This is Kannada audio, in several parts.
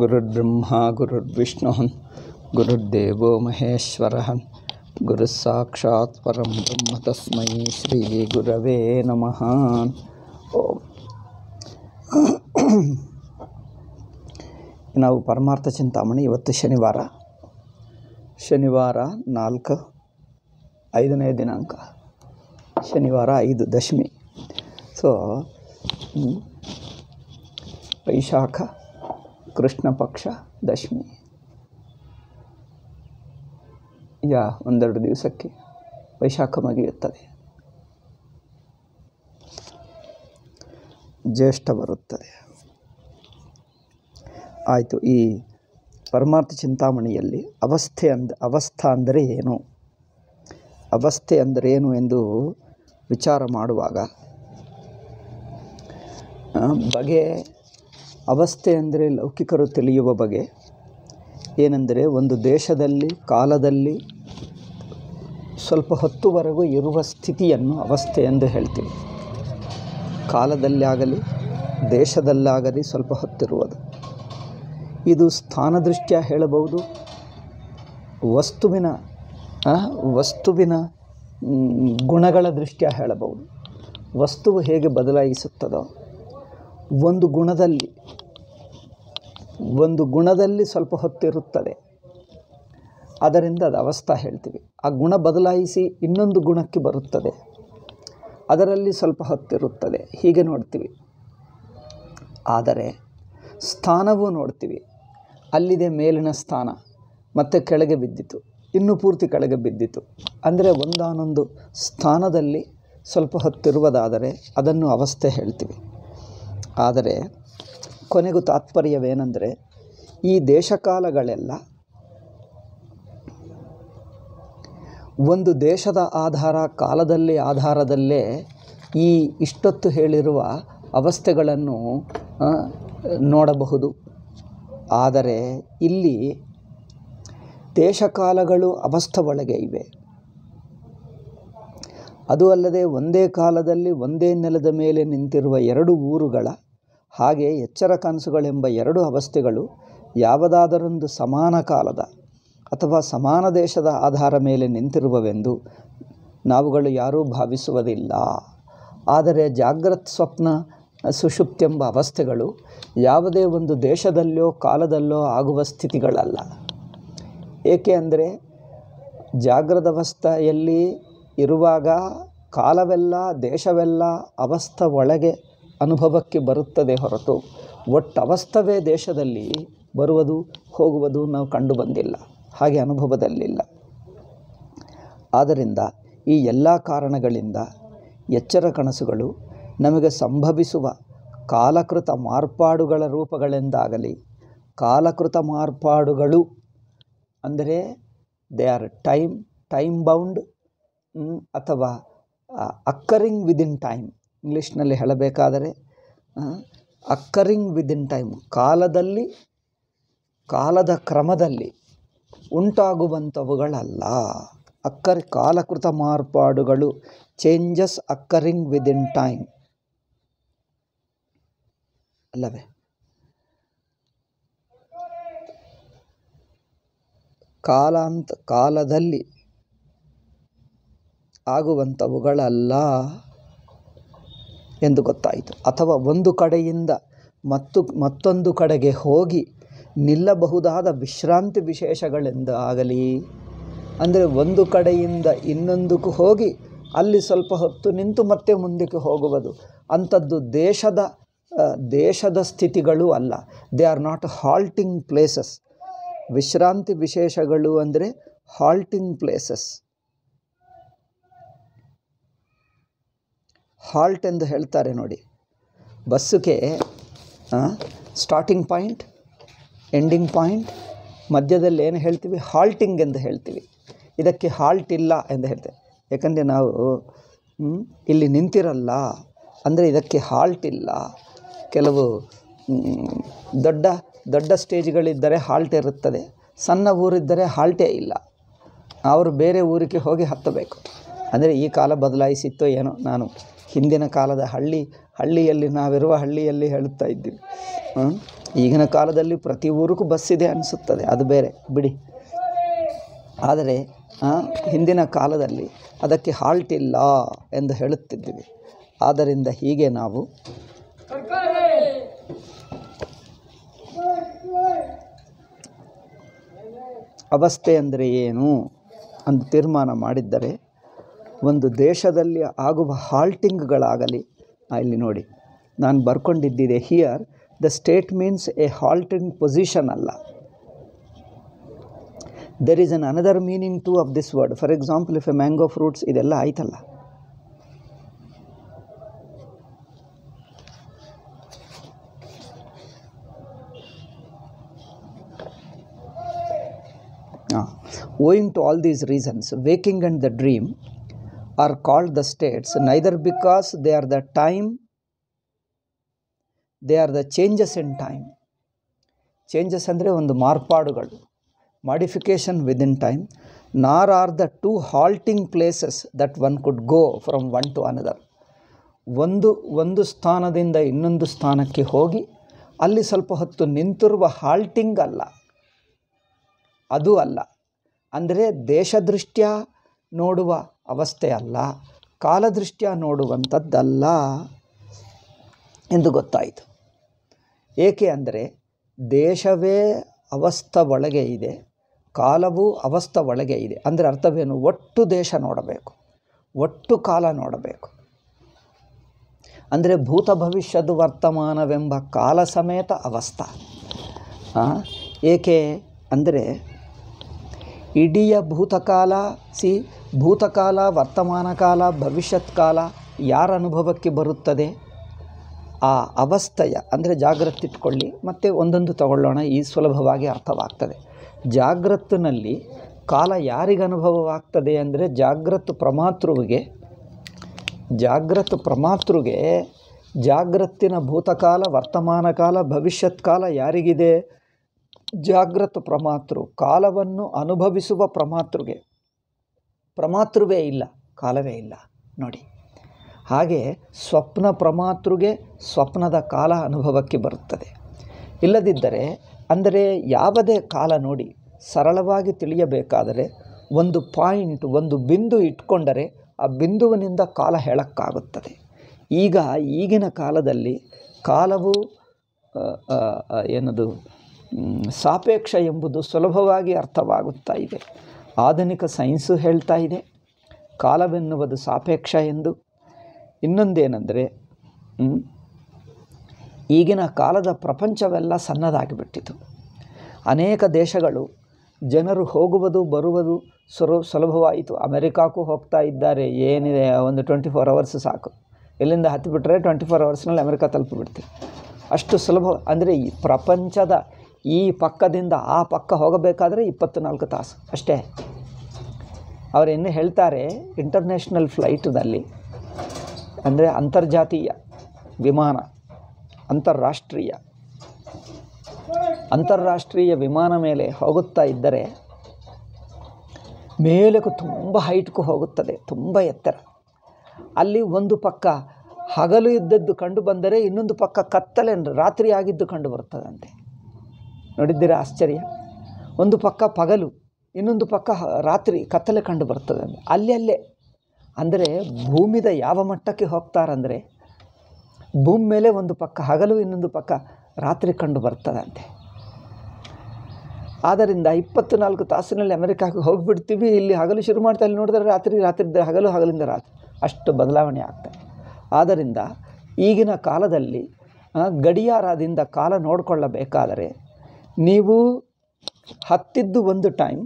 ಗುರುರ್ಬ್ರಹ್ಮ ಗುರುರ್ವಿಷ್ಣುಹನ್ ವಿಷ್ಣುನ್ ಗುರುರ್ದೇವೋ ಮಹೇಶ್ವರನ್ ಗುರು ಸಾಕ್ಷಾತ್ ಪರಂ ಬ್ರಹ್ಮ ತಸ್ಮೈ ಶ್ರೀ ಗುರವೇ ನಮಃಾನ್ ಓಂ ನಾವು ಪರಮಾರ್ಥ ಚಿಂತಾಮಣಿ ಇವತ್ತು ಶನಿವಾರ ಶನಿವಾರ ನಾಲ್ಕು ಐದನೇ ದಿನಾಂಕ ಶನಿವಾರ ಐದು ದಶಮಿ ಸೊ ವೈಶಾಖ ಕೃಷ್ಣ ಪಕ್ಷ ದಶಮಿ ಯಾ ಒಂದೆರಡು ದಿವಸಕ್ಕೆ ವೈಶಾಖ ಮಗಿಯುತ್ತದೆ ಜ್ಯೇಷ್ಠ ಬರುತ್ತದೆ ಆಯಿತು ಈ ಪರಮಾರ್ಥ ಚಿಂತಾಮಣಿಯಲ್ಲಿ ಅವಸ್ಥೆ ಅಂದ ಅವಸ್ಥಾ ಅಂದರೆ ಏನು ಅವಸ್ಥೆ ಅಂದರೆ ಏನು ಎಂದು ವಿಚಾರ ಮಾಡುವಾಗ ಬಗೆ ಅವಸ್ಥೆ ಅಂದರೆ ಲೌಕಿಕರು ತಿಳಿಯುವ ಬಗೆ ಏನೆಂದರೆ ಒಂದು ದೇಶದಲ್ಲಿ ಕಾಲದಲ್ಲಿ ಸ್ವಲ್ಪ ಹೊತ್ತುವರೆಗೂ ಇರುವ ಸ್ಥಿತಿಯನ್ನು ಅವಸ್ಥೆ ಎಂದು ಹೇಳ್ತೀವಿ ಕಾಲದಲ್ಲಾಗಲಿ ದೇಶದಲ್ಲಾಗಲಿ ಸ್ವಲ್ಪ ಹೊತ್ತಿರುವುದು ಇದು ಸ್ಥಾನದೃಷ್ಟ್ಯ ಹೇಳಬಹುದು ವಸ್ತುವಿನ ವಸ್ತುವಿನ ಗುಣಗಳ ದೃಷ್ಟ್ಯ ಹೇಳಬಹುದು ವಸ್ತುವು ಹೇಗೆ ಬದಲಾಯಿಸುತ್ತದೋ ಒಂದು ಗುಣದಲ್ಲಿ ಒಂದು ಗುಣದಲ್ಲಿ ಸ್ವಲ್ಪ ಹೊತ್ತಿರುತ್ತದೆ ಅದರಿಂದ ಅದು ಅವಸ್ಥಾ ಹೇಳ್ತೀವಿ ಆ ಗುಣ ಬದಲಾಯಿಸಿ ಇನ್ನೊಂದು ಗುಣಕ್ಕೆ ಬರುತ್ತದೆ ಅದರಲ್ಲಿ ಸ್ವಲ್ಪ ಹೊತ್ತಿರುತ್ತದೆ ಹೀಗೆ ನೋಡ್ತೀವಿ ಆದರೆ ಸ್ಥಾನವೂ ನೋಡ್ತೀವಿ ಅಲ್ಲಿದೆ ಮೇಲಿನ ಸ್ಥಾನ ಮತ್ತೆ ಕೆಳಗೆ ಬಿದ್ದಿತು ಇನ್ನೂ ಪೂರ್ತಿ ಕೆಳಗೆ ಬಿದ್ದಿತು ಅಂದರೆ ಒಂದಾನೊಂದು ಸ್ಥಾನದಲ್ಲಿ ಸ್ವಲ್ಪ ಹೊತ್ತಿರುವುದಾದರೆ ಅದನ್ನು ಅವಸ್ಥೆ ಹೇಳ್ತೀವಿ ಆದರೆ ಕೊನೆಗೂ ತಾತ್ಪರ್ಯವೇನೆಂದರೆ ಈ ದೇಶಕಾಲಗಳೆಲ್ಲ ಒಂದು ದೇಶದ ಆಧಾರ ಕಾಲದಲ್ಲಿ ಆಧಾರದಲ್ಲೇ ಈ ಇಷ್ಟೊತ್ತು ಹೇಳಿರುವ ಅವಸ್ಥೆಗಳನ್ನು ನೋಡಬಹುದು ಆದರೆ ಇಲ್ಲಿ ದೇಶಕಾಲಗಳು ಅವಸ್ಥೆ ಒಳಗೆ ಇವೆ ಅದು ಅಲ್ಲದೆ ಒಂದೇ ಕಾಲದಲ್ಲಿ ಒಂದೇ ನೆಲದ ಮೇಲೆ ನಿಂತಿರುವ ಎರಡು ಊರುಗಳ ಹಾಗೆ ಎಚ್ಚರ ಕನಸುಗಳೆಂಬ ಎರಡು ಅವಸ್ಥೆಗಳು ಯಾವುದಾದರೊಂದು ಸಮಾನ ಕಾಲದ ಅಥವಾ ಸಮಾನ ದೇಶದ ಆಧಾರ ಮೇಲೆ ನಿಂತಿರುವವೆಂದು ನಾವುಗಳು ಯಾರೂ ಭಾವಿಸುವುದಿಲ್ಲ ಆದರೆ ಜಾಗ್ರತ್ ಸ್ವಪ್ನ ಸುಷುಪ್ತೆಂಬ ಅವಸ್ಥೆಗಳು ಯಾವುದೇ ಒಂದು ದೇಶದಲ್ಲೋ ಕಾಲದಲ್ಲೋ ಆಗುವ ಸ್ಥಿತಿಗಳಲ್ಲ ಏಕೆ ಅಂದರೆ ಜಾಗ್ರದವಸ್ಥೆಯಲ್ಲಿ ಇರುವಾಗ ಕಾಲವೆಲ್ಲ ದೇಶವೆಲ್ಲ ಅವಸ್ಥೆ ಒಳಗೆ ಅನುಭವಕ್ಕೆ ಬರುತ್ತದೆ ಹೊರತು ಒಟ್ಟು ಅವಸ್ಥವೇ ದೇಶದಲ್ಲಿ ಬರುವುದು ಹೋಗುವುದು ನಾವು ಕಂಡು ಬಂದಿಲ್ಲ ಹಾಗೆ ಅನುಭವದಲ್ಲಿಲ್ಲ ಆದ್ದರಿಂದ ಈ ಎಲ್ಲ ಕಾರಣಗಳಿಂದ ಎಚ್ಚರ ಕನಸುಗಳು ನಮಗೆ ಸಂಭವಿಸುವ ಕಾಲಕೃತ ಮಾರ್ಪಾಡುಗಳ ರೂಪಗಳೆಂದಾಗಲಿ ಕಾಲಕೃತ ಮಾರ್ಪಾಡುಗಳು ಅಂದರೆ they are time time bound ಅಥವಾ ಅಕ್ಕರಿಂಗ್ ವಿದಿನ್ ಟೈಮ್ ಇಂಗ್ಲೀಷ್ನಲ್ಲಿ ಹೇಳಬೇಕಾದರೆ ಅಕ್ಕರಿಂಗ್ ವಿದಿನ್ ಟೈಮ್ ಕಾಲದಲ್ಲಿ ಕಾಲದ ಕ್ರಮದಲ್ಲಿ ಉಂಟಾಗುವಂಥವುಗಳಲ್ಲ ಅಕ್ಕರ್ ಕಾಲಕೃತ ಮಾರ್ಪಾಡುಗಳು ಚೇಂಜಸ್ ಅಕ್ಕರಿಂಗ್ ವಿದಿನ್ ಟೈಮ್ ಅಲ್ಲವೇ ಕಾಲಾಂತ ಕಾಲದಲ್ಲಿ ಆಗುವಂಥವುಗಳಲ್ಲ ಎಂದು ಗೊತ್ತಾಯಿತು ಅಥವಾ ಒಂದು ಕಡೆಯಿಂದ ಮತ್ತು ಮತ್ತೊಂದು ಕಡೆಗೆ ಹೋಗಿ ನಿಲ್ಲಬಹುದಾದ ವಿಶ್ರಾಂತಿ ವಿಶೇಷಗಳೆಂದಾಗಲಿ ಅಂದರೆ ಒಂದು ಕಡೆಯಿಂದ ಇನ್ನೊಂದಕ್ಕೂ ಹೋಗಿ ಅಲ್ಲಿ ಸ್ವಲ್ಪ ಹೊತ್ತು ನಿಂತು ಮತ್ತೆ ಮುಂದಕ್ಕೆ ಹೋಗುವುದು ಅಂಥದ್ದು ದೇಶದ ದೇಶದ ಸ್ಥಿತಿಗಳು ಅಲ್ಲ they are not halting places ವಿಶ್ರಾಂತಿ ವಿಶೇಷಗಳು ಅಂದರೆ ಹಾಲ್ಟಿಂಗ್ ಪ್ಲೇಸಸ್ ಹಾಲ್ಟ್ ಎಂದು ಹೇಳ್ತಾರೆ ನೋಡಿ ಬಸ್ಸಿಗೆ ಸ್ಟಾರ್ಟಿಂಗ್ ಪಾಯಿಂಟ್ ಎಂಡಿಂಗ್ ಪಾಯಿಂಟ್ ಮಧ್ಯದಲ್ಲಿ ಏನು ಹೇಳ್ತೀವಿ ಹಾಲ್ಟಿಂಗ್ ಎಂದು ಹೇಳ್ತೀವಿ ಇದಕ್ಕೆ ಹಾಲ್ಟ್ ಇಲ್ಲ ಎಂದು ಹೇಳ್ತೇವೆ ಯಾಕಂದರೆ ನಾವು ಇಲ್ಲಿ ನಿಂತಿರಲ್ಲ ಅಂದರೆ ಇದಕ್ಕೆ ಹಾಲ್ಟ್ ಇಲ್ಲ ಕೆಲವು ದೊಡ್ಡ ದೊಡ್ಡ ಸ್ಟೇಜ್ಗಳಿದ್ದರೆ ಹಾಲ್ಟ್ ಇರುತ್ತದೆ ಸಣ್ಣ ಊರಿದ್ದರೆ ಹಾಲ್ಟೇ ಇಲ್ಲ ಅವರು ಬೇರೆ ಊರಿಗೆ ಹೋಗಿ ಹತ್ತಬೇಕು ಅಂದರೆ ಈ ಕಾಲ ಬದಲಾಯಿಸಿತ್ತೋ ಏನೋ ನಾನು ಹಿಂದಿನ ಕಾಲದ ಹಳ್ಳಿ ಹಳ್ಳಿಯಲ್ಲಿ ನಾವಿರುವ ಹಳ್ಳಿಯಲ್ಲಿ ಹೇಳುತ್ತಾ ಇದ್ದೀವಿ ಈಗಿನ ಕಾಲದಲ್ಲಿ ಪ್ರತಿ ಊರಿಗೂ ಬಸ್ ಇದೆ ಅನಿಸುತ್ತದೆ ಅದು ಬೇರೆ ಬಿಡಿ ಆದರೆ ಹಿಂದಿನ ಕಾಲದಲ್ಲಿ ಅದಕ್ಕೆ ಹಾಲ್ಟ್ ಇಲ್ಲ ಎಂದು ಹೇಳುತ್ತಿದ್ದೀವಿ ಆದ್ದರಿಂದ ಹೀಗೆ ನಾವು ಅವಸ್ಥೆ ಅಂದರೆ ಏನು ಅಂತ ತೀರ್ಮಾನ ಮಾಡಿದ್ದರೆ ಒಂದು ದೇಶದಲ್ಲಿ ಆಗುವ ಹಾಲ್ಟಿಂಗ್ಗಳಾಗಲಿ ಇಲ್ಲಿ ನೋಡಿ ನಾನು ಬರ್ಕೊಂಡಿದ್ದಿದೆ here the state means a halting position ಅಲ್ಲ there is an another meaning to of this word for example if a mango fruits ಇದೆಲ್ಲ ಆಯ್ತಲ್ಲ owing to all these reasons waking and the dream are called the states neither because they are the time they are the changes in time changes ಅಂದರೆ ಒಂದು ಮಾರ್ಪಾಡುಗಳು modification within time nor are the two halting places that one could go from one to another ಒಂದು ಒಂದು ಸ್ಥಾನದಿಂದ ಇನ್ನೊಂದು ಸ್ಥಾನಕ್ಕೆ ಹೋಗಿ ಅಲ್ಲಿ ಸ್ವಲ್ಪ ಹೊತ್ತು ನಿಂತಿರುವ ಹಾಲ್ಟಿಂಗ್ ಅಲ್ಲ ಅದು ಅಲ್ಲ ಅಂದರೆ ದೇಶದೃಷ್ಟ್ಯ ನೋಡುವ ಅವಸ್ಥೆ ಅಲ್ಲ ಕಾಲದೃಷ್ಟ್ಯ ನೋಡುವಂಥದ್ದಲ್ಲ ಎಂದು ಗೊತ್ತಾಯಿತು ಏಕೆ ಅಂದರೆ ದೇಶವೇ ಅವಸ್ಥ ಒಳಗೆ ಇದೆ ಕಾಲವೂ ಅವಸ್ಥ ಒಳಗೆ ಇದೆ ಅಂದರೆ ಅರ್ಥವೇನು ಒಟ್ಟು ದೇಶ ನೋಡಬೇಕು ಒಟ್ಟು ಕಾಲ ನೋಡಬೇಕು ಅಂದರೆ ಭೂತ ಭವಿಷ್ಯದ ವರ್ತಮಾನವೆಂಬ ಕಾಲ ಸಮೇತ ಅವಸ್ಥ ಏಕೆ ಅಂದರೆ ಇಡೀ ಭೂತಕಾಲ ಸಿ ಭೂತಕಾಲ ವರ್ತಮಾನ ಕಾಲ ಭವಿಷ್ಯತ್ ಕಾಲ ಯಾರ ಅನುಭವಕ್ಕೆ ಬರುತ್ತದೆ ಆ ಅವಸ್ಥೆಯ ಅಂದರೆ ಇಟ್ಕೊಳ್ಳಿ ಮತ್ತೆ ಒಂದೊಂದು ತಗೊಳ್ಳೋಣ ಈ ಸುಲಭವಾಗಿ ಅರ್ಥವಾಗ್ತದೆ ಜಾಗ್ರತ್ತಿನಲ್ಲಿ ಕಾಲ ಯಾರಿಗೆ ಅನುಭವವಾಗ್ತದೆ ಅಂದರೆ ಜಾಗ್ರತ್ ಪ್ರಮಾತೃವಿಗೆ ಜಾಗ್ರತ್ ಪ್ರಮಾತೃಗೆ ಜಾಗ್ರತ್ತಿನ ಭೂತಕಾಲ ವರ್ತಮಾನ ಕಾಲ ಭವಿಷ್ಯತ್ ಕಾಲ ಯಾರಿಗಿದೆ ಜಾಗ್ರತ ಪ್ರಮಾತೃ ಕಾಲವನ್ನು ಅನುಭವಿಸುವ ಪ್ರಮಾತೃಗೆ ಪ್ರಮಾತೃವೇ ಇಲ್ಲ ಕಾಲವೇ ಇಲ್ಲ ನೋಡಿ ಹಾಗೆ ಸ್ವಪ್ನ ಪ್ರಮಾತೃಗೆ ಸ್ವಪ್ನದ ಕಾಲ ಅನುಭವಕ್ಕೆ ಬರುತ್ತದೆ ಇಲ್ಲದಿದ್ದರೆ ಅಂದರೆ ಯಾವುದೇ ಕಾಲ ನೋಡಿ ಸರಳವಾಗಿ ತಿಳಿಯಬೇಕಾದರೆ ಒಂದು ಪಾಯಿಂಟ್ ಒಂದು ಬಿಂದು ಇಟ್ಕೊಂಡರೆ ಆ ಬಿಂದುವಿನಿಂದ ಕಾಲ ಹೇಳಕ್ಕಾಗುತ್ತದೆ ಈಗ ಈಗಿನ ಕಾಲದಲ್ಲಿ ಕಾಲವು ಏನದು ಸಾಪೇಕ್ಷ ಎಂಬುದು ಸುಲಭವಾಗಿ ಅರ್ಥವಾಗುತ್ತಾ ಇದೆ ಆಧುನಿಕ ಸೈನ್ಸು ಹೇಳ್ತಾ ಇದೆ ಕಾಲವೆನ್ನುವುದು ಸಾಪೇಕ್ಷ ಎಂದು ಇನ್ನೊಂದೇನೆಂದರೆ ಈಗಿನ ಕಾಲದ ಪ್ರಪಂಚವೆಲ್ಲ ಸಣ್ಣದಾಗಿಬಿಟ್ಟಿತು ಅನೇಕ ದೇಶಗಳು ಜನರು ಹೋಗುವುದು ಬರುವುದು ಸುಲ ಸುಲಭವಾಯಿತು ಅಮೆರಿಕಾಕ್ಕೂ ಹೋಗ್ತಾ ಇದ್ದಾರೆ ಏನಿದೆ ಒಂದು ಟ್ವೆಂಟಿ ಫೋರ್ ಅವರ್ಸ್ ಸಾಕು ಇಲ್ಲಿಂದ ಹತ್ತಿಬಿಟ್ರೆ ಟ್ವೆಂಟಿ ಫೋರ್ ಅವರ್ಸ್ನಲ್ಲಿ ಅಮೆರಿಕ ತಲುಪಿಬಿಡ್ತೀವಿ ಅಷ್ಟು ಸುಲಭ ಅಂದರೆ ಈ ಪ್ರಪಂಚದ ಈ ಪಕ್ಕದಿಂದ ಆ ಪಕ್ಕ ಹೋಗಬೇಕಾದ್ರೆ ನಾಲ್ಕು ತಾಸು ಅಷ್ಟೇ ಅವರೇನು ಹೇಳ್ತಾರೆ ಇಂಟರ್ನ್ಯಾಷನಲ್ ಫ್ಲೈಟ್ನಲ್ಲಿ ಅಂದರೆ ಅಂತರ್ಜಾತೀಯ ವಿಮಾನ ಅಂತಾರಾಷ್ಟ್ರೀಯ ಅಂತಾರಾಷ್ಟ್ರೀಯ ವಿಮಾನ ಮೇಲೆ ಹೋಗುತ್ತಾ ಇದ್ದರೆ ಮೇಲಕ್ಕೂ ತುಂಬ ಹೈಟ್ಗೂ ಹೋಗುತ್ತದೆ ತುಂಬ ಎತ್ತರ ಅಲ್ಲಿ ಒಂದು ಪಕ್ಕ ಹಗಲು ಇದ್ದದ್ದು ಕಂಡು ಬಂದರೆ ಇನ್ನೊಂದು ಪಕ್ಕ ಕತ್ತಲೆ ರಾತ್ರಿ ಆಗಿದ್ದು ಕಂಡು ಬರುತ್ತದಂತೆ ನೋಡಿದ್ದೀರಾ ಆಶ್ಚರ್ಯ ಒಂದು ಪಕ್ಕ ಪಗಲು ಇನ್ನೊಂದು ಪಕ್ಕ ರಾತ್ರಿ ಕತ್ತಲೆ ಕಂಡು ಬರ್ತದೆ ಅಲ್ಲಿ ಅಲ್ಲೇ ಅಂದರೆ ಭೂಮಿದ ಯಾವ ಮಟ್ಟಕ್ಕೆ ಹೋಗ್ತಾರಂದರೆ ಭೂಮಿ ಮೇಲೆ ಒಂದು ಪಕ್ಕ ಹಗಲು ಇನ್ನೊಂದು ಪಕ್ಕ ರಾತ್ರಿ ಕಂಡು ಬರ್ತದಂತೆ ಆದ್ದರಿಂದ ಇಪ್ಪತ್ತು ನಾಲ್ಕು ತಾಸಿನಲ್ಲಿ ಅಮೆರಿಕಾಗೆ ಹೋಗಿಬಿಡ್ತೀವಿ ಇಲ್ಲಿ ಹಗಲು ಶುರು ಮಾಡ್ತಾ ಇಲ್ಲಿ ನೋಡಿದ್ರೆ ರಾತ್ರಿ ರಾತ್ರಿ ಹಗಲು ಹಗಲಿಂದ ರಾತ್ರಿ ಅಷ್ಟು ಬದಲಾವಣೆ ಆಗ್ತದೆ ಆದ್ದರಿಂದ ಈಗಿನ ಕಾಲದಲ್ಲಿ ಗಡಿಯಾರದಿಂದ ಕಾಲ ನೋಡಿಕೊಳ್ಳಬೇಕಾದರೆ ನೀವು ಹತ್ತಿದ್ದು ಒಂದು ಟೈಮ್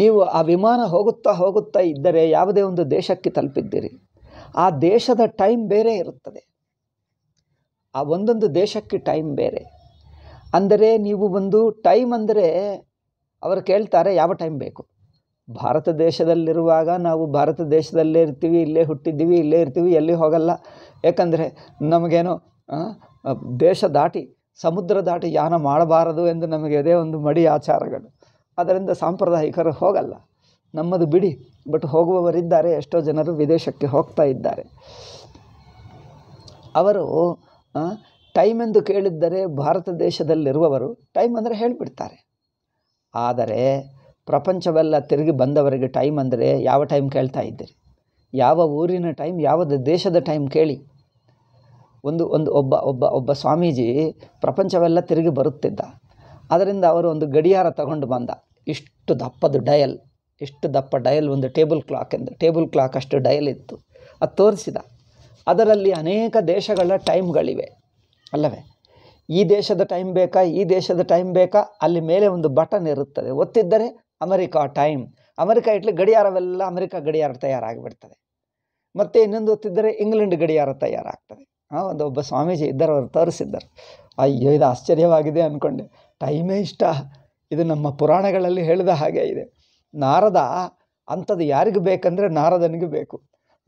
ನೀವು ಆ ವಿಮಾನ ಹೋಗುತ್ತಾ ಹೋಗುತ್ತಾ ಇದ್ದರೆ ಯಾವುದೇ ಒಂದು ದೇಶಕ್ಕೆ ತಲುಪಿದ್ದೀರಿ ಆ ದೇಶದ ಟೈಮ್ ಬೇರೆ ಇರುತ್ತದೆ ಆ ಒಂದೊಂದು ದೇಶಕ್ಕೆ ಟೈಮ್ ಬೇರೆ ಅಂದರೆ ನೀವು ಒಂದು ಟೈಮ್ ಅಂದರೆ ಅವರು ಕೇಳ್ತಾರೆ ಯಾವ ಟೈಮ್ ಬೇಕು ಭಾರತ ದೇಶದಲ್ಲಿರುವಾಗ ನಾವು ಭಾರತ ದೇಶದಲ್ಲೇ ಇರ್ತೀವಿ ಇಲ್ಲೇ ಹುಟ್ಟಿದ್ದೀವಿ ಇಲ್ಲೇ ಇರ್ತೀವಿ ಎಲ್ಲಿ ಹೋಗಲ್ಲ ಯಾಕಂದರೆ ನಮಗೇನೋ ದೇಶ ದಾಟಿ ಸಮುದ್ರ ದಾಟಿ ಯಾನ ಮಾಡಬಾರದು ಎಂದು ನಮಗೆ ಅದೇ ಒಂದು ಮಡಿ ಆಚಾರಗಳು ಅದರಿಂದ ಸಾಂಪ್ರದಾಯಿಕರು ಹೋಗಲ್ಲ ನಮ್ಮದು ಬಿಡಿ ಬಟ್ ಹೋಗುವವರಿದ್ದಾರೆ ಎಷ್ಟೋ ಜನರು ವಿದೇಶಕ್ಕೆ ಹೋಗ್ತಾ ಇದ್ದಾರೆ ಅವರು ಟೈಮ್ ಎಂದು ಕೇಳಿದ್ದರೆ ಭಾರತ ದೇಶದಲ್ಲಿರುವವರು ಟೈಮ್ ಅಂದರೆ ಹೇಳಿಬಿಡ್ತಾರೆ ಆದರೆ ಪ್ರಪಂಚವೆಲ್ಲ ತಿರುಗಿ ಬಂದವರಿಗೆ ಟೈಮ್ ಅಂದರೆ ಯಾವ ಟೈಮ್ ಕೇಳ್ತಾ ಇದ್ದೀರಿ ಯಾವ ಊರಿನ ಟೈಮ್ ಯಾವ ದೇಶದ ಟೈಮ್ ಕೇಳಿ ಒಂದು ಒಂದು ಒಬ್ಬ ಒಬ್ಬ ಒಬ್ಬ ಸ್ವಾಮೀಜಿ ಪ್ರಪಂಚವೆಲ್ಲ ತಿರುಗಿ ಬರುತ್ತಿದ್ದ ಅದರಿಂದ ಅವರು ಒಂದು ಗಡಿಯಾರ ತಗೊಂಡು ಬಂದ ಇಷ್ಟು ದಪ್ಪದು ಡಯಲ್ ಇಷ್ಟು ದಪ್ಪ ಡಯಲ್ ಒಂದು ಟೇಬಲ್ ಕ್ಲಾಕ್ ಎಂದು ಟೇಬಲ್ ಕ್ಲಾಕ್ ಅಷ್ಟು ಡಯಲ್ ಇತ್ತು ಅದು ತೋರಿಸಿದ ಅದರಲ್ಲಿ ಅನೇಕ ದೇಶಗಳ ಟೈಮ್ಗಳಿವೆ ಅಲ್ಲವೇ ಈ ದೇಶದ ಟೈಮ್ ಬೇಕಾ ಈ ದೇಶದ ಟೈಮ್ ಬೇಕಾ ಅಲ್ಲಿ ಮೇಲೆ ಒಂದು ಬಟನ್ ಇರುತ್ತದೆ ಒತ್ತಿದ್ದರೆ ಅಮೆರಿಕ ಟೈಮ್ ಅಮೆರಿಕ ಇಟ್ಲಿ ಗಡಿಯಾರವೆಲ್ಲ ಅಮೆರಿಕ ಗಡಿಯಾರ ತಯಾರಾಗಿಬಿಡ್ತದೆ ಮತ್ತು ಇನ್ನೊಂದು ಒತ್ತಿದ್ದರೆ ಇಂಗ್ಲೆಂಡ್ ಗಡಿಯಾರ ತಯಾರಾಗ್ತದೆ ಅದೊಬ್ಬ ಸ್ವಾಮೀಜಿ ಇದ್ದರು ಅವ್ರು ತೋರಿಸಿದ್ದರು ಅಯ್ಯೋ ಇದು ಆಶ್ಚರ್ಯವಾಗಿದೆ ಅಂದ್ಕೊಂಡೆ ಟೈಮೇ ಇಷ್ಟ ಇದು ನಮ್ಮ ಪುರಾಣಗಳಲ್ಲಿ ಹೇಳಿದ ಹಾಗೆ ಇದೆ ನಾರದ ಅಂಥದ್ದು ಯಾರಿಗೂ ಬೇಕಂದರೆ ನಾರದನಿಗೆ ಬೇಕು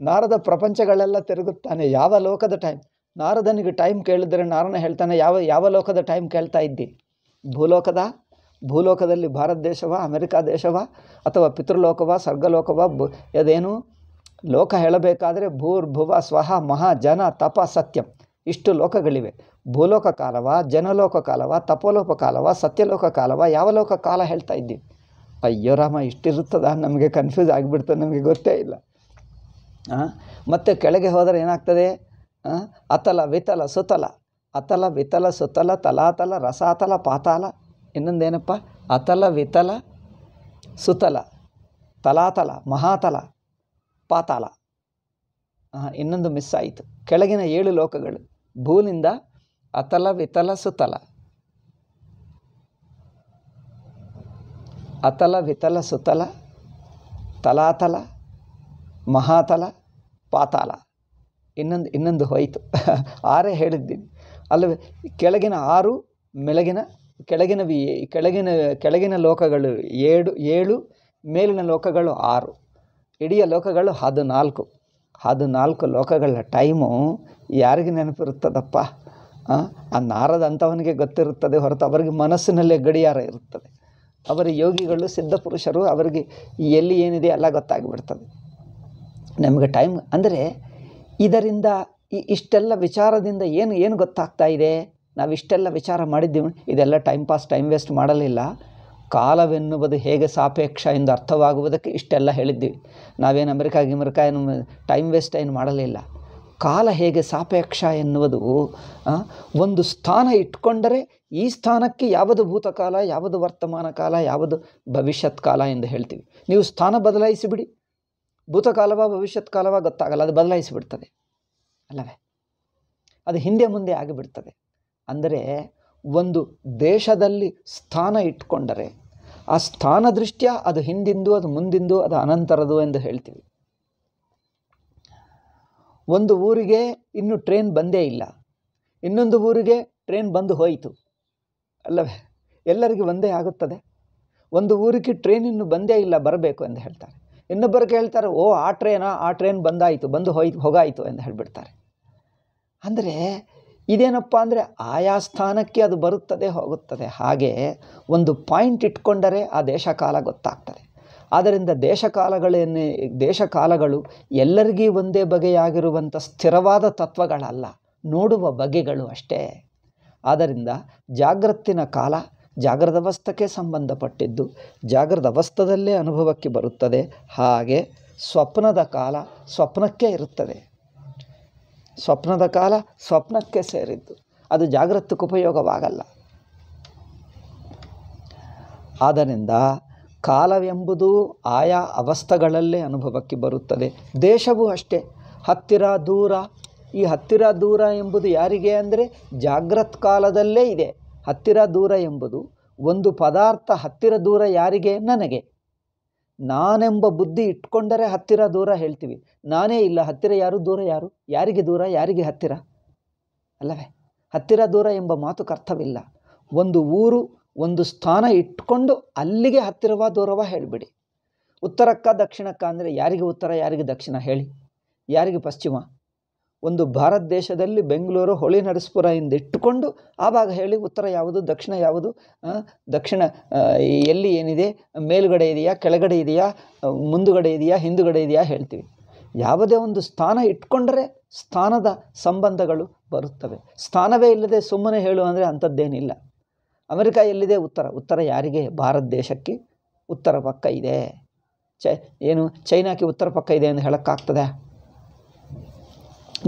ನಾರದ ಪ್ರಪಂಚಗಳೆಲ್ಲ ತಿರುಗುತ್ತಾನೆ ಯಾವ ಲೋಕದ ಟೈಮ್ ನಾರದನಿಗೆ ಟೈಮ್ ಕೇಳಿದರೆ ನಾರನ ಹೇಳ್ತಾನೆ ಯಾವ ಯಾವ ಲೋಕದ ಟೈಮ್ ಕೇಳ್ತಾ ಇದ್ದಿ ಭೂಲೋಕದ ಭೂಲೋಕದಲ್ಲಿ ಭಾರತ ದೇಶವ ಅಮೆರಿಕ ದೇಶವ ಅಥವಾ ಪಿತೃಲೋಕವ ಸ್ವರ್ಗಲೋಕವ ಬ ಅದೇನು ಲೋಕ ಹೇಳಬೇಕಾದರೆ ಭೂರ್ಭುವ ಸ್ವಹ ಮಹಾ ಜನ ತಪ ಸತ್ಯಂ ಇಷ್ಟು ಲೋಕಗಳಿವೆ ಭೂಲೋಕ ಕಾಲವ ಜನಲೋಕ ಕಾಲವ ತಪೋಲೋಕ ಕಾಲವ ಸತ್ಯಲೋಕ ಕಾಲವ ಯಾವ ಲೋಕ ಕಾಲ ಹೇಳ್ತಾ ಇದ್ದೀವಿ ಅಯ್ಯೋ ರಾಮ ಇಷ್ಟಿರುತ್ತದ ನಮಗೆ ಕನ್ಫ್ಯೂಸ್ ಆಗಿಬಿಡ್ತದೆ ನಮಗೆ ಗೊತ್ತೇ ಇಲ್ಲ ಮತ್ತು ಕೆಳಗೆ ಹೋದರೆ ಏನಾಗ್ತದೆ ಅತಲ ವಿತಲ ಸುತಲ ಅತಲ ವಿತಲ ಸುತಲ ತಲಾತಲ ರಸಾತಲ ಪಾತಾಲ ಇನ್ನೊಂದೇನಪ್ಪ ಅತಲ ವಿತಲ ಸುತಲ ತಲಾತಲ ಮಹಾತಲ ಪಾತಾಳ ಇನ್ನೊಂದು ಮಿಸ್ ಆಯಿತು ಕೆಳಗಿನ ಏಳು ಲೋಕಗಳು ಭೂನಿಂದ ಅತಲ ವಿತಲ ಸುತಲ ಅತಲ ವಿತಲ ಸುತಲ ತಲಾತಲ ಮಹಾತಲ ಪಾತಾಳ ಇನ್ನೊಂದು ಇನ್ನೊಂದು ಹೋಯಿತು ಆರೇ ಹೇಳಿದ್ದೀನಿ ಅಲ್ಲವೇ ಕೆಳಗಿನ ಆರು ಮೆಳಗಿನ ಕೆಳಗಿನ ಕೆಳಗಿನ ಕೆಳಗಿನ ಲೋಕಗಳು ಏಳು ಏಳು ಮೇಲಿನ ಲೋಕಗಳು ಆರು ಇಡೀ ಲೋಕಗಳು ಹದಿನಾಲ್ಕು ಹದಿನಾಲ್ಕು ಲೋಕಗಳ ಟೈಮು ಯಾರಿಗೆ ನೆನಪಿರುತ್ತದಪ್ಪ ಆ ನಾರದ ಅಂಥವನಿಗೆ ಗೊತ್ತಿರುತ್ತದೆ ಹೊರತು ಅವರಿಗೆ ಮನಸ್ಸಿನಲ್ಲೇ ಗಡಿಯಾರ ಇರುತ್ತದೆ ಅವರ ಯೋಗಿಗಳು ಸಿದ್ಧಪುರುಷರು ಅವರಿಗೆ ಎಲ್ಲಿ ಏನಿದೆ ಎಲ್ಲ ಗೊತ್ತಾಗಿಬಿಡ್ತದೆ ನಮಗೆ ಟೈಮ್ ಅಂದರೆ ಇದರಿಂದ ಈ ಇಷ್ಟೆಲ್ಲ ವಿಚಾರದಿಂದ ಏನು ಏನು ಗೊತ್ತಾಗ್ತಾ ಇದೆ ನಾವು ಇಷ್ಟೆಲ್ಲ ವಿಚಾರ ಮಾಡಿದ್ದೀವಿ ಇದೆಲ್ಲ ಟೈಮ್ ಪಾಸ್ ಟೈಮ್ ವೇಸ್ಟ್ ಮಾಡಲಿಲ್ಲ ಕಾಲವೆನ್ನುವುದು ಹೇಗೆ ಸಾಪೇಕ್ಷ ಎಂದು ಅರ್ಥವಾಗುವುದಕ್ಕೆ ಇಷ್ಟೆಲ್ಲ ಹೇಳಿದ್ದೀವಿ ನಾವೇನು ಅಮೆರಿಕ ಗಿಮರಿಕ ಏನು ಟೈಮ್ ವೇಸ್ಟ್ ಏನು ಮಾಡಲಿಲ್ಲ ಕಾಲ ಹೇಗೆ ಸಾಪೇಕ್ಷ ಎನ್ನುವುದು ಒಂದು ಸ್ಥಾನ ಇಟ್ಕೊಂಡರೆ ಈ ಸ್ಥಾನಕ್ಕೆ ಯಾವುದು ಭೂತಕಾಲ ಯಾವುದು ವರ್ತಮಾನ ಕಾಲ ಯಾವುದು ಭವಿಷ್ಯತ್ ಕಾಲ ಎಂದು ಹೇಳ್ತೀವಿ ನೀವು ಸ್ಥಾನ ಬದಲಾಯಿಸಿಬಿಡಿ ಭೂತಕಾಲವ ಭವಿಷ್ಯತ್ ಕಾಲವ ಗೊತ್ತಾಗಲ್ಲ ಅದು ಬದಲಾಯಿಸಿಬಿಡ್ತದೆ ಅಲ್ಲವೇ ಅದು ಹಿಂದೆ ಮುಂದೆ ಆಗಿಬಿಡ್ತದೆ ಅಂದರೆ ಒಂದು ದೇಶದಲ್ಲಿ ಸ್ಥಾನ ಇಟ್ಕೊಂಡರೆ ಆ ಸ್ಥಾನ ದೃಷ್ಟ್ಯ ಅದು ಹಿಂದಿಂದು ಅದು ಮುಂದಿಂದು ಅದು ಅನಂತರದು ಎಂದು ಹೇಳ್ತೀವಿ ಒಂದು ಊರಿಗೆ ಇನ್ನು ಟ್ರೈನ್ ಬಂದೇ ಇಲ್ಲ ಇನ್ನೊಂದು ಊರಿಗೆ ಟ್ರೈನ್ ಬಂದು ಹೋಯಿತು ಅಲ್ಲವೇ ಎಲ್ಲರಿಗೂ ಒಂದೇ ಆಗುತ್ತದೆ ಒಂದು ಊರಿಗೆ ಟ್ರೈನ್ ಇನ್ನು ಬಂದೇ ಇಲ್ಲ ಬರಬೇಕು ಎಂದು ಹೇಳ್ತಾರೆ ಇನ್ನೊಬ್ಬರಿಗೆ ಹೇಳ್ತಾರೆ ಓ ಆ ಟ್ರೈನಾ ಆ ಟ್ರೈನ್ ಬಂದಾಯಿತು ಬಂದು ಹೋಯ್ತು ಹೋಗಾಯಿತು ಎಂದು ಹೇಳಿಬಿಡ್ತಾರೆ ಅಂದರೆ ಇದೇನಪ್ಪ ಅಂದರೆ ಆಯಾ ಸ್ಥಾನಕ್ಕೆ ಅದು ಬರುತ್ತದೆ ಹೋಗುತ್ತದೆ ಹಾಗೆ ಒಂದು ಪಾಯಿಂಟ್ ಇಟ್ಕೊಂಡರೆ ಆ ದೇಶಕಾಲ ಗೊತ್ತಾಗ್ತದೆ ಆದ್ದರಿಂದ ದೇಶಕಾಲಗಳೇನೇ ದೇಶಕಾಲಗಳು ಎಲ್ಲರಿಗೂ ಒಂದೇ ಬಗೆಯಾಗಿರುವಂಥ ಸ್ಥಿರವಾದ ತತ್ವಗಳಲ್ಲ ನೋಡುವ ಬಗೆಗಳು ಅಷ್ಟೇ ಆದ್ದರಿಂದ ಜಾಗೃತಿನ ಕಾಲ ಜಾಗ್ರದವಸ್ಥಕ್ಕೆ ಅವಸ್ಥಕ್ಕೆ ಸಂಬಂಧಪಟ್ಟಿದ್ದು ಜಾಗೃತ ಅವಸ್ಥದಲ್ಲೇ ಅನುಭವಕ್ಕೆ ಬರುತ್ತದೆ ಹಾಗೆ ಸ್ವಪ್ನದ ಕಾಲ ಸ್ವಪ್ನಕ್ಕೆ ಇರುತ್ತದೆ ಸ್ವಪ್ನದ ಕಾಲ ಸ್ವಪ್ನಕ್ಕೆ ಸೇರಿದ್ದು ಅದು ಜಾಗೃತಕ್ಕೆ ಉಪಯೋಗವಾಗಲ್ಲ ಆದ್ದರಿಂದ ಕಾಲವೆಂಬುದು ಆಯಾ ಅವಸ್ಥೆಗಳಲ್ಲೇ ಅನುಭವಕ್ಕೆ ಬರುತ್ತದೆ ದೇಶವೂ ಅಷ್ಟೇ ಹತ್ತಿರ ದೂರ ಈ ಹತ್ತಿರ ದೂರ ಎಂಬುದು ಯಾರಿಗೆ ಅಂದರೆ ಜಾಗ್ರತ್ ಕಾಲದಲ್ಲೇ ಇದೆ ಹತ್ತಿರ ದೂರ ಎಂಬುದು ಒಂದು ಪದಾರ್ಥ ಹತ್ತಿರ ದೂರ ಯಾರಿಗೆ ನನಗೆ ನಾನೆಂಬ ಬುದ್ಧಿ ಇಟ್ಕೊಂಡರೆ ಹತ್ತಿರ ದೂರ ಹೇಳ್ತೀವಿ ನಾನೇ ಇಲ್ಲ ಹತ್ತಿರ ಯಾರು ದೂರ ಯಾರು ಯಾರಿಗೆ ದೂರ ಯಾರಿಗೆ ಹತ್ತಿರ ಅಲ್ಲವೇ ಹತ್ತಿರ ದೂರ ಎಂಬ ಮಾತು ಅರ್ಥವಿಲ್ಲ ಒಂದು ಊರು ಒಂದು ಸ್ಥಾನ ಇಟ್ಕೊಂಡು ಅಲ್ಲಿಗೆ ಹತ್ತಿರವ ದೂರವ ಹೇಳಿಬಿಡಿ ಉತ್ತರಕ್ಕ ದಕ್ಷಿಣಕ್ಕ ಅಂದರೆ ಯಾರಿಗೆ ಉತ್ತರ ಯಾರಿಗೆ ದಕ್ಷಿಣ ಹೇಳಿ ಯಾರಿಗೆ ಪಶ್ಚಿಮ ಒಂದು ಭಾರತ ದೇಶದಲ್ಲಿ ಬೆಂಗಳೂರು ಹೊಳಿ ನರಸೀಪುರ ಇಟ್ಟುಕೊಂಡು ಆ ಭಾಗ ಹೇಳಿ ಉತ್ತರ ಯಾವುದು ದಕ್ಷಿಣ ಯಾವುದು ದಕ್ಷಿಣ ಎಲ್ಲಿ ಏನಿದೆ ಮೇಲುಗಡೆ ಇದೆಯಾ ಕೆಳಗಡೆ ಇದೆಯಾ ಮುಂದುಗಡೆ ಇದೆಯಾ ಹಿಂದುಗಡೆ ಇದೆಯಾ ಹೇಳ್ತೀವಿ ಯಾವುದೇ ಒಂದು ಸ್ಥಾನ ಇಟ್ಕೊಂಡ್ರೆ ಸ್ಥಾನದ ಸಂಬಂಧಗಳು ಬರುತ್ತವೆ ಸ್ಥಾನವೇ ಇಲ್ಲದೆ ಸುಮ್ಮನೆ ಹೇಳು ಅಂದರೆ ಅಂಥದ್ದೇನಿಲ್ಲ ಅಮೆರಿಕ ಎಲ್ಲಿದೆ ಉತ್ತರ ಉತ್ತರ ಯಾರಿಗೆ ಭಾರತ ದೇಶಕ್ಕೆ ಉತ್ತರ ಪಕ್ಕ ಇದೆ ಚ ಏನು ಚೈನಾಕ್ಕೆ ಉತ್ತರ ಪಕ್ಕ ಇದೆ ಅಂತ ಹೇಳೋಕ್ಕಾಗ್ತದೆ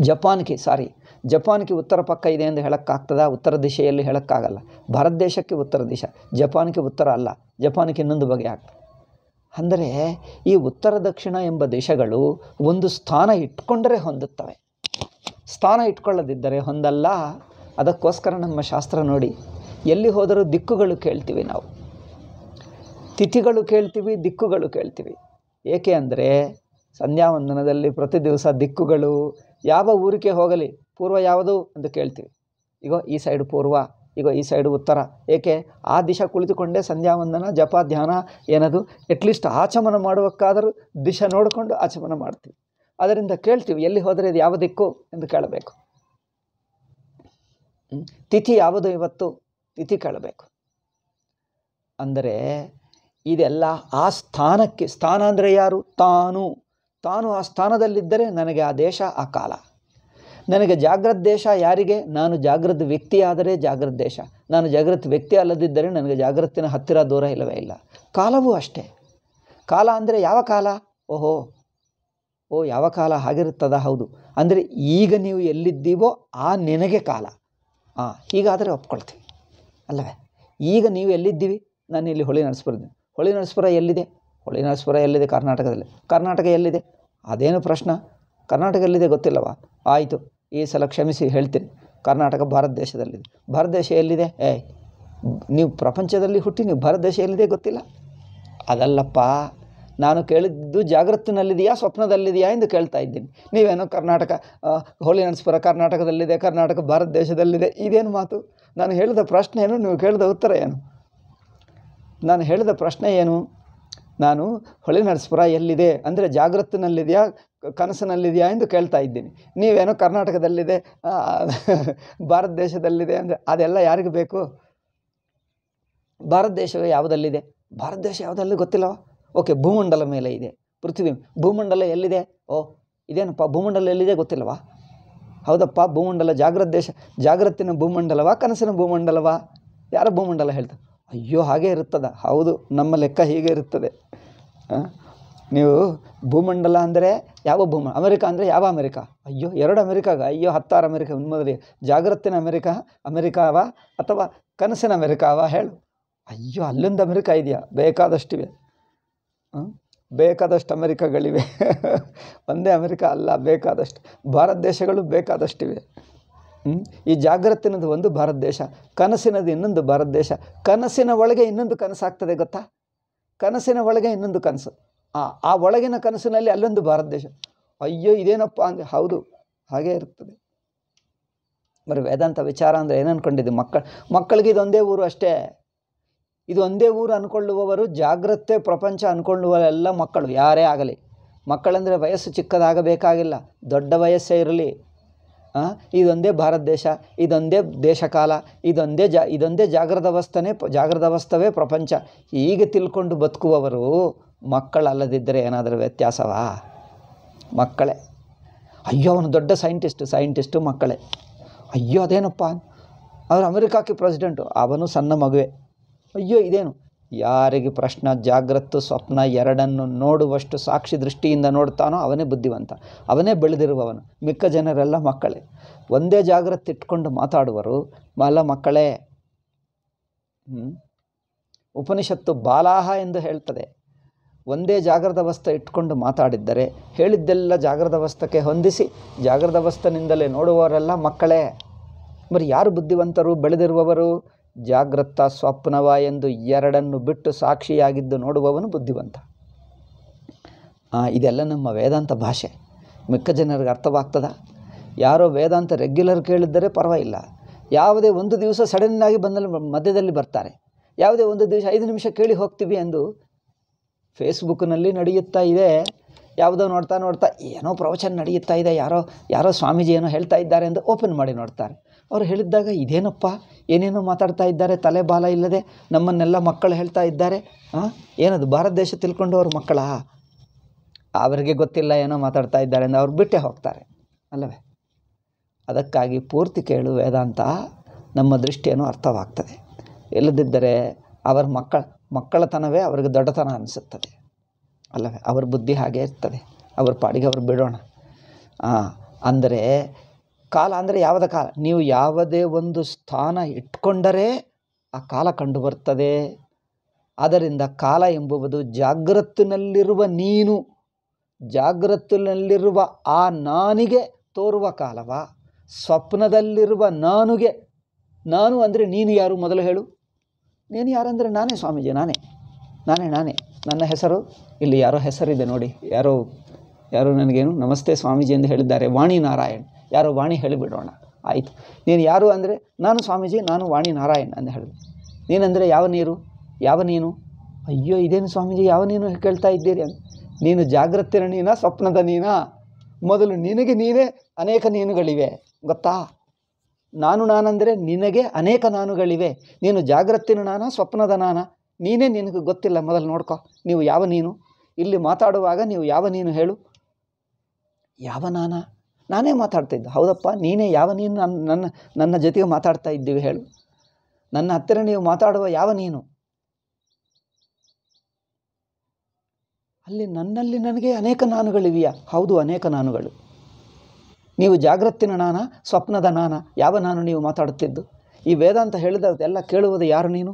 ಜಪಾನ್ಗೆ ಸಾರಿ ಜಪಾನ್ಗೆ ಉತ್ತರ ಪಕ್ಕ ಇದೆ ಎಂದು ಹೇಳೋಕ್ಕಾಗ್ತದ ಉತ್ತರ ದಿಶೆಯಲ್ಲಿ ಹೇಳೋಕ್ಕಾಗಲ್ಲ ಭಾರತ ದೇಶಕ್ಕೆ ಉತ್ತರ ದಿಶ ಜಪಾನ್ಗೆ ಉತ್ತರ ಅಲ್ಲ ಜಪಾನ್ಗೆ ಇನ್ನೊಂದು ಬಗೆ ಆಗ್ತದೆ ಅಂದರೆ ಈ ಉತ್ತರ ದಕ್ಷಿಣ ಎಂಬ ದೇಶಗಳು ಒಂದು ಸ್ಥಾನ ಇಟ್ಕೊಂಡರೆ ಹೊಂದುತ್ತವೆ ಸ್ಥಾನ ಇಟ್ಕೊಳ್ಳದಿದ್ದರೆ ಹೊಂದಲ್ಲ ಅದಕ್ಕೋಸ್ಕರ ನಮ್ಮ ಶಾಸ್ತ್ರ ನೋಡಿ ಎಲ್ಲಿ ಹೋದರೂ ದಿಕ್ಕುಗಳು ಕೇಳ್ತೀವಿ ನಾವು ತಿಥಿಗಳು ಕೇಳ್ತೀವಿ ದಿಕ್ಕುಗಳು ಕೇಳ್ತೀವಿ ಏಕೆ ಅಂದರೆ ಸಂಧ್ಯಾವಂದನದಲ್ಲಿ ಪ್ರತಿ ದಿವಸ ದಿಕ್ಕುಗಳು ಯಾವ ಊರಿಗೆ ಹೋಗಲಿ ಪೂರ್ವ ಯಾವುದು ಎಂದು ಕೇಳ್ತೀವಿ ಈಗ ಈ ಸೈಡ್ ಪೂರ್ವ ಈಗ ಈ ಸೈಡು ಉತ್ತರ ಏಕೆ ಆ ದಿಶ ಕುಳಿತುಕೊಂಡೇ ಸಂಧ್ಯಾವಂದನ ಜಪ ಧ್ಯಾನ ಏನದು ಎಟ್ಲೀಸ್ಟ್ ಆಚಮನ ಮಾಡುವಕ್ಕಾದರೂ ದಿಶ ನೋಡಿಕೊಂಡು ಆಚಮನ ಮಾಡ್ತೀವಿ ಅದರಿಂದ ಕೇಳ್ತೀವಿ ಎಲ್ಲಿ ಹೋದರೆ ಇದು ಯಾವ ದಿಕ್ಕು ಎಂದು ಕೇಳಬೇಕು ತಿಥಿ ಯಾವುದು ಇವತ್ತು ತಿಥಿ ಕೇಳಬೇಕು ಅಂದರೆ ಇದೆಲ್ಲ ಆ ಸ್ಥಾನಕ್ಕೆ ಸ್ಥಾನ ಅಂದರೆ ಯಾರು ತಾನು ತಾನು ಆ ಸ್ಥಾನದಲ್ಲಿದ್ದರೆ ನನಗೆ ಆ ದೇಶ ಆ ಕಾಲ ನನಗೆ ಜಾಗೃತ ದೇಶ ಯಾರಿಗೆ ನಾನು ಜಾಗೃತ ವ್ಯಕ್ತಿಯಾದರೆ ಜಾಗೃತ ದೇಶ ನಾನು ಜಾಗೃತ ವ್ಯಕ್ತಿ ಅಲ್ಲದಿದ್ದರೆ ನನಗೆ ಜಾಗೃತಿನ ಹತ್ತಿರ ದೂರ ಇಲ್ಲವೇ ಇಲ್ಲ ಕಾಲವೂ ಅಷ್ಟೇ ಕಾಲ ಅಂದರೆ ಯಾವ ಕಾಲ ಓಹೋ ಓ ಯಾವ ಕಾಲ ಹಾಗಿರುತ್ತದ ಹೌದು ಅಂದರೆ ಈಗ ನೀವು ಎಲ್ಲಿದ್ದೀವೋ ಆ ನಿನಗೆ ಕಾಲ ಹಾಂ ಹೀಗಾದರೆ ಒಪ್ಕೊಳ್ತೀವಿ ಅಲ್ಲವೇ ಈಗ ನೀವು ಎಲ್ಲಿದ್ದೀವಿ ನಾನು ಇಲ್ಲಿ ಹೊಳಿ ನರಸೀಪುರದ್ದೀನಿ ಹೊಳಿ ನರಸ್ಪುರ ಎಲ್ಲಿದೆ ಹೊಳೆನರಸೀಪುರ ಎಲ್ಲಿದೆ ಕರ್ನಾಟಕದಲ್ಲಿ ಕರ್ನಾಟಕ ಎಲ್ಲಿದೆ ಅದೇನು ಪ್ರಶ್ನೆ ಕರ್ನಾಟಕ ಎಲ್ಲಿದೆ ಗೊತ್ತಿಲ್ಲವ ಆಯಿತು ಈ ಸಲ ಕ್ಷಮಿಸಿ ಹೇಳ್ತೀನಿ ಕರ್ನಾಟಕ ಭಾರತ ದೇಶದಲ್ಲಿದೆ ಭಾರತ ದೇಶ ಎಲ್ಲಿದೆ ಏ ನೀವು ಪ್ರಪಂಚದಲ್ಲಿ ಹುಟ್ಟಿ ನೀವು ಭಾರತ ದೇಶ ಎಲ್ಲಿದೆ ಗೊತ್ತಿಲ್ಲ ಅದಲ್ಲಪ್ಪ ನಾನು ಕೇಳಿದ್ದು ಜಾಗೃತಿನಲ್ಲಿದೆಯಾ ಸ್ವಪ್ನದಲ್ಲಿದೆಯಾ ಎಂದು ಕೇಳ್ತಾ ಇದ್ದೀನಿ ನೀವೇನೋ ಕರ್ನಾಟಕ ಹೋಳಿ ಕರ್ನಾಟಕದಲ್ಲಿದೆ ಕರ್ನಾಟಕ ಭಾರತ ದೇಶದಲ್ಲಿದೆ ಇದೇನು ಮಾತು ನಾನು ಹೇಳಿದ ಪ್ರಶ್ನೆ ಏನು ನೀವು ಕೇಳಿದ ಉತ್ತರ ಏನು ನಾನು ಹೇಳಿದ ಪ್ರಶ್ನೆ ಏನು ನಾನು ಹೊಳೆ ನರಸಪುರ ಎಲ್ಲಿದೆ ಅಂದರೆ ಜಾಗೃತನಲ್ಲಿದೆಯಾ ಕನಸಿನಲ್ಲಿದೆಯಾ ಎಂದು ಕೇಳ್ತಾ ಇದ್ದೀನಿ ನೀವೇನೋ ಕರ್ನಾಟಕದಲ್ಲಿದೆ ಭಾರತ ದೇಶದಲ್ಲಿದೆ ಅಂದರೆ ಅದೆಲ್ಲ ಯಾರಿಗೆ ಬೇಕು ಭಾರತ ದೇಶ ಯಾವುದಲ್ಲಿದೆ ಭಾರತ ದೇಶ ಯಾವುದಲ್ಲಿ ಗೊತ್ತಿಲ್ಲವ ಓಕೆ ಭೂಮಂಡಲ ಮೇಲೆ ಇದೆ ಪೃಥ್ವಿ ಭೂಮಂಡಲ ಎಲ್ಲಿದೆ ಓ ಇದೇನಪ್ಪ ಭೂಮಂಡಲ ಎಲ್ಲಿದೆ ಗೊತ್ತಿಲ್ಲವಾ ಹೌದಪ್ಪ ಭೂಮಂಡಲ ಜಾಗೃತ ದೇಶ ಜಾಗೃತಿನ ಭೂಮಂಡಲವಾ ಕನಸಿನ ಭೂಮಂಡಲವಾ ಯಾರ ಭೂಮಂಡಲ ಹೇಳ್ತಾರೆ ಅಯ್ಯೋ ಹಾಗೆ ಇರುತ್ತದ ಹೌದು ನಮ್ಮ ಲೆಕ್ಕ ಹೀಗೆ ಇರುತ್ತದೆ ನೀವು ಭೂಮಂಡಲ ಅಂದರೆ ಯಾವ ಭೂಮ ಅಮೆರಿಕ ಅಂದರೆ ಯಾವ ಅಮೆರಿಕ ಅಯ್ಯೋ ಎರಡು ಅಮೆರಿಕಾಗ ಅಯ್ಯೋ ಹತ್ತಾರು ಅಮೆರಿಕ ಮೊದಲಿಗೆ ಜಾಗ್ರತಿನ ಅಮೆರಿಕ ಅಮೆರಿಕಾವ ಅಥವಾ ಕನಸಿನ ಅಮೆರಿಕಾವ ಹೇಳು ಅಯ್ಯೋ ಅಲ್ಲಿಂದ ಅಮೆರಿಕ ಇದೆಯಾ ಬೇಕಾದಷ್ಟಿವೆ ಬೇಕಾದಷ್ಟು ಅಮೆರಿಕಗಳಿವೆ ಒಂದೇ ಅಮೆರಿಕ ಅಲ್ಲ ಬೇಕಾದಷ್ಟು ಭಾರತ ದೇಶಗಳು ಬೇಕಾದಷ್ಟಿವೆ ಈ ಜಾಗ್ರತಿನದು ಒಂದು ಭಾರತ ದೇಶ ಕನಸಿನದು ಇನ್ನೊಂದು ಭಾರತ ದೇಶ ಕನಸಿನ ಒಳಗೆ ಇನ್ನೊಂದು ಕನಸಾಗ್ತದೆ ಗೊತ್ತಾ ಕನಸಿನ ಒಳಗೆ ಇನ್ನೊಂದು ಕನಸು ಆ ಆ ಒಳಗಿನ ಕನಸಿನಲ್ಲಿ ಅಲ್ಲೊಂದು ಭಾರತ ದೇಶ ಅಯ್ಯೋ ಇದೇನಪ್ಪ ಅಂದರೆ ಹೌದು ಹಾಗೇ ಇರ್ತದೆ ಬರೀ ವೇದಾಂತ ವಿಚಾರ ಅಂದರೆ ಏನು ಅಂದ್ಕೊಂಡಿದ್ದು ಮಕ್ಕಳು ಮಕ್ಕಳಿಗೆ ಇದೊಂದೇ ಊರು ಅಷ್ಟೇ ಇದು ಒಂದೇ ಊರು ಅಂದ್ಕೊಳ್ಳುವವರು ಜಾಗ್ರತೆ ಪ್ರಪಂಚ ಅಂದ್ಕೊಳ್ಳುವರೆಲ್ಲ ಮಕ್ಕಳು ಯಾರೇ ಆಗಲಿ ಮಕ್ಕಳೆಂದರೆ ವಯಸ್ಸು ಚಿಕ್ಕದಾಗಬೇಕಾಗಿಲ್ಲ ದೊಡ್ಡ ವಯಸ್ಸೇ ಇರಲಿ ಇದೊಂದೇ ಭಾರತ ದೇಶ ಇದೊಂದೇ ದೇಶಕಾಲ ಇದೊಂದೇ ಜಾ ಇದೊಂದೇ ಜಾಗೃತ ಅವಸ್ಥೆನೇ ಜಾಗೃತ ಪ್ರಪಂಚ ಈಗ ತಿಳ್ಕೊಂಡು ಬದುಕುವವರು ಮಕ್ಕಳಲ್ಲದಿದ್ದರೆ ಏನಾದರೂ ವ್ಯತ್ಯಾಸವಾ ಮಕ್ಕಳೇ ಅಯ್ಯೋ ಅವನು ದೊಡ್ಡ ಸೈಂಟಿಸ್ಟು ಸೈಂಟಿಸ್ಟು ಮಕ್ಕಳೇ ಅಯ್ಯೋ ಅದೇನಪ್ಪ ಅವರು ಅಮೆರಿಕಾಕ್ಕೆ ಪ್ರೆಸಿಡೆಂಟು ಅವನು ಸಣ್ಣ ಮಗುವೆ ಅಯ್ಯೋ ಇದೇನು ಯಾರಿಗೆ ಪ್ರಶ್ನ ಜಾಗ್ರತ್ತು ಸ್ವಪ್ನ ಎರಡನ್ನು ನೋಡುವಷ್ಟು ಸಾಕ್ಷಿ ದೃಷ್ಟಿಯಿಂದ ನೋಡ್ತಾನೋ ಅವನೇ ಬುದ್ಧಿವಂತ ಅವನೇ ಬೆಳೆದಿರುವವನು ಮಿಕ್ಕ ಜನರೆಲ್ಲ ಮಕ್ಕಳೇ ಒಂದೇ ಇಟ್ಕೊಂಡು ಮಾತಾಡುವರು ಮಲ ಮಕ್ಕಳೇ ಉಪನಿಷತ್ತು ಬಾಲಾಹ ಎಂದು ಹೇಳ್ತದೆ ಒಂದೇ ಜಾಗ್ರದ ಅವಸ್ಥೆ ಇಟ್ಕೊಂಡು ಮಾತಾಡಿದ್ದರೆ ಹೇಳಿದ್ದೆಲ್ಲ ಜಾಗ್ರದ ವಸ್ತಕ್ಕೆ ಹೊಂದಿಸಿ ಜಾಗ್ರದ ವಸ್ತನಿಂದಲೇ ನೋಡುವವರೆಲ್ಲ ಮಕ್ಕಳೇ ಬರೀ ಯಾರು ಬುದ್ಧಿವಂತರು ಬೆಳೆದಿರುವವರು ಜಾಗೃತ ಸ್ವಪ್ನವ ಎಂದು ಎರಡನ್ನು ಬಿಟ್ಟು ಸಾಕ್ಷಿಯಾಗಿದ್ದು ನೋಡುವವನು ಬುದ್ಧಿವಂತ ಇದೆಲ್ಲ ನಮ್ಮ ವೇದಾಂತ ಭಾಷೆ ಮಿಕ್ಕ ಜನರಿಗೆ ಅರ್ಥವಾಗ್ತದ ಯಾರೋ ವೇದಾಂತ ರೆಗ್ಯುಲರ್ ಕೇಳಿದ್ದರೆ ಪರವಾಗಿಲ್ಲ ಯಾವುದೇ ಒಂದು ದಿವಸ ಸಡನ್ನಾಗಿ ಬಂದಲ್ಲಿ ಮಧ್ಯದಲ್ಲಿ ಬರ್ತಾರೆ ಯಾವುದೇ ಒಂದು ದಿವಸ ಐದು ನಿಮಿಷ ಕೇಳಿ ಹೋಗ್ತೀವಿ ಎಂದು ಫೇಸ್ಬುಕ್ನಲ್ಲಿ ನಡೆಯುತ್ತಾ ಇದೆ ಯಾವುದೋ ನೋಡ್ತಾ ನೋಡ್ತಾ ಏನೋ ಪ್ರವಚನ ನಡೆಯುತ್ತಾ ಇದೆ ಯಾರೋ ಯಾರೋ ಸ್ವಾಮೀಜಿ ಏನೋ ಹೇಳ್ತಾ ಇದ್ದಾರೆ ಎಂದು ಓಪನ್ ಮಾಡಿ ನೋಡ್ತಾರೆ ಅವ್ರು ಹೇಳಿದ್ದಾಗ ಇದೇನಪ್ಪ ಏನೇನೋ ಮಾತಾಡ್ತಾ ಇದ್ದಾರೆ ತಲೆ ಬಾಲ ಇಲ್ಲದೆ ನಮ್ಮನ್ನೆಲ್ಲ ಮಕ್ಕಳು ಹೇಳ್ತಾ ಇದ್ದಾರೆ ಏನದು ಭಾರತ ದೇಶ ತಿಳ್ಕೊಂಡು ಅವ್ರ ಮಕ್ಕಳ ಅವರಿಗೆ ಗೊತ್ತಿಲ್ಲ ಏನೋ ಮಾತಾಡ್ತಾ ಇದ್ದಾರೆ ಅಂದರೆ ಅವ್ರು ಬಿಟ್ಟೇ ಹೋಗ್ತಾರೆ ಅಲ್ಲವೇ ಅದಕ್ಕಾಗಿ ಪೂರ್ತಿ ಕೇಳು ವೇದಾಂತ ನಮ್ಮ ದೃಷ್ಟಿಯನ್ನು ಅರ್ಥವಾಗ್ತದೆ ಇಲ್ಲದಿದ್ದರೆ ಅವರ ಮಕ್ಕಳ ಮಕ್ಕಳತನವೇ ಅವ್ರಿಗೆ ದೊಡ್ಡತನ ಅನಿಸುತ್ತದೆ ಅಲ್ಲವೇ ಅವ್ರ ಬುದ್ಧಿ ಹಾಗೆ ಇರ್ತದೆ ಅವ್ರ ಪಾಡಿಗೆ ಅವ್ರು ಬಿಡೋಣ ಅಂದರೆ ಕಾಲ ಅಂದರೆ ಯಾವುದ ಕಾಲ ನೀವು ಯಾವುದೇ ಒಂದು ಸ್ಥಾನ ಇಟ್ಕೊಂಡರೆ ಆ ಕಾಲ ಕಂಡು ಬರ್ತದೆ ಆದ್ದರಿಂದ ಕಾಲ ಎಂಬುವುದು ಜಾಗ್ರತ್ತಿನಲ್ಲಿರುವ ನೀನು ಜಾಗ್ರತ್ತಿನಲ್ಲಿರುವ ಆ ನಾನಿಗೆ ತೋರುವ ಕಾಲವ ಸ್ವಪ್ನದಲ್ಲಿರುವ ನಾನುಗೆ ನಾನು ಅಂದರೆ ನೀನು ಯಾರು ಮೊದಲು ಹೇಳು ನೀನು ಯಾರಂದರೆ ನಾನೇ ಸ್ವಾಮೀಜಿ ನಾನೇ ನಾನೇ ನಾನೇ ನನ್ನ ಹೆಸರು ಇಲ್ಲಿ ಯಾರೋ ಹೆಸರಿದೆ ನೋಡಿ ಯಾರೋ ಯಾರೋ ನನಗೇನು ನಮಸ್ತೆ ಸ್ವಾಮೀಜಿ ಎಂದು ಹೇಳಿದ್ದಾರೆ ವಾಣಿ ನಾರಾಯಣ್ ಯಾರೋ ವಾಣಿ ಹೇಳಿಬಿಡೋಣ ಆಯಿತು ನೀನು ಯಾರು ಅಂದರೆ ನಾನು ಸ್ವಾಮೀಜಿ ನಾನು ವಾಣಿ ನಾರಾಯಣ್ ಅಂತ ಹೇಳಿದೆ ನೀನಂದರೆ ಯಾವ ನೀರು ಯಾವ ನೀನು ಅಯ್ಯೋ ಇದೇನು ಸ್ವಾಮೀಜಿ ಯಾವ ನೀನು ಕೇಳ್ತಾ ಇದ್ದೀರಿ ಅಂತ ನೀನು ಜಾಗೃತ್ತಿನ ನೀನಾ ಸ್ವಪ್ನದ ನೀನಾ ಮೊದಲು ನಿನಗೆ ನೀನೇ ಅನೇಕ ನೀನುಗಳಿವೆ ಗೊತ್ತಾ ನಾನು ನಾನಂದರೆ ನಿನಗೆ ಅನೇಕ ನಾನುಗಳಿವೆ ನೀನು ಜಾಗೃತಿನ ನಾನಾ ಸ್ವಪ್ನದ ನಾನಾ ನೀನೇ ನಿನಗೆ ಗೊತ್ತಿಲ್ಲ ಮೊದಲು ನೋಡ್ಕೊ ನೀವು ಯಾವ ನೀನು ಇಲ್ಲಿ ಮಾತಾಡುವಾಗ ನೀವು ಯಾವ ನೀನು ಹೇಳು ಯಾವ ನಾನಾ ನಾನೇ ಮಾತಾಡ್ತಿದ್ದೆ ಹೌದಪ್ಪ ನೀನೇ ಯಾವ ನೀನು ನನ್ನ ನನ್ನ ನನ್ನ ಜೊತೆಗೆ ಮಾತಾಡ್ತಾ ಇದ್ದೀವಿ ಹೇಳು ನನ್ನ ಹತ್ತಿರ ನೀವು ಮಾತಾಡುವ ಯಾವ ನೀನು ಅಲ್ಲಿ ನನ್ನಲ್ಲಿ ನನಗೆ ಅನೇಕ ನಾನುಗಳಿವೆಯಾ ಹೌದು ಅನೇಕ ನಾನುಗಳು ನೀವು ಜಾಗೃತಿನ ನಾನ ಸ್ವಪ್ನದ ನಾನ ಯಾವ ನಾನು ನೀವು ಮಾತಾಡುತ್ತಿದ್ದು ಈ ವೇದಾಂತ ಹೇಳಿದ ಎಲ್ಲ ಕೇಳುವುದು ಯಾರು ನೀನು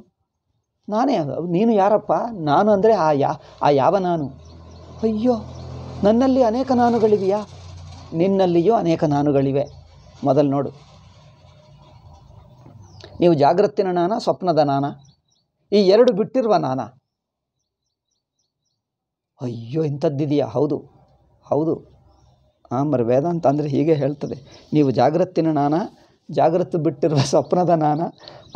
ನಾನೇ ನೀನು ಯಾರಪ್ಪ ನಾನು ಅಂದರೆ ಆ ಯಾ ಆ ಯಾವ ನಾನು ಅಯ್ಯೋ ನನ್ನಲ್ಲಿ ಅನೇಕ ನಾನುಗಳಿವೆಯಾ ನಿನ್ನಲ್ಲಿಯೂ ಅನೇಕ ನಾನುಗಳಿವೆ ಮೊದಲು ನೋಡು ನೀವು ಜಾಗೃತಿನ ನಾನ ಸ್ವಪ್ನದ ನಾನ ಈ ಎರಡು ಬಿಟ್ಟಿರುವ ನಾನ ಅಯ್ಯೋ ಇಂಥದ್ದಿದೆಯಾ ಹೌದು ಹೌದು ಆಮರ ವೇದಾಂತ ಅಂದರೆ ಹೀಗೆ ಹೇಳ್ತದೆ ನೀವು ಜಾಗೃತಿನ ನಾನ ಜಾಗೃತ್ತು ಬಿಟ್ಟಿರುವ ಸ್ವಪ್ನದ ನಾನ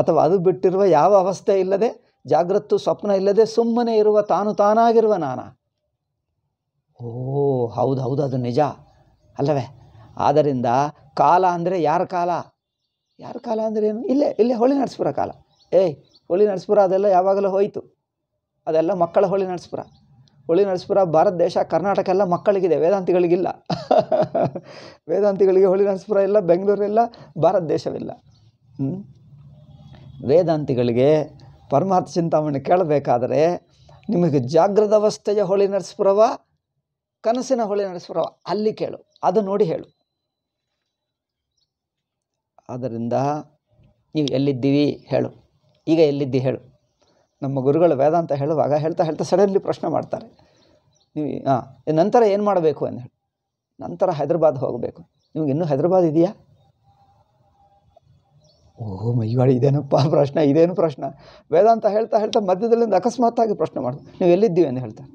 ಅಥವಾ ಅದು ಬಿಟ್ಟಿರುವ ಯಾವ ಅವಸ್ಥೆ ಇಲ್ಲದೆ ಜಾಗೃತ್ತು ಸ್ವಪ್ನ ಇಲ್ಲದೆ ಸುಮ್ಮನೆ ಇರುವ ತಾನು ತಾನಾಗಿರುವ ನಾನ ಓ ಹೌದು ಹೌದು ಅದು ನಿಜ ಅಲ್ಲವೇ ಆದ್ದರಿಂದ ಕಾಲ ಅಂದರೆ ಯಾರ ಕಾಲ ಯಾರ ಕಾಲ ಅಂದರೆ ಏನು ಇಲ್ಲೇ ಇಲ್ಲೇ ಹೋಳಿ ನಡೆಸ್ಪುರ ಕಾಲ ಏಯ್ ಹೋಳಿ ನಡೆಸ್ಪುರ ಅದೆಲ್ಲ ಯಾವಾಗಲೂ ಹೋಯಿತು ಅದೆಲ್ಲ ಮಕ್ಕಳ ಹೋಳಿ ನಡೆಸ್ಪುರ ಹೋಳಿ ನಡೆಸ್ಪುರ ಭಾರತ ದೇಶ ಕರ್ನಾಟಕ ಎಲ್ಲ ಮಕ್ಕಳಿಗಿದೆ ವೇದಾಂತಿಗಳಿಗಿಲ್ಲ ವೇದಾಂತಿಗಳಿಗೆ ಹೋಳಿ ನಡೆಸ್ಪುರ ಇಲ್ಲ ಬೆಂಗಳೂರಿಲ್ಲ ಭಾರತ ದೇಶವಿಲ್ಲ ವೇದಾಂತಿಗಳಿಗೆ ಪರಮಾರ್ಥ ಚಿಂತಾಮಣಿ ಕೇಳಬೇಕಾದರೆ ನಿಮಗೆ ಜಾಗೃತ ಅವಸ್ಥೆಯ ಹೋಳಿ ನರಸಪುರವ ಕನಸಿನ ಹೋಳಿ ನರಸಪುರವ ಅಲ್ಲಿ ಕೇಳು ಅದು ನೋಡಿ ಹೇಳು ಆದ್ದರಿಂದ ನೀವು ಎಲ್ಲಿದ್ದೀವಿ ಹೇಳು ಈಗ ಎಲ್ಲಿದ್ದಿ ಹೇಳು ನಮ್ಮ ಗುರುಗಳು ವೇದಾಂತ ಹೇಳುವಾಗ ಹೇಳ್ತಾ ಹೇಳ್ತಾ ಸಡನ್ಲಿ ಪ್ರಶ್ನೆ ಮಾಡ್ತಾರೆ ನೀವು ಹಾಂ ನಂತರ ಏನು ಮಾಡಬೇಕು ಅಂತ ಹೇಳಿ ನಂತರ ಹೈದರಾಬಾದ್ ಹೋಗಬೇಕು ನಿಮ್ಗೆ ಇನ್ನೂ ಹೈದರಾಬಾದ್ ಇದೆಯಾ ಓಹ್ ಮೈವಾಡಿ ಇದೇನಪ್ಪ ಪ್ರಶ್ನೆ ಇದೇನು ಪ್ರಶ್ನೆ ವೇದಾಂತ ಹೇಳ್ತಾ ಹೇಳ್ತಾ ಮಧ್ಯದಲ್ಲಿಂದ ಅಕಸ್ಮಾತ್ತಾಗಿ ಪ್ರಶ್ನೆ ಮಾಡ್ತಾರೆ ನೀವು ಎಲ್ಲಿದ್ದೀವಿ ಅಂತ ಹೇಳ್ತಾರೆ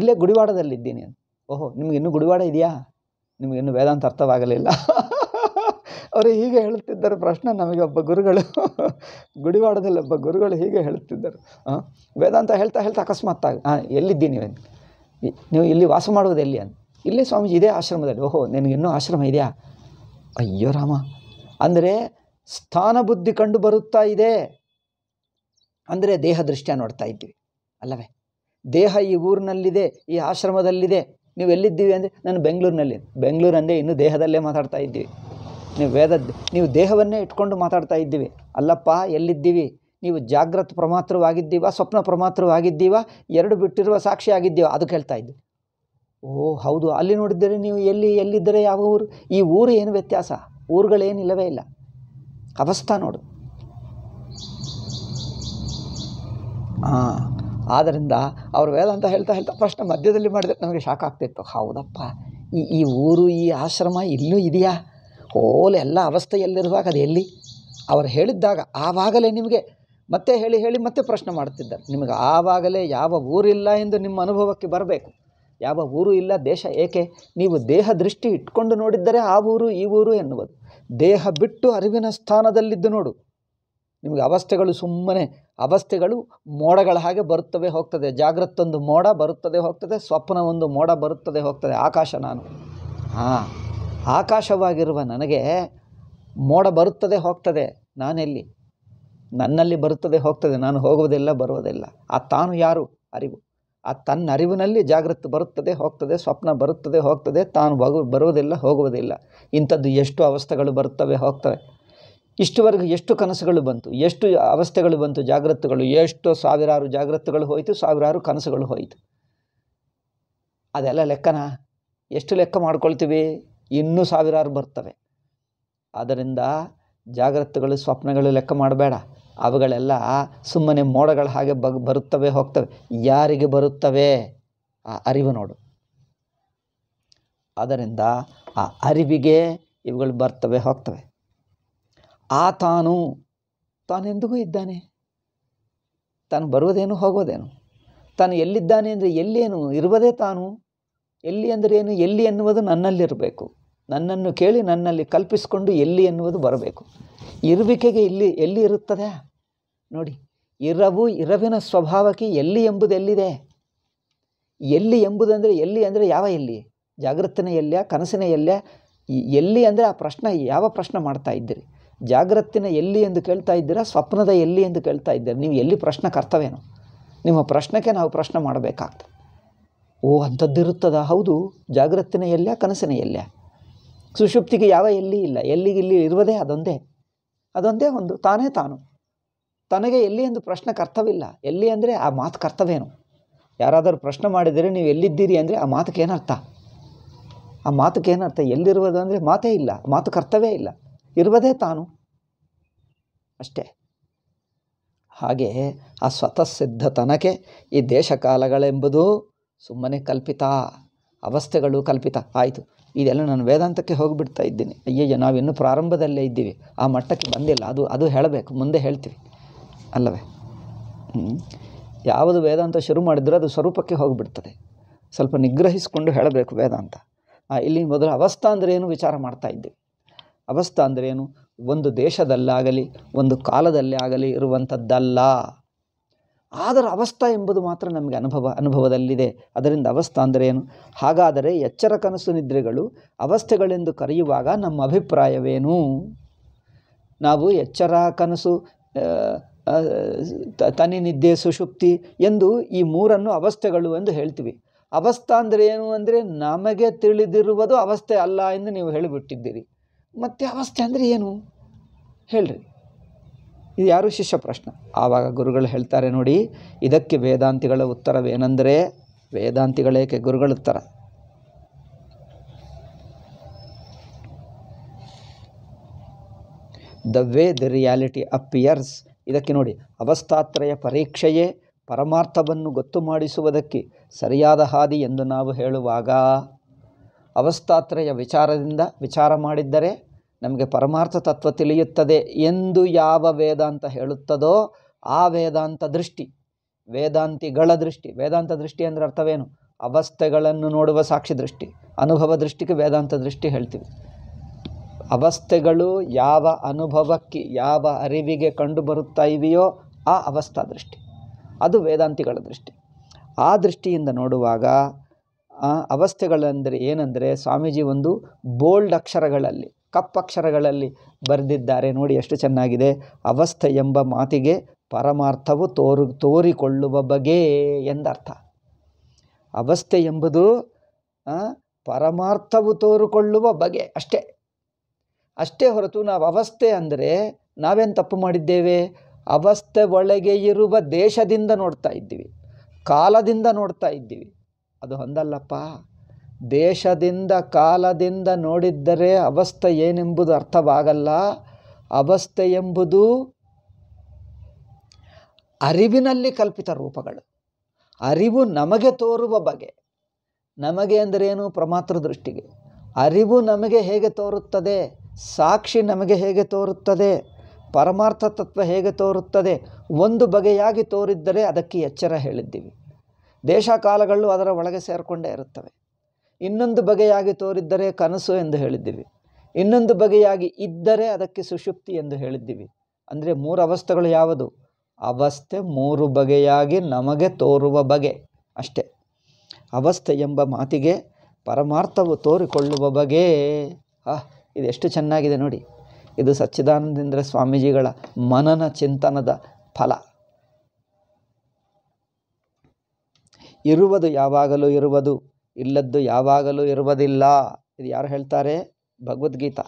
ಇಲ್ಲೇ ಗುಡಿವಾಡದಲ್ಲಿದ್ದೀನಿ ಅಂತ ಓಹೋ ನಿಮ್ಗೆ ಇನ್ನೂ ಗುಡಿವಾಡ ಇದೆಯಾ ನಿಮಗಿನ್ನೂ ವೇದಾಂತ ಅರ್ಥವಾಗಲಿಲ್ಲ ಅವರು ಹೀಗೆ ಹೇಳುತ್ತಿದ್ದರು ಪ್ರಶ್ನೆ ನಮಗೆ ಒಬ್ಬ ಗುರುಗಳು ಗುಡಿವಾಡದಲ್ಲಿ ಒಬ್ಬ ಗುರುಗಳು ಹೀಗೆ ಹೇಳುತ್ತಿದ್ದರು ವೇದಾಂತ ಹೇಳ್ತಾ ಹೇಳ್ತಾ ಅಕಸ್ಮಾತ್ ಹಾಂ ಎಲ್ಲಿದ್ದೀನಿ ನೀವು ಇಲ್ಲಿ ವಾಸ ಮಾಡುವುದು ಎಲ್ಲಿ ಅಂತ ಇಲ್ಲೇ ಸ್ವಾಮೀಜಿ ಇದೇ ಆಶ್ರಮದಲ್ಲಿ ಓಹೋ ಇನ್ನೂ ಆಶ್ರಮ ಇದೆಯಾ ಅಯ್ಯೋ ರಾಮ ಅಂದರೆ ಸ್ಥಾನ ಬುದ್ಧಿ ಕಂಡು ಬರುತ್ತಾ ಇದೆ ಅಂದರೆ ದೇಹ ದೃಷ್ಟಿಯ ನೋಡ್ತಾ ಇದ್ದೀವಿ ಅಲ್ಲವೇ ದೇಹ ಈ ಊರಿನಲ್ಲಿದೆ ಈ ಆಶ್ರಮದಲ್ಲಿದೆ ನೀವು ಎಲ್ಲಿದ್ದೀವಿ ಅಂದರೆ ನಾನು ಬೆಂಗಳೂರಿನಲ್ಲಿ ಬೆಂಗಳೂರು ಅಂದರೆ ಇನ್ನೂ ದೇಹದಲ್ಲೇ ಮಾತಾಡ್ತಾ ಇದ್ದೀವಿ ನೀವು ವೇದ ನೀವು ದೇಹವನ್ನೇ ಇಟ್ಕೊಂಡು ಮಾತಾಡ್ತಾ ಇದ್ದೀವಿ ಅಲ್ಲಪ್ಪ ಎಲ್ಲಿದ್ದೀವಿ ನೀವು ಜಾಗ್ರತ ಪ್ರಮಾತ್ರವಾಗಿದ್ದೀವ ಸ್ವಪ್ನ ಪ್ರಮಾತ್ರವಾಗಿದ್ದೀವಾ ಎರಡು ಬಿಟ್ಟಿರುವ ಸಾಕ್ಷಿ ಆಗಿದ್ದೀವ ಅದು ಕೇಳ್ತಾ ಇದ್ದೆ ಓ ಹೌದು ಅಲ್ಲಿ ನೋಡಿದರೆ ನೀವು ಎಲ್ಲಿ ಎಲ್ಲಿದ್ದರೆ ಯಾವ ಊರು ಈ ಊರು ಏನು ವ್ಯತ್ಯಾಸ ಊರುಗಳೇನಿಲ್ಲವೇ ಇಲ್ಲ ಅವಸ್ಥಾ ನೋಡು ಹಾಂ ಆದ್ದರಿಂದ ಅವರು ಅಂತ ಹೇಳ್ತಾ ಹೇಳ್ತಾ ಪ್ರಶ್ನೆ ಮಧ್ಯದಲ್ಲಿ ಮಾಡಿದ್ರೆ ನಮಗೆ ಶಾಕ್ ಆಗ್ತಿತ್ತು ಹೌದಪ್ಪ ಈ ಈ ಊರು ಈ ಆಶ್ರಮ ಇಲ್ಲೂ ಇದೆಯಾ ಓಲ್ ಎಲ್ಲ ಅವಸ್ಥೆಯಲ್ಲಿರುವಾಗ ಅದು ಎಲ್ಲಿ ಅವರು ಹೇಳಿದ್ದಾಗ ಆವಾಗಲೇ ನಿಮಗೆ ಮತ್ತೆ ಹೇಳಿ ಹೇಳಿ ಮತ್ತೆ ಪ್ರಶ್ನೆ ಮಾಡ್ತಿದ್ದಾರೆ ನಿಮಗೆ ಆವಾಗಲೇ ಯಾವ ಊರಿಲ್ಲ ಎಂದು ನಿಮ್ಮ ಅನುಭವಕ್ಕೆ ಬರಬೇಕು ಯಾವ ಊರು ಇಲ್ಲ ದೇಶ ಏಕೆ ನೀವು ದೇಹ ದೃಷ್ಟಿ ಇಟ್ಕೊಂಡು ನೋಡಿದ್ದರೆ ಆ ಊರು ಈ ಊರು ಎನ್ನುವುದು ದೇಹ ಬಿಟ್ಟು ಅರಿವಿನ ಸ್ಥಾನದಲ್ಲಿದ್ದು ನೋಡು ನಿಮಗೆ ಅವಸ್ಥೆಗಳು ಸುಮ್ಮನೆ ಅವಸ್ಥೆಗಳು ಮೋಡಗಳ ಹಾಗೆ ಬರುತ್ತವೆ ಹೋಗ್ತದೆ ಜಾಗ್ರತ್ತೊಂದು ಮೋಡ ಬರುತ್ತದೆ ಹೋಗ್ತದೆ ಸ್ವಪ್ನ ಒಂದು ಮೋಡ ಬರುತ್ತದೆ ಹೋಗ್ತದೆ ಆಕಾಶ ನಾನು ಹಾಂ ಆಕಾಶವಾಗಿರುವ ನನಗೆ ಮೋಡ ಬರುತ್ತದೆ ಹೋಗ್ತದೆ ನಾನೆಲ್ಲಿ ನನ್ನಲ್ಲಿ ಬರುತ್ತದೆ ಹೋಗ್ತದೆ ನಾನು ಹೋಗುವುದಿಲ್ಲ ಬರುವುದಿಲ್ಲ ಆ ತಾನು ಯಾರು ಅರಿವು ಆ ತನ್ನ ಅರಿವಿನಲ್ಲಿ ಜಾಗೃತಿ ಬರುತ್ತದೆ ಹೋಗ್ತದೆ ಸ್ವಪ್ನ ಬರುತ್ತದೆ ಹೋಗ್ತದೆ ತಾನು ಬರುವುದಿಲ್ಲ ಹೋಗುವುದಿಲ್ಲ ಇಂಥದ್ದು ಎಷ್ಟು ಅವಸ್ಥೆಗಳು ಬರುತ್ತವೆ ಹೋಗ್ತವೆ ಇಷ್ಟುವರೆಗೂ ಎಷ್ಟು ಕನಸುಗಳು ಬಂತು ಎಷ್ಟು ಅವಸ್ಥೆಗಳು ಬಂತು ಜಾಗ್ರತಗಳು ಎಷ್ಟು ಸಾವಿರಾರು ಜಾಗ್ರತೆಗಳು ಹೋಯಿತು ಸಾವಿರಾರು ಕನಸುಗಳು ಹೋಯಿತು ಅದೆಲ್ಲ ಲೆಕ್ಕನ ಎಷ್ಟು ಲೆಕ್ಕ ಮಾಡ್ಕೊಳ್ತೀವಿ ಇನ್ನೂ ಸಾವಿರಾರು ಬರ್ತವೆ ಆದ್ದರಿಂದ ಜಾಗ್ರತಗಳು ಸ್ವಪ್ನಗಳು ಲೆಕ್ಕ ಮಾಡಬೇಡ ಅವುಗಳೆಲ್ಲ ಸುಮ್ಮನೆ ಮೋಡಗಳ ಹಾಗೆ ಬಗ್ ಬರುತ್ತವೆ ಹೋಗ್ತವೆ ಯಾರಿಗೆ ಬರುತ್ತವೆ ಆ ಅರಿವು ನೋಡು ಆದ್ದರಿಂದ ಆ ಅರಿವಿಗೆ ಇವುಗಳು ಬರ್ತವೆ ಹೋಗ್ತವೆ ಆ ತಾನು ತಾನೆಂದಿಗೂ ಇದ್ದಾನೆ ತಾನು ಬರುವುದೇನು ಹೋಗೋದೇನು ತಾನು ಎಲ್ಲಿದ್ದಾನೆ ಅಂದರೆ ಎಲ್ಲೇನು ಇರುವುದೇ ತಾನು ಎಲ್ಲಿ ಅಂದರೆ ಏನು ಎಲ್ಲಿ ಎನ್ನುವುದು ನನ್ನಲ್ಲಿರಬೇಕು ನನ್ನನ್ನು ಕೇಳಿ ನನ್ನಲ್ಲಿ ಕಲ್ಪಿಸಿಕೊಂಡು ಎಲ್ಲಿ ಎನ್ನುವುದು ಬರಬೇಕು ಇರುವಿಕೆಗೆ ಇಲ್ಲಿ ಎಲ್ಲಿ ಇರುತ್ತದೆ ನೋಡಿ ಇರವು ಇರವಿನ ಸ್ವಭಾವಕ್ಕೆ ಎಲ್ಲಿ ಎಂಬುದು ಎಲ್ಲಿದೆ ಎಲ್ಲಿ ಎಂಬುದಂದರೆ ಎಲ್ಲಿ ಅಂದರೆ ಯಾವ ಎಲ್ಲಿ ಎಲ್ಲ ಕನಸಿನ ಎಲ್ಲ ಎಲ್ಲಿ ಅಂದರೆ ಆ ಪ್ರಶ್ನೆ ಯಾವ ಪ್ರಶ್ನೆ ಮಾಡ್ತಾ ಇದ್ದೀರಿ ಜಾಗ್ರತಿನ ಎಲ್ಲಿ ಎಂದು ಕೇಳ್ತಾ ಇದ್ದೀರಾ ಸ್ವಪ್ನದ ಎಲ್ಲಿ ಎಂದು ಕೇಳ್ತಾ ಇದ್ದೀರ ನೀವು ಎಲ್ಲಿ ಪ್ರಶ್ನೆ ಕರ್ತವೇನು ನಿಮ್ಮ ಪ್ರಶ್ನೆಗೆ ನಾವು ಪ್ರಶ್ನೆ ಮಾಡಬೇಕಾಗ್ತದೆ ಓ ಅಂಥದ್ದಿರುತ್ತದ ಹೌದು ಜಾಗ್ರತಿನ ಎಲ್ಲ ಕನಸಿನ ಎಲ್ಲ ಸುಷುಪ್ತಿಗೆ ಯಾವ ಎಲ್ಲಿ ಇಲ್ಲ ಎಲ್ಲಿಗೆ ಇಲ್ಲಿ ಇರುವುದೇ ಅದೊಂದೇ ಅದೊಂದೇ ಒಂದು ತಾನೇ ತಾನು ತನಗೆ ಎಲ್ಲಿ ಎಂದು ಪ್ರಶ್ನೆ ಕರ್ತವಿಲ್ಲ ಎಲ್ಲಿ ಅಂದರೆ ಆ ಮಾತು ಕರ್ತವೇನು ಯಾರಾದರೂ ಪ್ರಶ್ನೆ ಮಾಡಿದರೆ ನೀವು ಎಲ್ಲಿದ್ದೀರಿ ಅಂದರೆ ಆ ಮಾತಕ್ಕೇನರ್ಥ ಆ ಮಾತಕ್ಕೇನರ್ಥ ಎಲ್ಲಿರುವುದು ಅಂದರೆ ಮಾತೇ ಇಲ್ಲ ಮಾತು ಕರ್ತವೇ ಇಲ್ಲ ಇರುವುದೇ ತಾನು ಅಷ್ಟೇ ಹಾಗೆ ಆ ಸ್ವತಃ ಸಿದ್ಧತನಕ್ಕೆ ಈ ದೇಶಕಾಲಗಳೆಂಬುದು ಸುಮ್ಮನೆ ಕಲ್ಪಿತ ಅವಸ್ಥೆಗಳು ಕಲ್ಪಿತ ಆಯಿತು ಇದೆಲ್ಲ ನಾನು ವೇದಾಂತಕ್ಕೆ ಹೋಗಿಬಿಡ್ತಾ ಇದ್ದೀನಿ ಅಯ್ಯಯ್ಯ ನಾವಿನ್ನೂ ಪ್ರಾರಂಭದಲ್ಲೇ ಇದ್ದೀವಿ ಆ ಮಟ್ಟಕ್ಕೆ ಬಂದಿಲ್ಲ ಅದು ಅದು ಹೇಳಬೇಕು ಮುಂದೆ ಹೇಳ್ತೀವಿ ಅಲ್ಲವೇ ಯಾವುದು ವೇದಾಂತ ಶುರು ಮಾಡಿದ್ರೆ ಅದು ಸ್ವರೂಪಕ್ಕೆ ಹೋಗಿಬಿಡ್ತದೆ ಸ್ವಲ್ಪ ನಿಗ್ರಹಿಸಿಕೊಂಡು ಹೇಳಬೇಕು ವೇದಾಂತ ಇಲ್ಲಿ ಮೊದಲು ಅವಸ್ಥಾ ಅಂದರೆ ಏನು ವಿಚಾರ ಮಾಡ್ತಾ ಇದ್ದೀವಿ ಅವಸ್ಥ ಅಂದ್ರೇನು ಒಂದು ದೇಶದಲ್ಲಾಗಲಿ ಒಂದು ಕಾಲದಲ್ಲೇ ಆಗಲಿ ಇರುವಂಥದ್ದಲ್ಲ ಆದರೆ ಅವಸ್ಥಾ ಎಂಬುದು ಮಾತ್ರ ನಮಗೆ ಅನುಭವ ಅನುಭವದಲ್ಲಿದೆ ಅದರಿಂದ ಅವಸ್ಥಾ ಅಂದರೆ ಏನು ಹಾಗಾದರೆ ಎಚ್ಚರ ಕನಸು ನಿದ್ರೆಗಳು ಅವಸ್ಥೆಗಳೆಂದು ಕರೆಯುವಾಗ ನಮ್ಮ ಅಭಿಪ್ರಾಯವೇನು ನಾವು ಎಚ್ಚರ ಕನಸು ತನಿ ನಿದ್ದೆ ಸುಶುಕ್ತಿ ಎಂದು ಈ ಮೂರನ್ನು ಅವಸ್ಥೆಗಳು ಎಂದು ಹೇಳ್ತೀವಿ ಅವಸ್ಥಾ ಅಂದರೆ ಏನು ಅಂದರೆ ನಮಗೆ ತಿಳಿದಿರುವುದು ಅವಸ್ಥೆ ಅಲ್ಲ ಎಂದು ನೀವು ಹೇಳಿಬಿಟ್ಟಿದ್ದೀರಿ ಮತ್ತೆ ಅವಸ್ಥೆ ಅಂದರೆ ಏನು ಹೇಳ್ರಿ ಇದು ಯಾರು ಶಿಷ್ಯ ಪ್ರಶ್ನೆ ಆವಾಗ ಗುರುಗಳು ಹೇಳ್ತಾರೆ ನೋಡಿ ಇದಕ್ಕೆ ವೇದಾಂತಿಗಳ ಉತ್ತರವೇನೆಂದರೆ ವೇದಾಂತಿಗಳೇಕೆ ಗುರುಗಳ ಉತ್ತರ the way the reality appears ಇದಕ್ಕೆ ನೋಡಿ ಅವಸ್ಥಾತ್ರಯ ಪರೀಕ್ಷೆಯೇ ಪರಮಾರ್ಥವನ್ನು ಗೊತ್ತು ಮಾಡಿಸುವುದಕ್ಕೆ ಸರಿಯಾದ ಹಾದಿ ಎಂದು ನಾವು ಹೇಳುವಾಗ ಅವಸ್ಥಾತ್ರಯ ವಿಚಾರದಿಂದ ವಿಚಾರ ಮಾಡಿದ್ದರೆ ನಮಗೆ ಪರಮಾರ್ಥ ತತ್ವ ತಿಳಿಯುತ್ತದೆ ಎಂದು ಯಾವ ವೇದಾಂತ ಹೇಳುತ್ತದೋ ಆ ವೇದಾಂತ ದೃಷ್ಟಿ ವೇದಾಂತಿಗಳ ದೃಷ್ಟಿ ವೇದಾಂತ ದೃಷ್ಟಿ ಅಂದರೆ ಅರ್ಥವೇನು ಅವಸ್ಥೆಗಳನ್ನು ನೋಡುವ ಸಾಕ್ಷಿ ದೃಷ್ಟಿ ಅನುಭವ ದೃಷ್ಟಿಗೆ ವೇದಾಂತ ದೃಷ್ಟಿ ಹೇಳ್ತೀವಿ ಅವಸ್ಥೆಗಳು ಯಾವ ಅನುಭವಕ್ಕೆ ಯಾವ ಅರಿವಿಗೆ ಕಂಡು ಬರುತ್ತಾ ಇವೆಯೋ ಆ ಅವಸ್ಥಾ ದೃಷ್ಟಿ ಅದು ವೇದಾಂತಿಗಳ ದೃಷ್ಟಿ ಆ ದೃಷ್ಟಿಯಿಂದ ನೋಡುವಾಗ ಅವಸ್ಥೆಗಳೆಂದರೆ ಏನೆಂದರೆ ಸ್ವಾಮೀಜಿ ಒಂದು ಬೋಲ್ಡ್ ಅಕ್ಷರಗಳಲ್ಲಿ ಅಕ್ಷರಗಳಲ್ಲಿ ಬರೆದಿದ್ದಾರೆ ನೋಡಿ ಎಷ್ಟು ಚೆನ್ನಾಗಿದೆ ಅವಸ್ಥೆ ಎಂಬ ಮಾತಿಗೆ ಪರಮಾರ್ಥವು ತೋರು ತೋರಿಕೊಳ್ಳುವ ಬಗೆ ಎಂದರ್ಥ ಅವಸ್ಥೆ ಎಂಬುದು ಪರಮಾರ್ಥವು ತೋರಿಕೊಳ್ಳುವ ಬಗೆ ಅಷ್ಟೇ ಅಷ್ಟೇ ಹೊರತು ನಾವು ಅವಸ್ಥೆ ಅಂದರೆ ನಾವೇನು ತಪ್ಪು ಮಾಡಿದ್ದೇವೆ ಅವಸ್ಥೆ ಒಳಗೆ ಇರುವ ದೇಶದಿಂದ ನೋಡ್ತಾ ಇದ್ದೀವಿ ಕಾಲದಿಂದ ನೋಡ್ತಾ ಇದ್ದೀವಿ ಅದು ಹೊಂದಲ್ಲಪ್ಪ ದೇಶದಿಂದ ಕಾಲದಿಂದ ನೋಡಿದ್ದರೆ ಅವಸ್ಥೆ ಏನೆಂಬುದು ಅರ್ಥವಾಗಲ್ಲ ಅವಸ್ಥೆ ಎಂಬುದು ಅರಿವಿನಲ್ಲಿ ಕಲ್ಪಿತ ರೂಪಗಳು ಅರಿವು ನಮಗೆ ತೋರುವ ಬಗೆ ನಮಗೆ ಅಂದರೇನು ಪ್ರಮಾತೃ ದೃಷ್ಟಿಗೆ ಅರಿವು ನಮಗೆ ಹೇಗೆ ತೋರುತ್ತದೆ ಸಾಕ್ಷಿ ನಮಗೆ ಹೇಗೆ ತೋರುತ್ತದೆ ಪರಮಾರ್ಥ ತತ್ವ ಹೇಗೆ ತೋರುತ್ತದೆ ಒಂದು ಬಗೆಯಾಗಿ ತೋರಿದ್ದರೆ ಅದಕ್ಕೆ ಎಚ್ಚರ ಹೇಳಿದ್ದೀವಿ ದೇಶ ಕಾಲಗಳು ಅದರ ಒಳಗೆ ಸೇರಿಕೊಂಡೇ ಇರುತ್ತವೆ ಇನ್ನೊಂದು ಬಗೆಯಾಗಿ ತೋರಿದ್ದರೆ ಕನಸು ಎಂದು ಹೇಳಿದ್ದೀವಿ ಇನ್ನೊಂದು ಬಗೆಯಾಗಿ ಇದ್ದರೆ ಅದಕ್ಕೆ ಸುಷುಪ್ತಿ ಎಂದು ಹೇಳಿದ್ದೀವಿ ಅಂದರೆ ಮೂರು ಅವಸ್ಥೆಗಳು ಯಾವುದು ಅವಸ್ಥೆ ಮೂರು ಬಗೆಯಾಗಿ ನಮಗೆ ತೋರುವ ಬಗೆ ಅಷ್ಟೆ ಅವಸ್ಥೆ ಎಂಬ ಮಾತಿಗೆ ಪರಮಾರ್ಥವು ತೋರಿಕೊಳ್ಳುವ ಬಗೆ ಹಾ ಇದೆಷ್ಟು ಚೆನ್ನಾಗಿದೆ ನೋಡಿ ಇದು ಸಚ್ಚಿದಾನಂದೇಂದ್ರ ಸ್ವಾಮೀಜಿಗಳ ಮನನ ಚಿಂತನದ ಫಲ ಇರುವುದು ಯಾವಾಗಲೂ ಇರುವುದು ಇಲ್ಲದ್ದು ಯಾವಾಗಲೂ ಇರುವುದಿಲ್ಲ ಇದು ಯಾರು ಹೇಳ್ತಾರೆ ಭಗವದ್ಗೀತ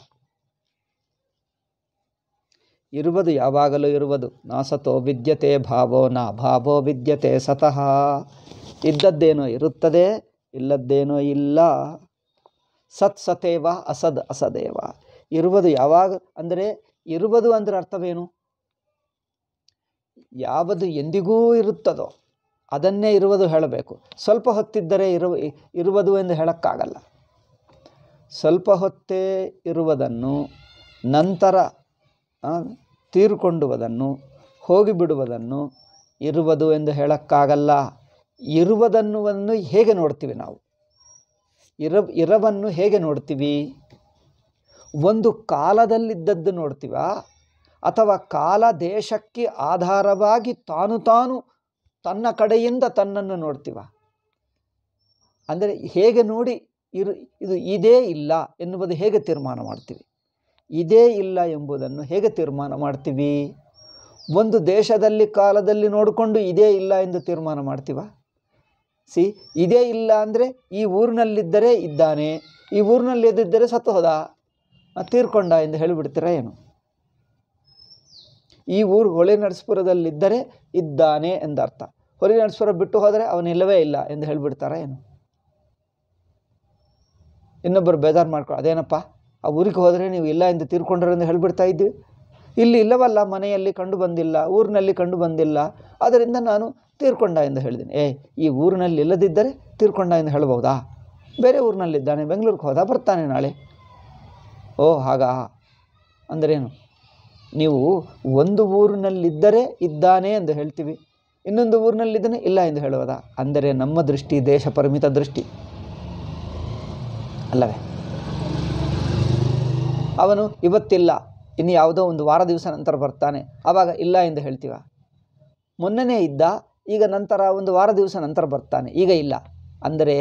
ಇರುವುದು ಯಾವಾಗಲೂ ಇರುವುದು ನಾಸತೋ ವಿದ್ಯತೆ ಭಾವೋ ನಾ ಭಾವೋ ವಿದ್ಯತೆ ಸತಃ ಇದ್ದದ್ದೇನೋ ಇರುತ್ತದೆ ಇಲ್ಲದ್ದೇನೋ ಇಲ್ಲ ಸತ್ ಸತೇವ ಅಸದ್ ಅಸದೇವ ಇರುವುದು ಯಾವಾಗ ಅಂದರೆ ಇರುವುದು ಅಂದರೆ ಅರ್ಥವೇನು ಯಾವುದು ಎಂದಿಗೂ ಇರುತ್ತದೋ ಅದನ್ನೇ ಇರುವುದು ಹೇಳಬೇಕು ಸ್ವಲ್ಪ ಹೊತ್ತಿದ್ದರೆ ಇರುವ ಇರುವುದು ಎಂದು ಹೇಳೋಕ್ಕಾಗಲ್ಲ ಸ್ವಲ್ಪ ಹೊತ್ತೇ ಇರುವುದನ್ನು ನಂತರ ತೀರ್ಕೊಂಡುವುದನ್ನು ಹೋಗಿಬಿಡುವುದನ್ನು ಇರುವುದು ಎಂದು ಹೇಳೋಕ್ಕಾಗಲ್ಲ ಇರುವುದನ್ನುವನ್ನು ಹೇಗೆ ನೋಡ್ತೀವಿ ನಾವು ಇರ ಇರವನ್ನು ಹೇಗೆ ನೋಡ್ತೀವಿ ಒಂದು ಕಾಲದಲ್ಲಿದ್ದದ್ದು ನೋಡ್ತೀವ ಅಥವಾ ಕಾಲ ದೇಶಕ್ಕೆ ಆಧಾರವಾಗಿ ತಾನು ತಾನು ತನ್ನ ಕಡೆಯಿಂದ ತನ್ನನ್ನು ನೋಡ್ತೀವ ಅಂದರೆ ಹೇಗೆ ನೋಡಿ ಇರು ಇದು ಇದೇ ಇಲ್ಲ ಎನ್ನುವುದು ಹೇಗೆ ತೀರ್ಮಾನ ಮಾಡ್ತೀವಿ ಇದೇ ಇಲ್ಲ ಎಂಬುದನ್ನು ಹೇಗೆ ತೀರ್ಮಾನ ಮಾಡ್ತೀವಿ ಒಂದು ದೇಶದಲ್ಲಿ ಕಾಲದಲ್ಲಿ ನೋಡಿಕೊಂಡು ಇದೇ ಇಲ್ಲ ಎಂದು ತೀರ್ಮಾನ ಮಾಡ್ತೀವ ಸಿ ಇದೇ ಇಲ್ಲ ಅಂದರೆ ಈ ಊರಿನಲ್ಲಿದ್ದರೆ ಇದ್ದಾನೆ ಈ ಊರಿನಲ್ಲಿ ಎದ್ದಿದ್ದರೆ ಸತ್ತು ಹೋದ ತೀರ್ಕೊಂಡ ಎಂದು ಹೇಳಿಬಿಡ್ತೀರಾ ಏನು ಈ ಊರು ಹೊಳೆ ನರಸಪುರದಲ್ಲಿದ್ದರೆ ಇದ್ದಾನೆ ಎಂದರ್ಥ ಹೊಳೆ ನರಸಪುರ ಬಿಟ್ಟು ಹೋದರೆ ಅವನಿಲ್ಲವೇ ಇಲ್ಲ ಎಂದು ಹೇಳಿಬಿಡ್ತಾರ ಏನು ಇನ್ನೊಬ್ಬರು ಬೇಜಾರು ಮಾಡ್ಕೊ ಅದೇನಪ್ಪ ಆ ಊರಿಗೆ ಹೋದರೆ ನೀವು ಇಲ್ಲ ಎಂದು ಎಂದು ಹೇಳಿಬಿಡ್ತಾ ಇದ್ದೀವಿ ಇಲ್ಲಿ ಇಲ್ಲವಲ್ಲ ಮನೆಯಲ್ಲಿ ಕಂಡು ಬಂದಿಲ್ಲ ಊರಿನಲ್ಲಿ ಕಂಡು ಬಂದಿಲ್ಲ ಆದ್ದರಿಂದ ನಾನು ತೀರ್ಕೊಂಡ ಎಂದು ಹೇಳಿದ್ದೀನಿ ಏ ಈ ಊರಿನಲ್ಲಿ ಇಲ್ಲದಿದ್ದರೆ ತೀರ್ಕೊಂಡ ಎಂದು ಹೇಳ್ಬೋದಾ ಬೇರೆ ಊರಿನಲ್ಲಿದ್ದಾನೆ ಬೆಂಗಳೂರಿಗೆ ಹೋದ ಬರ್ತಾನೆ ನಾಳೆ ಓ ಹಾಗಾ ಅಂದ್ರೇನು ನೀವು ಒಂದು ಊರಿನಲ್ಲಿದ್ದರೆ ಇದ್ದಾನೆ ಎಂದು ಹೇಳ್ತೀವಿ ಇನ್ನೊಂದು ಊರಿನಲ್ಲಿದ್ದಾನೆ ಇಲ್ಲ ಎಂದು ಹೇಳುವುದಾ ಅಂದರೆ ನಮ್ಮ ದೃಷ್ಟಿ ದೇಶ ಪರಿಮಿತ ದೃಷ್ಟಿ ಅಲ್ಲವೇ ಅವನು ಇವತ್ತಿಲ್ಲ ಇನ್ನು ಯಾವುದೋ ಒಂದು ವಾರ ದಿವಸ ನಂತರ ಬರ್ತಾನೆ ಆವಾಗ ಇಲ್ಲ ಎಂದು ಹೇಳ್ತೀವ ಮೊನ್ನೆನೇ ಇದ್ದ ಈಗ ನಂತರ ಒಂದು ವಾರ ದಿವಸ ನಂತರ ಬರ್ತಾನೆ ಈಗ ಇಲ್ಲ ಅಂದರೆ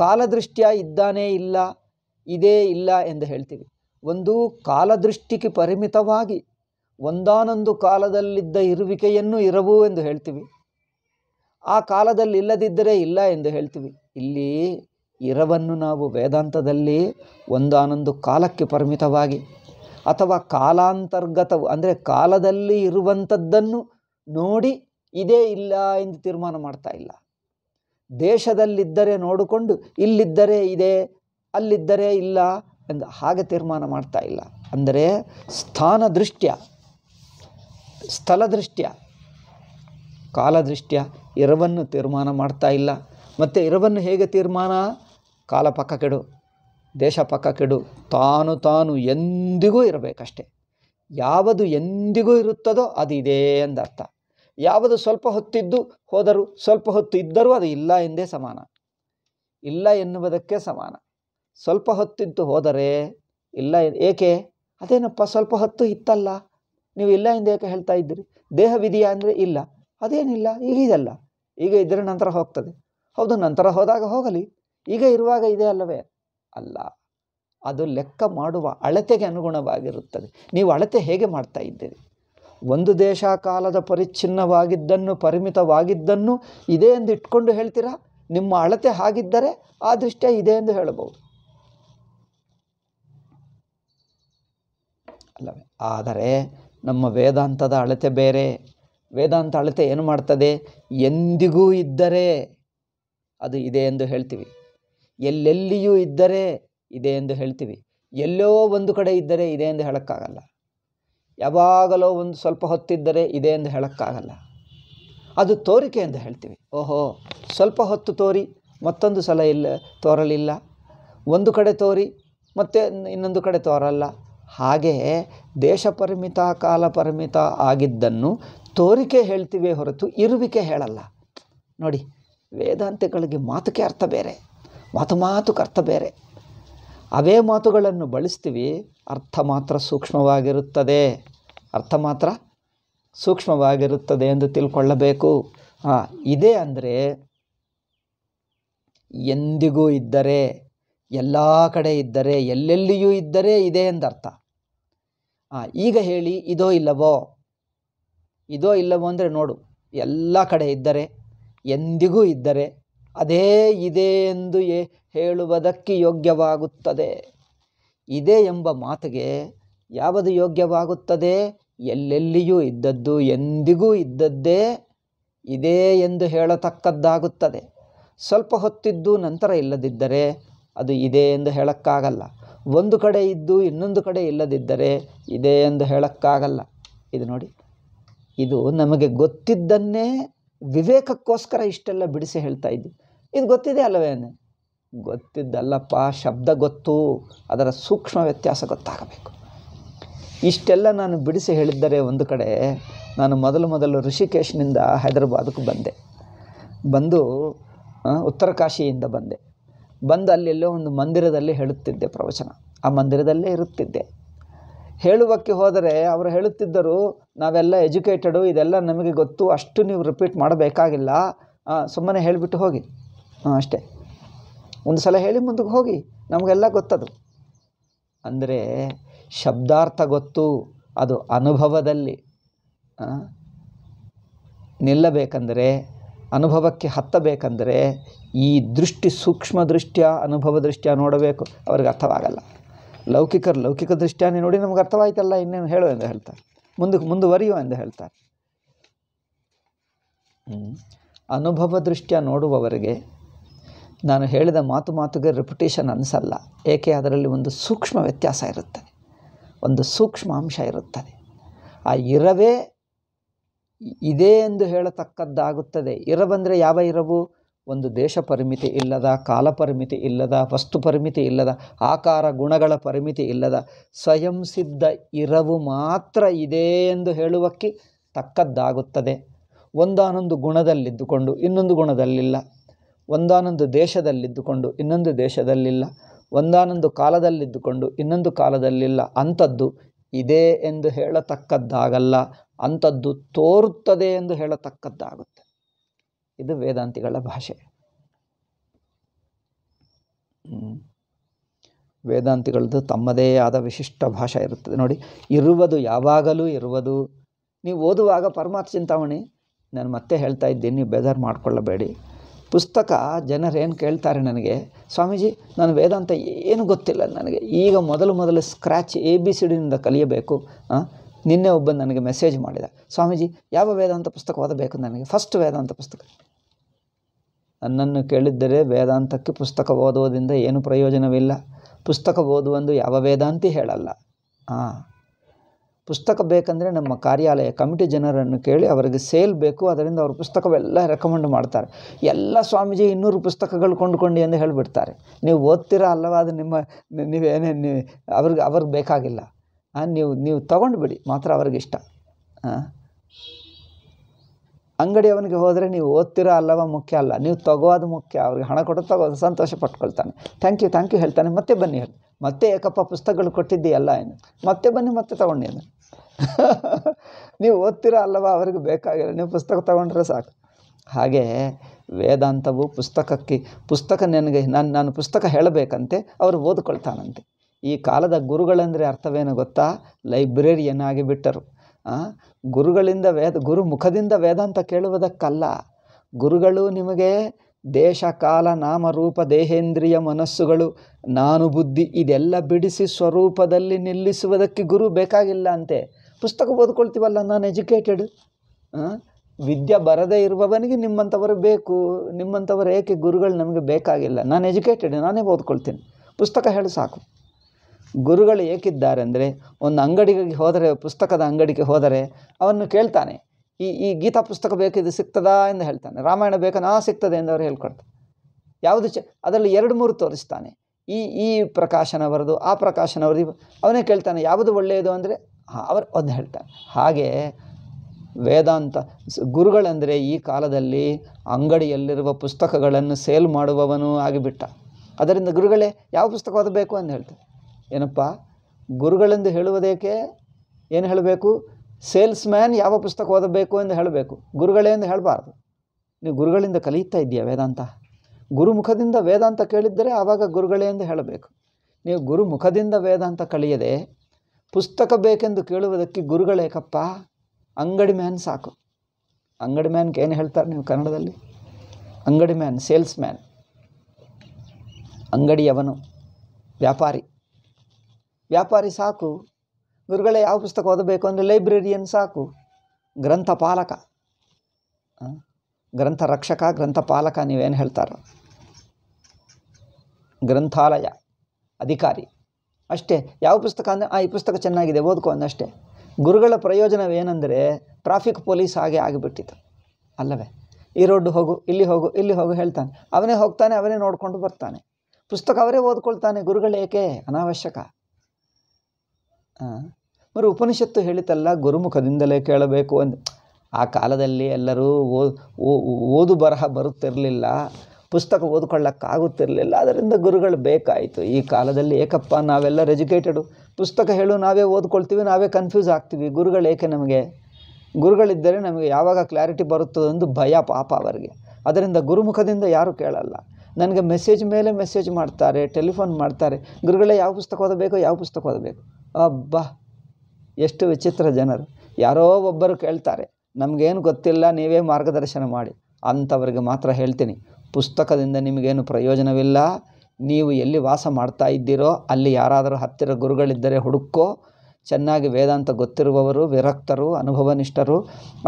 ಕಾಲದೃಷ್ಟಿಯ ಇದ್ದಾನೇ ಇಲ್ಲ ಇದೇ ಇಲ್ಲ ಎಂದು ಹೇಳ್ತೀವಿ ಒಂದು ಕಾಲದೃಷ್ಟಿಗೆ ಪರಿಮಿತವಾಗಿ ಒಂದಾನೊಂದು ಕಾಲದಲ್ಲಿದ್ದ ಇರುವಿಕೆಯನ್ನು ಇರವು ಎಂದು ಹೇಳ್ತೀವಿ ಆ ಕಾಲದಲ್ಲಿ ಇಲ್ಲದಿದ್ದರೆ ಇಲ್ಲ ಎಂದು ಹೇಳ್ತೀವಿ ಇಲ್ಲಿ ಇರವನ್ನು ನಾವು ವೇದಾಂತದಲ್ಲಿ ಒಂದಾನೊಂದು ಕಾಲಕ್ಕೆ ಪರಿಮಿತವಾಗಿ ಅಥವಾ ಕಾಲಾಂತರ್ಗತವು ಅಂದರೆ ಕಾಲದಲ್ಲಿ ಇರುವಂಥದ್ದನ್ನು ನೋಡಿ ಇದೇ ಇಲ್ಲ ಎಂದು ತೀರ್ಮಾನ ಮಾಡ್ತಾ ಇಲ್ಲ ದೇಶದಲ್ಲಿದ್ದರೆ ನೋಡಿಕೊಂಡು ಇಲ್ಲಿದ್ದರೆ ಇದೆ ಅಲ್ಲಿದ್ದರೆ ಇಲ್ಲ ಎಂದು ಹಾಗೆ ತೀರ್ಮಾನ ಮಾಡ್ತಾ ಇಲ್ಲ ಅಂದರೆ ಸ್ಥಾನ ದೃಷ್ಟ್ಯ ಸ್ಥಳದೃಷ್ಟ್ಯ ಕಾಲದೃಷ್ಟ್ಯ ಇರವನ್ನು ತೀರ್ಮಾನ ಮಾಡ್ತಾ ಇಲ್ಲ ಮತ್ತು ಇರವನ್ನು ಹೇಗೆ ತೀರ್ಮಾನ ಕಾಲ ಪಕ್ಕ ಕೆಡು ದೇಶ ಪಕ್ಕ ಕೆಡು ತಾನು ತಾನು ಎಂದಿಗೂ ಇರಬೇಕಷ್ಟೆ ಯಾವುದು ಎಂದಿಗೂ ಇರುತ್ತದೋ ಅದು ಇದೇ ಎಂದರ್ಥ ಯಾವುದು ಸ್ವಲ್ಪ ಹೊತ್ತಿದ್ದು ಹೋದರೂ ಸ್ವಲ್ಪ ಹೊತ್ತು ಇದ್ದರೂ ಅದು ಇಲ್ಲ ಎಂದೇ ಸಮಾನ ಇಲ್ಲ ಎನ್ನುವುದಕ್ಕೆ ಸಮಾನ ಸ್ವಲ್ಪ ಹೊತ್ತಿದ್ದು ಹೋದರೆ ಇಲ್ಲ ಏಕೆ ಅದೇನಪ್ಪ ಸ್ವಲ್ಪ ಹೊತ್ತು ಇತ್ತಲ್ಲ ನೀವು ಇಲ್ಲ ಎಂದು ಯಾಕೆ ಹೇಳ್ತಾ ಇದ್ದೀರಿ ದೇಹ ವಿಧಿಯ ಅಂದರೆ ಇಲ್ಲ ಅದೇನಿಲ್ಲ ಈಗ ಇದಲ್ಲ ಈಗ ಇದ್ದರೆ ನಂತರ ಹೋಗ್ತದೆ ಹೌದು ನಂತರ ಹೋದಾಗ ಹೋಗಲಿ ಈಗ ಇರುವಾಗ ಇದೆ ಅಲ್ಲವೇ ಅಲ್ಲ ಅದು ಲೆಕ್ಕ ಮಾಡುವ ಅಳತೆಗೆ ಅನುಗುಣವಾಗಿರುತ್ತದೆ ನೀವು ಅಳತೆ ಹೇಗೆ ಮಾಡ್ತಾ ಇದ್ದೀರಿ ಒಂದು ದೇಶ ಕಾಲದ ಪರಿಚ್ಛಿನ್ನವಾಗಿದ್ದನ್ನು ಪರಿಮಿತವಾಗಿದ್ದನ್ನು ಇದೆ ಎಂದು ಇಟ್ಕೊಂಡು ಹೇಳ್ತೀರಾ ನಿಮ್ಮ ಅಳತೆ ಹಾಗಿದ್ದರೆ ಆ ದೃಷ್ಟಿಯ ಇದೆ ಎಂದು ಹೇಳಬಹುದು ಅಲ್ಲವೇ ಆದರೆ ನಮ್ಮ ವೇದಾಂತದ ಅಳತೆ ಬೇರೆ ವೇದಾಂತ ಅಳತೆ ಏನು ಮಾಡ್ತದೆ ಎಂದಿಗೂ ಇದ್ದರೆ ಅದು ಇದೆ ಎಂದು ಹೇಳ್ತೀವಿ ಎಲ್ಲೆಲ್ಲಿಯೂ ಇದ್ದರೆ ಇದೆ ಎಂದು ಹೇಳ್ತೀವಿ ಎಲ್ಲೋ ಒಂದು ಕಡೆ ಇದ್ದರೆ ಇದೆ ಎಂದು ಹೇಳೋಕ್ಕಾಗಲ್ಲ ಯಾವಾಗಲೋ ಒಂದು ಸ್ವಲ್ಪ ಹೊತ್ತಿದ್ದರೆ ಇದೆ ಎಂದು ಹೇಳೋಕ್ಕಾಗಲ್ಲ ಅದು ತೋರಿಕೆ ಎಂದು ಹೇಳ್ತೀವಿ ಓಹೋ ಸ್ವಲ್ಪ ಹೊತ್ತು ತೋರಿ ಮತ್ತೊಂದು ಸಲ ಇಲ್ಲ ತೋರಲಿಲ್ಲ ಒಂದು ಕಡೆ ತೋರಿ ಮತ್ತೆ ಇನ್ನೊಂದು ಕಡೆ ತೋರಲ್ಲ ಹಾಗೆಯೇ ದೇಶ ಪರಿಮಿತ ಕಾಲ ಪರಿಮಿತ ಆಗಿದ್ದನ್ನು ತೋರಿಕೆ ಹೇಳ್ತೀವಿ ಹೊರತು ಇರುವಿಕೆ ಹೇಳಲ್ಲ ನೋಡಿ ವೇದಾಂತಗಳಿಗೆ ಮಾತುಕೆ ಅರ್ಥ ಬೇರೆ ಮಾತು ಮಾತು ಅರ್ಥ ಬೇರೆ ಅವೇ ಮಾತುಗಳನ್ನು ಬಳಸ್ತೀವಿ ಅರ್ಥ ಮಾತ್ರ ಸೂಕ್ಷ್ಮವಾಗಿರುತ್ತದೆ ಅರ್ಥ ಮಾತ್ರ ಸೂಕ್ಷ್ಮವಾಗಿರುತ್ತದೆ ಎಂದು ತಿಳ್ಕೊಳ್ಳಬೇಕು ಹಾಂ ಇದೇ ಅಂದರೆ ಎಂದಿಗೂ ಇದ್ದರೆ ಎಲ್ಲ ಕಡೆ ಇದ್ದರೆ ಎಲ್ಲೆಲ್ಲಿಯೂ ಇದ್ದರೆ ಇದೆ ಎಂದರ್ಥ ಈಗ ಹೇಳಿ ಇದೋ ಇಲ್ಲವೋ ಇದೋ ಇಲ್ಲವೋ ಅಂದರೆ ನೋಡು ಎಲ್ಲ ಕಡೆ ಇದ್ದರೆ ಎಂದಿಗೂ ಇದ್ದರೆ ಅದೇ ಇದೆ ಎಂದು ಹೇಳುವುದಕ್ಕೆ ಯೋಗ್ಯವಾಗುತ್ತದೆ ಇದೆ ಎಂಬ ಮಾತಿಗೆ ಯಾವುದು ಯೋಗ್ಯವಾಗುತ್ತದೆ ಎಲ್ಲೆಲ್ಲಿಯೂ ಇದ್ದದ್ದು ಎಂದಿಗೂ ಇದ್ದದ್ದೇ ಇದೆ ಎಂದು ಹೇಳತಕ್ಕದ್ದಾಗುತ್ತದೆ ಸ್ವಲ್ಪ ಹೊತ್ತಿದ್ದು ನಂತರ ಇಲ್ಲದಿದ್ದರೆ ಅದು ಇದೆ ಎಂದು ಹೇಳೋಕ್ಕಾಗಲ್ಲ ಒಂದು ಕಡೆ ಇದ್ದು ಇನ್ನೊಂದು ಕಡೆ ಇಲ್ಲದಿದ್ದರೆ ಇದೆ ಎಂದು ಹೇಳೋಕ್ಕಾಗಲ್ಲ ಇದು ನೋಡಿ ಇದು ನಮಗೆ ಗೊತ್ತಿದ್ದನ್ನೇ ವಿವೇಕಕ್ಕೋಸ್ಕರ ಇಷ್ಟೆಲ್ಲ ಬಿಡಿಸಿ ಹೇಳ್ತಾ ಇದ್ವಿ ಇದು ಗೊತ್ತಿದೆ ಅಲ್ಲವೇನೆ ಗೊತ್ತಿದ್ದಲ್ಲಪ್ಪ ಶಬ್ದ ಗೊತ್ತು ಅದರ ಸೂಕ್ಷ್ಮ ವ್ಯತ್ಯಾಸ ಗೊತ್ತಾಗಬೇಕು ಇಷ್ಟೆಲ್ಲ ನಾನು ಬಿಡಿಸಿ ಹೇಳಿದ್ದರೆ ಒಂದು ಕಡೆ ನಾನು ಮೊದಲು ಮೊದಲು ಋಷಿಕೇಶ್ನಿಂದ ಹೈದರಾಬಾದಕ್ಕೆ ಬಂದೆ ಬಂದು ಉತ್ತರ ಕಾಶಿಯಿಂದ ಬಂದೆ ಬಂದು ಅಲ್ಲೆಲ್ಲೋ ಒಂದು ಮಂದಿರದಲ್ಲಿ ಹೇಳುತ್ತಿದ್ದೆ ಪ್ರವಚನ ಆ ಮಂದಿರದಲ್ಲೇ ಇರುತ್ತಿದ್ದೆ ಹೇಳುವಕ್ಕೆ ಹೋದರೆ ಅವರು ಹೇಳುತ್ತಿದ್ದರು ನಾವೆಲ್ಲ ಎಜುಕೇಟೆಡು ಇದೆಲ್ಲ ನಮಗೆ ಗೊತ್ತು ಅಷ್ಟು ನೀವು ರಿಪೀಟ್ ಮಾಡಬೇಕಾಗಿಲ್ಲ ಸುಮ್ಮನೆ ಹೇಳಿಬಿಟ್ಟು ಹೋಗಿ ಹಾಂ ಅಷ್ಟೇ ಒಂದು ಸಲ ಹೇಳಿ ಮುಂದಕ್ಕೆ ಹೋಗಿ ನಮಗೆಲ್ಲ ಗೊತ್ತದು ಅಂದರೆ ಶಬ್ದಾರ್ಥ ಗೊತ್ತು ಅದು ಅನುಭವದಲ್ಲಿ ನಿಲ್ಲಬೇಕಂದರೆ ಅನುಭವಕ್ಕೆ ಹತ್ತಬೇಕಂದರೆ ಈ ದೃಷ್ಟಿ ಸೂಕ್ಷ್ಮ ದೃಷ್ಟಿಯ ಅನುಭವ ದೃಷ್ಟಿಯ ನೋಡಬೇಕು ಅವ್ರಿಗೆ ಅರ್ಥವಾಗಲ್ಲ ಲೌಕಿಕರು ಲೌಕಿಕ ದೃಷ್ಟಿಯನ್ನೇ ನೋಡಿ ನಮ್ಗೆ ಅರ್ಥವಾಯ್ತಲ್ಲ ಇನ್ನೇನು ಹೇಳು ಎಂದು ಹೇಳ್ತಾರೆ ಮುಂದಕ್ಕೆ ಮುಂದುವರಿಯುವ ಎಂದು ಹೇಳ್ತಾರೆ ಅನುಭವ ದೃಷ್ಟಿಯ ನೋಡುವವರಿಗೆ ನಾನು ಹೇಳಿದ ಮಾತು ಮಾತುಗೆ ರೆಪುಟೇಷನ್ ಅನಿಸಲ್ಲ ಏಕೆ ಅದರಲ್ಲಿ ಒಂದು ಸೂಕ್ಷ್ಮ ವ್ಯತ್ಯಾಸ ಇರುತ್ತದೆ ಒಂದು ಸೂಕ್ಷ್ಮ ಅಂಶ ಇರುತ್ತದೆ ಆ ಇರವೇ ಇದೇ ಎಂದು ಹೇಳತಕ್ಕದ್ದಾಗುತ್ತದೆ ಇರಬಂದರೆ ಯಾವ ಇರವು ಒಂದು ದೇಶ ಪರಿಮಿತಿ ಇಲ್ಲದ ಕಾಲ ಪರಿಮಿತಿ ಇಲ್ಲದ ವಸ್ತು ಪರಿಮಿತಿ ಇಲ್ಲದ ಆಕಾರ ಗುಣಗಳ ಪರಿಮಿತಿ ಇಲ್ಲದ ಸ್ವಯಂ ಸಿದ್ಧ ಇರವು ಮಾತ್ರ ಇದೆ ಎಂದು ಹೇಳುವಕ್ಕೆ ತಕ್ಕದ್ದಾಗುತ್ತದೆ ಒಂದಾನೊಂದು ಗುಣದಲ್ಲಿದ್ದುಕೊಂಡು ಇನ್ನೊಂದು ಗುಣದಲ್ಲಿಲ್ಲ ಒಂದಾನೊಂದು ದೇಶದಲ್ಲಿದ್ದುಕೊಂಡು ಇನ್ನೊಂದು ದೇಶದಲ್ಲಿಲ್ಲ ಒಂದಾನೊಂದು ಕಾಲದಲ್ಲಿದ್ದುಕೊಂಡು ಇನ್ನೊಂದು ಕಾಲದಲ್ಲಿಲ್ಲ ಅಂಥದ್ದು ಇದೆ ಎಂದು ಹೇಳತಕ್ಕದ್ದಾಗಲ್ಲ ಅಂಥದ್ದು ತೋರುತ್ತದೆ ಎಂದು ಹೇಳತಕ್ಕದ್ದಾಗುತ್ತೆ ಇದು ವೇದಾಂತಿಗಳ ಭಾಷೆ ವೇದಾಂತಿಗಳದ್ದು ತಮ್ಮದೇ ಆದ ವಿಶಿಷ್ಟ ಭಾಷೆ ಇರುತ್ತದೆ ನೋಡಿ ಇರುವುದು ಯಾವಾಗಲೂ ಇರುವುದು ನೀವು ಓದುವಾಗ ಪರಮಾತ್ಮ ಚಿಂತಾಮಣಿ ನಾನು ಮತ್ತೆ ಹೇಳ್ತಾ ಇದ್ದೀನಿ ನೀವು ಬೇಜಾರು ಮಾಡಿಕೊಳ್ಳಬೇಡಿ ಪುಸ್ತಕ ಜನರೇನು ಕೇಳ್ತಾರೆ ನನಗೆ ಸ್ವಾಮೀಜಿ ನಾನು ವೇದಾಂತ ಏನು ಗೊತ್ತಿಲ್ಲ ನನಗೆ ಈಗ ಮೊದಲು ಮೊದಲು ಸ್ಕ್ರ್ಯಾಚ್ ಎ ಬಿ ಸಿ ಡಿನಿಂದ ಕಲಿಯಬೇಕು ನಿನ್ನೆ ಒಬ್ಬ ನನಗೆ ಮೆಸೇಜ್ ಮಾಡಿದ ಸ್ವಾಮೀಜಿ ಯಾವ ವೇದಾಂತ ಪುಸ್ತಕ ಓದಬೇಕು ನನಗೆ ಫಸ್ಟ್ ವೇದಾಂತ ಪುಸ್ತಕ ನನ್ನನ್ನು ಕೇಳಿದ್ದರೆ ವೇದಾಂತಕ್ಕೆ ಪುಸ್ತಕ ಓದುವುದರಿಂದ ಏನು ಪ್ರಯೋಜನವಿಲ್ಲ ಪುಸ್ತಕ ಓದುವಂದು ಯಾವ ವೇದಾಂತಿ ಹೇಳಲ್ಲ ಹಾಂ ಪುಸ್ತಕ ಬೇಕಂದರೆ ನಮ್ಮ ಕಾರ್ಯಾಲಯ ಕಮಿಟಿ ಜನರನ್ನು ಕೇಳಿ ಅವರಿಗೆ ಸೇಲ್ ಬೇಕು ಅದರಿಂದ ಅವರು ಪುಸ್ತಕವೆಲ್ಲ ರೆಕಮೆಂಡ್ ಮಾಡ್ತಾರೆ ಎಲ್ಲ ಸ್ವಾಮೀಜಿ ಇನ್ನೂರು ಪುಸ್ತಕಗಳು ಕೊಂಡುಕೊಂಡು ಎಂದು ಹೇಳಿಬಿಡ್ತಾರೆ ನೀವು ಓದ್ತೀರಾ ಅಲ್ಲವಾ ಅದು ನಿಮ್ಮ ನೀವೇನೇ ನೀವು ಅವ್ರಿಗೆ ಅವ್ರಿಗೆ ಬೇಕಾಗಿಲ್ಲ ನೀವು ನೀವು ತೊಗೊಂಡು ಬಿಡಿ ಮಾತ್ರ ಅವ್ರಿಗಿಷ್ಟ ಹಾಂ ಅಂಗಡಿಯವನಿಗೆ ಹೋದರೆ ನೀವು ಓದ್ತಿರೋ ಅಲ್ಲವ ಮುಖ್ಯ ಅಲ್ಲ ನೀವು ತಗೋದು ಮುಖ್ಯ ಅವ್ರಿಗೆ ಹಣ ಕೊಟ್ಟು ತಗೋದು ಸಂತೋಷ ಪಟ್ಕೊಳ್ತಾನೆ ಥ್ಯಾಂಕ್ ಯು ಥ್ಯಾಂಕ್ ಯು ಹೇಳ್ತಾನೆ ಮತ್ತೆ ಬನ್ನಿ ಮತ್ತೆ ಏಕಪ್ಪ ಪುಸ್ತಕಗಳು ಕೊಟ್ಟಿದ್ದೀಯಲ್ಲ ಏನು ಮತ್ತೆ ಬನ್ನಿ ಮತ್ತೆ ತಗೊಂಡೇನು ನೀವು ಓದ್ತಿರೋ ಅಲ್ಲವ ಅವರಿಗೆ ಬೇಕಾಗಿಲ್ಲ ನೀವು ಪುಸ್ತಕ ತಗೊಂಡ್ರೆ ಸಾಕು ಹಾಗೆ ವೇದಾಂತವು ಪುಸ್ತಕಕ್ಕೆ ಪುಸ್ತಕ ನನಗೆ ನಾನು ನಾನು ಪುಸ್ತಕ ಹೇಳಬೇಕಂತೆ ಅವರು ಓದ್ಕೊಳ್ತಾನಂತೆ ಈ ಕಾಲದ ಗುರುಗಳಂದರೆ ಅರ್ಥವೇನು ಗೊತ್ತಾ ಲೈಬ್ರರಿಯನ್ನಾಗಿ ಬಿಟ್ಟರು ಗುರುಗಳಿಂದ ವೇದ ಗುರು ಮುಖದಿಂದ ವೇದಾಂತ ಕೇಳುವುದಕ್ಕಲ್ಲ ಗುರುಗಳು ನಿಮಗೆ ದೇಶ ಕಾಲ ನಾಮರೂಪ ದೇಹೇಂದ್ರಿಯ ಮನಸ್ಸುಗಳು ನಾನು ಬುದ್ಧಿ ಇದೆಲ್ಲ ಬಿಡಿಸಿ ಸ್ವರೂಪದಲ್ಲಿ ನಿಲ್ಲಿಸುವುದಕ್ಕೆ ಗುರು ಬೇಕಾಗಿಲ್ಲ ಅಂತೆ ಪುಸ್ತಕ ಓದ್ಕೊಳ್ತೀವಲ್ಲ ನಾನು ಎಜುಕೇಟೆಡ್ ವಿದ್ಯೆ ಬರದೇ ಇರುವವನಿಗೆ ನಿಮ್ಮಂಥವರು ಬೇಕು ನಿಮ್ಮಂಥವರು ಏಕೆ ಗುರುಗಳು ನಮಗೆ ಬೇಕಾಗಿಲ್ಲ ನಾನು ಎಜುಕೇಟೆಡ್ ನಾನೇ ಓದ್ಕೊಳ್ತೀನಿ ಪುಸ್ತಕ ಹೇಳಿ ಸಾಕು ಗುರುಗಳು ಏಕಿದ್ದಾರೆ ಅಂದರೆ ಒಂದು ಅಂಗಡಿಗೆ ಹೋದರೆ ಪುಸ್ತಕದ ಅಂಗಡಿಗೆ ಹೋದರೆ ಅವನ್ನು ಕೇಳ್ತಾನೆ ಈ ಈ ಗೀತಾ ಪುಸ್ತಕ ಬೇಕು ಸಿಗ್ತದಾ ಎಂದು ಹೇಳ್ತಾನೆ ರಾಮಾಯಣ ಬೇಕಾ ನಾ ಸಿಗ್ತದೆ ಎಂದು ಅವರು ಹೇಳ್ಕೊಡ್ತಾರೆ ಯಾವುದು ಚ ಅದರಲ್ಲಿ ಎರಡು ಮೂರು ತೋರಿಸ್ತಾನೆ ಈ ಈ ಪ್ರಕಾಶನವರದು ಆ ಪ್ರಕಾಶನವರದು ಅವನೇ ಕೇಳ್ತಾನೆ ಯಾವುದು ಒಳ್ಳೆಯದು ಅಂದರೆ ಅವರು ಒಂದು ಹೇಳ್ತಾನೆ ಹಾಗೆ ವೇದಾಂತ ಗುರುಗಳಂದರೆ ಈ ಕಾಲದಲ್ಲಿ ಅಂಗಡಿಯಲ್ಲಿರುವ ಪುಸ್ತಕಗಳನ್ನು ಸೇಲ್ ಮಾಡುವವನು ಆಗಿಬಿಟ್ಟ ಅದರಿಂದ ಗುರುಗಳೇ ಯಾವ ಪುಸ್ತಕ ಓದಬೇಕು ಅಂತ ಹೇಳ್ತಾರೆ ಏನಪ್ಪ ಗುರುಗಳೆಂದು ಹೇಳುವುದೇಕೆ ಏನು ಹೇಳಬೇಕು ಸೇಲ್ಸ್ ಮ್ಯಾನ್ ಯಾವ ಪುಸ್ತಕ ಓದಬೇಕು ಎಂದು ಹೇಳಬೇಕು ಗುರುಗಳೇ ಎಂದು ಹೇಳಬಾರ್ದು ನೀವು ಗುರುಗಳಿಂದ ಕಲಿಯುತ್ತಾ ಇದೆಯಾ ವೇದಾಂತ ಗುರುಮುಖದಿಂದ ವೇದಾಂತ ಕೇಳಿದ್ದರೆ ಆವಾಗ ಗುರುಗಳೇ ಎಂದು ಹೇಳಬೇಕು ನೀವು ಗುರುಮುಖದಿಂದ ವೇದಾಂತ ಕಲಿಯದೆ ಪುಸ್ತಕ ಬೇಕೆಂದು ಕೇಳುವುದಕ್ಕೆ ಗುರುಗಳೇಕಪ್ಪ ಅಂಗಡಿ ಮ್ಯಾನ್ ಸಾಕು ಅಂಗಡಿ ಮ್ಯಾನ್ಗೆ ಏನು ಹೇಳ್ತಾರೆ ನೀವು ಕನ್ನಡದಲ್ಲಿ ಅಂಗಡಿ ಮ್ಯಾನ್ ಸೇಲ್ಸ್ ಮ್ಯಾನ್ ಅಂಗಡಿಯವನು ವ್ಯಾಪಾರಿ ವ್ಯಾಪಾರಿ ಸಾಕು ಗುರುಗಳೇ ಯಾವ ಪುಸ್ತಕ ಓದಬೇಕು ಅಂದರೆ ಲೈಬ್ರರಿಯನ್ ಸಾಕು ಗ್ರಂಥಪಾಲಕ ಗ್ರಂಥ ರಕ್ಷಕ ಗ್ರಂಥಪಾಲಕ ನೀವೇನು ಹೇಳ್ತಾರ ಗ್ರಂಥಾಲಯ ಅಧಿಕಾರಿ ಅಷ್ಟೇ ಯಾವ ಪುಸ್ತಕ ಅಂದರೆ ಆ ಈ ಪುಸ್ತಕ ಚೆನ್ನಾಗಿದೆ ಓದ್ಕೊ ಅಷ್ಟೇ ಗುರುಗಳ ಪ್ರಯೋಜನವೇನೆಂದರೆ ಟ್ರಾಫಿಕ್ ಪೊಲೀಸ್ ಹಾಗೆ ಆಗಿಬಿಟ್ಟಿತ್ತು ಅಲ್ಲವೇ ಈ ರೋಡ್ ಹೋಗು ಇಲ್ಲಿ ಹೋಗು ಇಲ್ಲಿ ಹೋಗು ಹೇಳ್ತಾನೆ ಅವನೇ ಹೋಗ್ತಾನೆ ಅವನೇ ನೋಡಿಕೊಂಡು ಬರ್ತಾನೆ ಪುಸ್ತಕ ಅವರೇ ಓದ್ಕೊಳ್ತಾನೆ ಗುರುಗಳೇಕೆ ಅನಾವಶ್ಯಕ ಮರು ಉಪನಿಷತ್ತು ಹೇಳಿತಲ್ಲ ಗುರುಮುಖದಿಂದಲೇ ಕೇಳಬೇಕು ಅಂದು ಆ ಕಾಲದಲ್ಲಿ ಎಲ್ಲರೂ ಓ ಓದು ಬರಹ ಬರುತ್ತಿರಲಿಲ್ಲ ಪುಸ್ತಕ ಓದ್ಕೊಳ್ಳೋಕ್ಕಾಗುತ್ತಿರಲಿಲ್ಲ ಅದರಿಂದ ಗುರುಗಳು ಬೇಕಾಯಿತು ಈ ಕಾಲದಲ್ಲಿ ಏಕಪ್ಪ ನಾವೆಲ್ಲರೂ ಎಜುಕೇಟೆಡು ಪುಸ್ತಕ ಹೇಳು ನಾವೇ ಓದ್ಕೊಳ್ತೀವಿ ನಾವೇ ಕನ್ಫ್ಯೂಸ್ ಆಗ್ತೀವಿ ಗುರುಗಳು ಏಕೆ ನಮಗೆ ಗುರುಗಳಿದ್ದರೆ ನಮಗೆ ಯಾವಾಗ ಕ್ಲಾರಿಟಿ ಬರುತ್ತದೆಂದು ಭಯ ಪಾಪ ಅವರಿಗೆ ಅದರಿಂದ ಗುರುಮುಖದಿಂದ ಯಾರೂ ಕೇಳಲ್ಲ ನನಗೆ ಮೆಸೇಜ್ ಮೇಲೆ ಮೆಸೇಜ್ ಮಾಡ್ತಾರೆ ಟೆಲಿಫೋನ್ ಮಾಡ್ತಾರೆ ಗುರುಗಳೇ ಯಾವ ಪುಸ್ತಕ ಓದಬೇಕು ಯಾವ ಪುಸ್ತಕ ಓದಬೇಕು ಅಬ್ಬಾ ಎಷ್ಟು ವಿಚಿತ್ರ ಜನರು ಯಾರೋ ಒಬ್ಬರು ಕೇಳ್ತಾರೆ ನಮಗೇನು ಗೊತ್ತಿಲ್ಲ ನೀವೇ ಮಾರ್ಗದರ್ಶನ ಮಾಡಿ ಅಂಥವ್ರಿಗೆ ಮಾತ್ರ ಹೇಳ್ತೀನಿ ಪುಸ್ತಕದಿಂದ ನಿಮಗೇನು ಪ್ರಯೋಜನವಿಲ್ಲ ನೀವು ಎಲ್ಲಿ ವಾಸ ಮಾಡ್ತಾ ಇದ್ದೀರೋ ಅಲ್ಲಿ ಯಾರಾದರೂ ಹತ್ತಿರ ಗುರುಗಳಿದ್ದರೆ ಹುಡುಕೋ ಚೆನ್ನಾಗಿ ವೇದಾಂತ ಗೊತ್ತಿರುವವರು ವಿರಕ್ತರು ಅನುಭವನಿಷ್ಠರು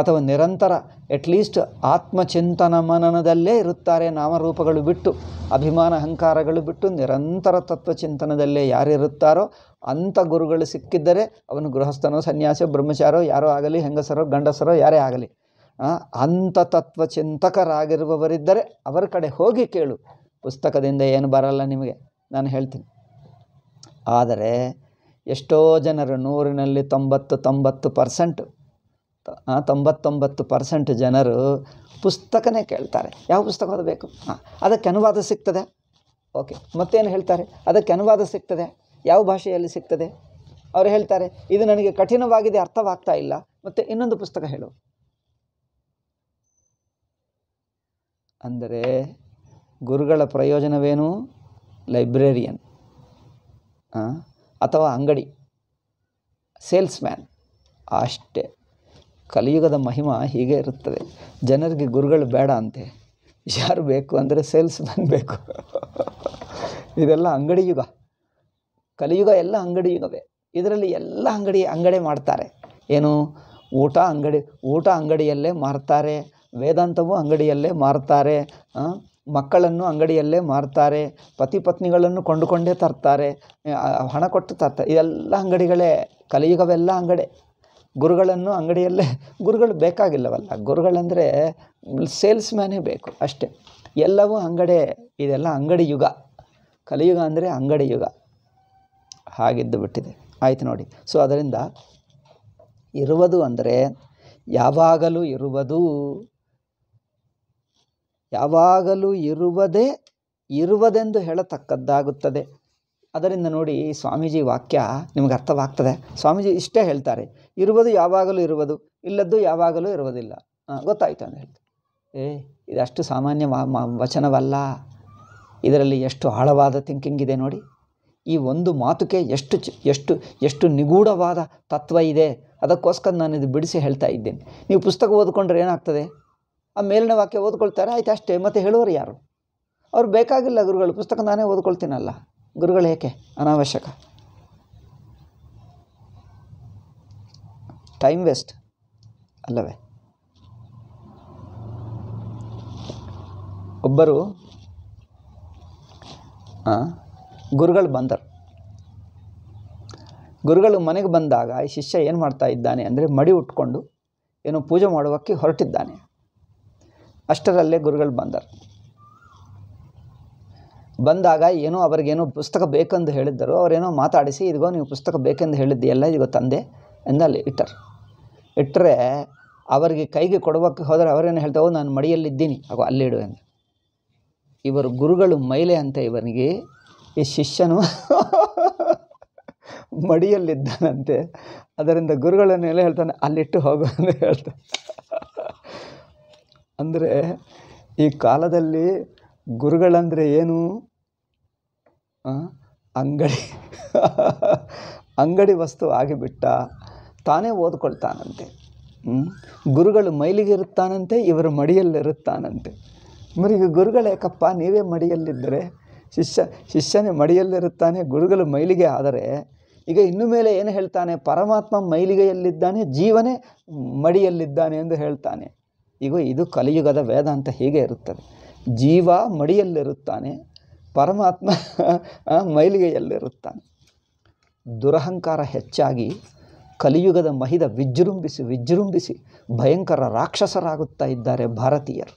ಅಥವಾ ನಿರಂತರ ಅಟ್ಲೀಸ್ಟ್ ಆತ್ಮಚಿಂತನ ಮನನದಲ್ಲೇ ಇರುತ್ತಾರೆ ನಾಮರೂಪಗಳು ಬಿಟ್ಟು ಅಭಿಮಾನ ಅಹಂಕಾರಗಳು ಬಿಟ್ಟು ನಿರಂತರ ತತ್ವಚಿಂತನದಲ್ಲೇ ಯಾರಿರುತ್ತಾರೋ ಅಂಥ ಗುರುಗಳು ಸಿಕ್ಕಿದ್ದರೆ ಅವನು ಗೃಹಸ್ಥನೋ ಸನ್ಯಾಸೋ ಬ್ರಹ್ಮಚಾರೋ ಯಾರೋ ಆಗಲಿ ಹೆಂಗಸರೋ ಗಂಡಸರೋ ಯಾರೇ ಆಗಲಿ ಅಂಥ ತತ್ವಚಿಂತಕರಾಗಿರುವವರಿದ್ದರೆ ಅವರ ಕಡೆ ಹೋಗಿ ಕೇಳು ಪುಸ್ತಕದಿಂದ ಏನು ಬರಲ್ಲ ನಿಮಗೆ ನಾನು ಹೇಳ್ತೀನಿ ಆದರೆ ಎಷ್ಟೋ ಜನರು ನೂರಿನಲ್ಲಿ ತೊಂಬತ್ತು ತೊಂಬತ್ತು ಪರ್ಸೆಂಟ್ ತೊಂಬತ್ತೊಂಬತ್ತು ಪರ್ಸೆಂಟ್ ಜನರು ಪುಸ್ತಕನೇ ಕೇಳ್ತಾರೆ ಯಾವ ಪುಸ್ತಕ ಓದಬೇಕು ಹಾಂ ಅದಕ್ಕೆ ಅನುವಾದ ಸಿಗ್ತದೆ ಓಕೆ ಮತ್ತೇನು ಹೇಳ್ತಾರೆ ಅದಕ್ಕೆ ಅನುವಾದ ಸಿಗ್ತದೆ ಯಾವ ಭಾಷೆಯಲ್ಲಿ ಸಿಗ್ತದೆ ಅವರು ಹೇಳ್ತಾರೆ ಇದು ನನಗೆ ಕಠಿಣವಾಗಿದೆ ಅರ್ಥವಾಗ್ತಾ ಇಲ್ಲ ಮತ್ತು ಇನ್ನೊಂದು ಪುಸ್ತಕ ಹೇಳು ಅಂದರೆ ಗುರುಗಳ ಪ್ರಯೋಜನವೇನು ಲೈಬ್ರೇರಿಯನ್ ಹಾಂ ಅಥವಾ ಸೇಲ್ಸ್ ಮ್ಯಾನ್ ಅಷ್ಟೇ ಕಲಿಯುಗದ ಮಹಿಮ ಹೀಗೆ ಇರುತ್ತದೆ ಜನರಿಗೆ ಗುರುಗಳು ಬೇಡ ಅಂತೆ ಯಾರು ಬೇಕು ಅಂದರೆ ಸೇಲ್ಸ್ ಮ್ಯಾನ್ ಬೇಕು ಇದೆಲ್ಲ ಅಂಗಡಿ ಯುಗ ಕಲಿಯುಗ ಎಲ್ಲ ಅಂಗಡಿ ಯುಗವೇ ಇದರಲ್ಲಿ ಎಲ್ಲ ಅಂಗಡಿ ಅಂಗಡಿ ಮಾಡ್ತಾರೆ ಏನು ಊಟ ಅಂಗಡಿ ಊಟ ಅಂಗಡಿಯಲ್ಲೇ ಮಾರ್ತಾರೆ ವೇದಾಂತವೂ ಅಂಗಡಿಯಲ್ಲೇ ಮಾರ್ತಾರೆ ಮಕ್ಕಳನ್ನು ಅಂಗಡಿಯಲ್ಲೇ ಮಾರ್ತಾರೆ ಪತಿ ಪತ್ನಿಗಳನ್ನು ಕೊಂಡುಕೊಂಡೇ ತರ್ತಾರೆ ಹಣ ಕೊಟ್ಟು ತರ್ತಾರೆ ಇದೆಲ್ಲ ಅಂಗಡಿಗಳೇ ಕಲಿಯುಗವೆಲ್ಲ ಅಂಗಡಿ ಗುರುಗಳನ್ನು ಅಂಗಡಿಯಲ್ಲೇ ಗುರುಗಳು ಬೇಕಾಗಿಲ್ಲವಲ್ಲ ಗುರುಗಳಂದರೆ ಸೇಲ್ಸ್ ಮ್ಯಾನೇ ಬೇಕು ಅಷ್ಟೇ ಎಲ್ಲವೂ ಅಂಗಡಿ ಇದೆಲ್ಲ ಅಂಗಡಿ ಯುಗ ಕಲಿಯುಗ ಅಂದರೆ ಅಂಗಡಿ ಯುಗ ಹಾಗಿದ್ದು ಬಿಟ್ಟಿದೆ ಆಯಿತು ನೋಡಿ ಸೊ ಅದರಿಂದ ಇರುವುದು ಅಂದರೆ ಯಾವಾಗಲೂ ಇರುವುದು ಯಾವಾಗಲೂ ಇರುವುದೇ ಇರುವುದೆಂದು ಹೇಳತಕ್ಕದ್ದಾಗುತ್ತದೆ ಅದರಿಂದ ನೋಡಿ ಸ್ವಾಮೀಜಿ ವಾಕ್ಯ ನಿಮಗೆ ಅರ್ಥವಾಗ್ತದೆ ಸ್ವಾಮೀಜಿ ಇಷ್ಟೇ ಹೇಳ್ತಾರೆ ಇರುವುದು ಯಾವಾಗಲೂ ಇರುವುದು ಇಲ್ಲದ್ದು ಯಾವಾಗಲೂ ಇರುವುದಿಲ್ಲ ಗೊತ್ತಾಯಿತು ಅಂತ ಹೇಳ್ತಾರೆ ಏ ಇದಷ್ಟು ಸಾಮಾನ್ಯ ವಚನವಲ್ಲ ಇದರಲ್ಲಿ ಎಷ್ಟು ಆಳವಾದ ಥಿಂಕಿಂಗ್ ಇದೆ ನೋಡಿ ಈ ಒಂದು ಮಾತುಕೆ ಎಷ್ಟು ಎಷ್ಟು ಎಷ್ಟು ನಿಗೂಢವಾದ ತತ್ವ ಇದೆ ಅದಕ್ಕೋಸ್ಕರ ನಾನು ಇದು ಬಿಡಿಸಿ ಹೇಳ್ತಾ ಇದ್ದೇನೆ ನೀವು ಪುಸ್ತಕ ಓದ್ಕೊಂಡ್ರೆ ಏನಾಗ್ತದೆ ಆ ಮೇಲಿನ ವಾಕ್ಯ ಓದ್ಕೊಳ್ತಾರೆ ಆಯ್ತು ಅಷ್ಟೇ ಮತ್ತೆ ಹೇಳುವರು ಯಾರು ಅವ್ರು ಬೇಕಾಗಿಲ್ಲ ಗುರುಗಳು ಪುಸ್ತಕ ನಾನೇ ಓದ್ಕೊಳ್ತೀನಲ್ಲ ಗುರುಗಳು ಏಕೆ ಅನಾವಶ್ಯಕ ಟೈಮ್ ವೇಸ್ಟ್ ಅಲ್ಲವೇ ಒಬ್ಬರು ಗುರುಗಳು ಬಂದರು ಗುರುಗಳು ಮನೆಗೆ ಬಂದಾಗ ಶಿಷ್ಯ ಏನು ಮಾಡ್ತಾ ಇದ್ದಾನೆ ಅಂದರೆ ಮಡಿ ಉಟ್ಕೊಂಡು ಏನೋ ಪೂಜೆ ಮಾಡುವಕ್ಕೆ ಹೊರಟಿದ್ದಾನೆ ಅಷ್ಟರಲ್ಲೇ ಗುರುಗಳು ಬಂದರು ಬಂದಾಗ ಏನೋ ಅವ್ರಿಗೇನೋ ಪುಸ್ತಕ ಬೇಕೆಂದು ಹೇಳಿದ್ದರು ಅವರೇನೋ ಮಾತಾಡಿಸಿ ಇದಿಗೋ ನೀವು ಪುಸ್ತಕ ಬೇಕೆಂದು ಹೇಳಿದ್ದೀಯಲ್ಲ ಇದಿಗೋ ತಂದೆ ಎಂದಲ್ಲಿ ಇಟ್ಟರು ಇಟ್ಟರೆ ಅವರಿಗೆ ಕೈಗೆ ಕೊಡೋಕ್ಕೆ ಹೋದರೆ ಅವರೇನು ಹೇಳ್ತಾವೆ ನಾನು ಮಡಿಯಲ್ಲಿದ್ದೀನಿ ಅಗೋ ಅಲ್ಲಿಡು ಎಂದು ಇವರು ಗುರುಗಳು ಮೈಲೆ ಅಂತ ಇವನಿಗೆ ಈ ಶಿಷ್ಯನು ಮಡಿಯಲ್ಲಿದ್ದಾನಂತೆ ಅದರಿಂದ ಗುರುಗಳನ್ನೆಲ್ಲ ಹೇಳ್ತಾನೆ ಅಲ್ಲಿಟ್ಟು ಹೋಗು ಅಂತ ಹೇಳ್ತಾನೆ ಅಂದರೆ ಈ ಕಾಲದಲ್ಲಿ ಗುರುಗಳಂದರೆ ಏನು ಅಂಗಡಿ ಅಂಗಡಿ ವಸ್ತು ಆಗಿಬಿಟ್ಟ ತಾನೇ ಓದ್ಕೊಳ್ತಾನಂತೆ ಗುರುಗಳು ಮೈಲಿಗೆ ಇರುತ್ತಾನಂತೆ ಇವರು ಮಡಿಯಲ್ಲಿರುತ್ತಾನಂತೆ ಮರಿ ಗುರುಗಳೇಕಪ್ಪ ನೀವೇ ಮಡಿಯಲ್ಲಿದ್ದರೆ ಶಿಷ್ಯ ಶಿಷ್ಯನೇ ಮಡಿಯಲ್ಲಿರುತ್ತಾನೆ ಗುರುಗಳು ಮೈಲಿಗೆ ಆದರೆ ಈಗ ಇನ್ನು ಮೇಲೆ ಏನು ಹೇಳ್ತಾನೆ ಪರಮಾತ್ಮ ಮೈಲಿಗೆಯಲ್ಲಿದ್ದಾನೆ ಜೀವನೇ ಮಡಿಯಲ್ಲಿದ್ದಾನೆ ಎಂದು ಹೇಳ್ತಾನೆ ಈಗ ಇದು ಕಲಿಯುಗದ ವೇದಾಂತ ಹೀಗೆ ಇರುತ್ತದೆ ಜೀವ ಮಡಿಯಲ್ಲಿರುತ್ತಾನೆ ಪರಮಾತ್ಮ ಮೈಲಿಗೆಯಲ್ಲಿರುತ್ತಾನೆ ದುರಹಂಕಾರ ಹೆಚ್ಚಾಗಿ ಕಲಿಯುಗದ ಮಹಿದ ವಿಜೃಂಭಿಸಿ ವಿಜೃಂಭಿಸಿ ಭಯಂಕರ ರಾಕ್ಷಸರಾಗುತ್ತಾ ಇದ್ದಾರೆ ಭಾರತೀಯರು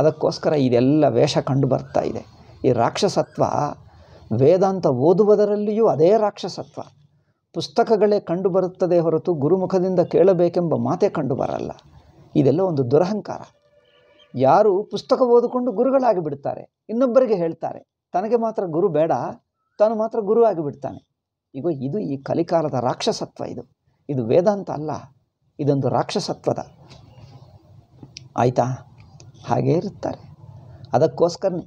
ಅದಕ್ಕೋಸ್ಕರ ಇದೆಲ್ಲ ವೇಷ ಕಂಡು ಬರ್ತಾ ಇದೆ ಈ ರಾಕ್ಷಸತ್ವ ವೇದಾಂತ ಓದುವುದರಲ್ಲಿಯೂ ಅದೇ ರಾಕ್ಷಸತ್ವ ಪುಸ್ತಕಗಳೇ ಕಂಡುಬರುತ್ತದೆ ಹೊರತು ಗುರುಮುಖದಿಂದ ಕೇಳಬೇಕೆಂಬ ಮಾತೇ ಕಂಡುಬರಲ್ಲ ಇದೆಲ್ಲ ಒಂದು ದುರಹಂಕಾರ ಯಾರು ಪುಸ್ತಕ ಓದಿಕೊಂಡು ಗುರುಗಳಾಗಿ ಬಿಡ್ತಾರೆ ಇನ್ನೊಬ್ಬರಿಗೆ ಹೇಳ್ತಾರೆ ತನಗೆ ಮಾತ್ರ ಗುರು ಬೇಡ ತಾನು ಮಾತ್ರ ಗುರು ಆಗಿಬಿಡ್ತಾನೆ ಈಗ ಇದು ಈ ಕಲಿಕಾಲದ ರಾಕ್ಷಸತ್ವ ಇದು ಇದು ವೇದಾಂತ ಅಲ್ಲ ಇದೊಂದು ರಾಕ್ಷಸತ್ವದ ಆಯಿತಾ ಹಾಗೇ ಇರುತ್ತಾರೆ ಅದಕ್ಕೋಸ್ಕರ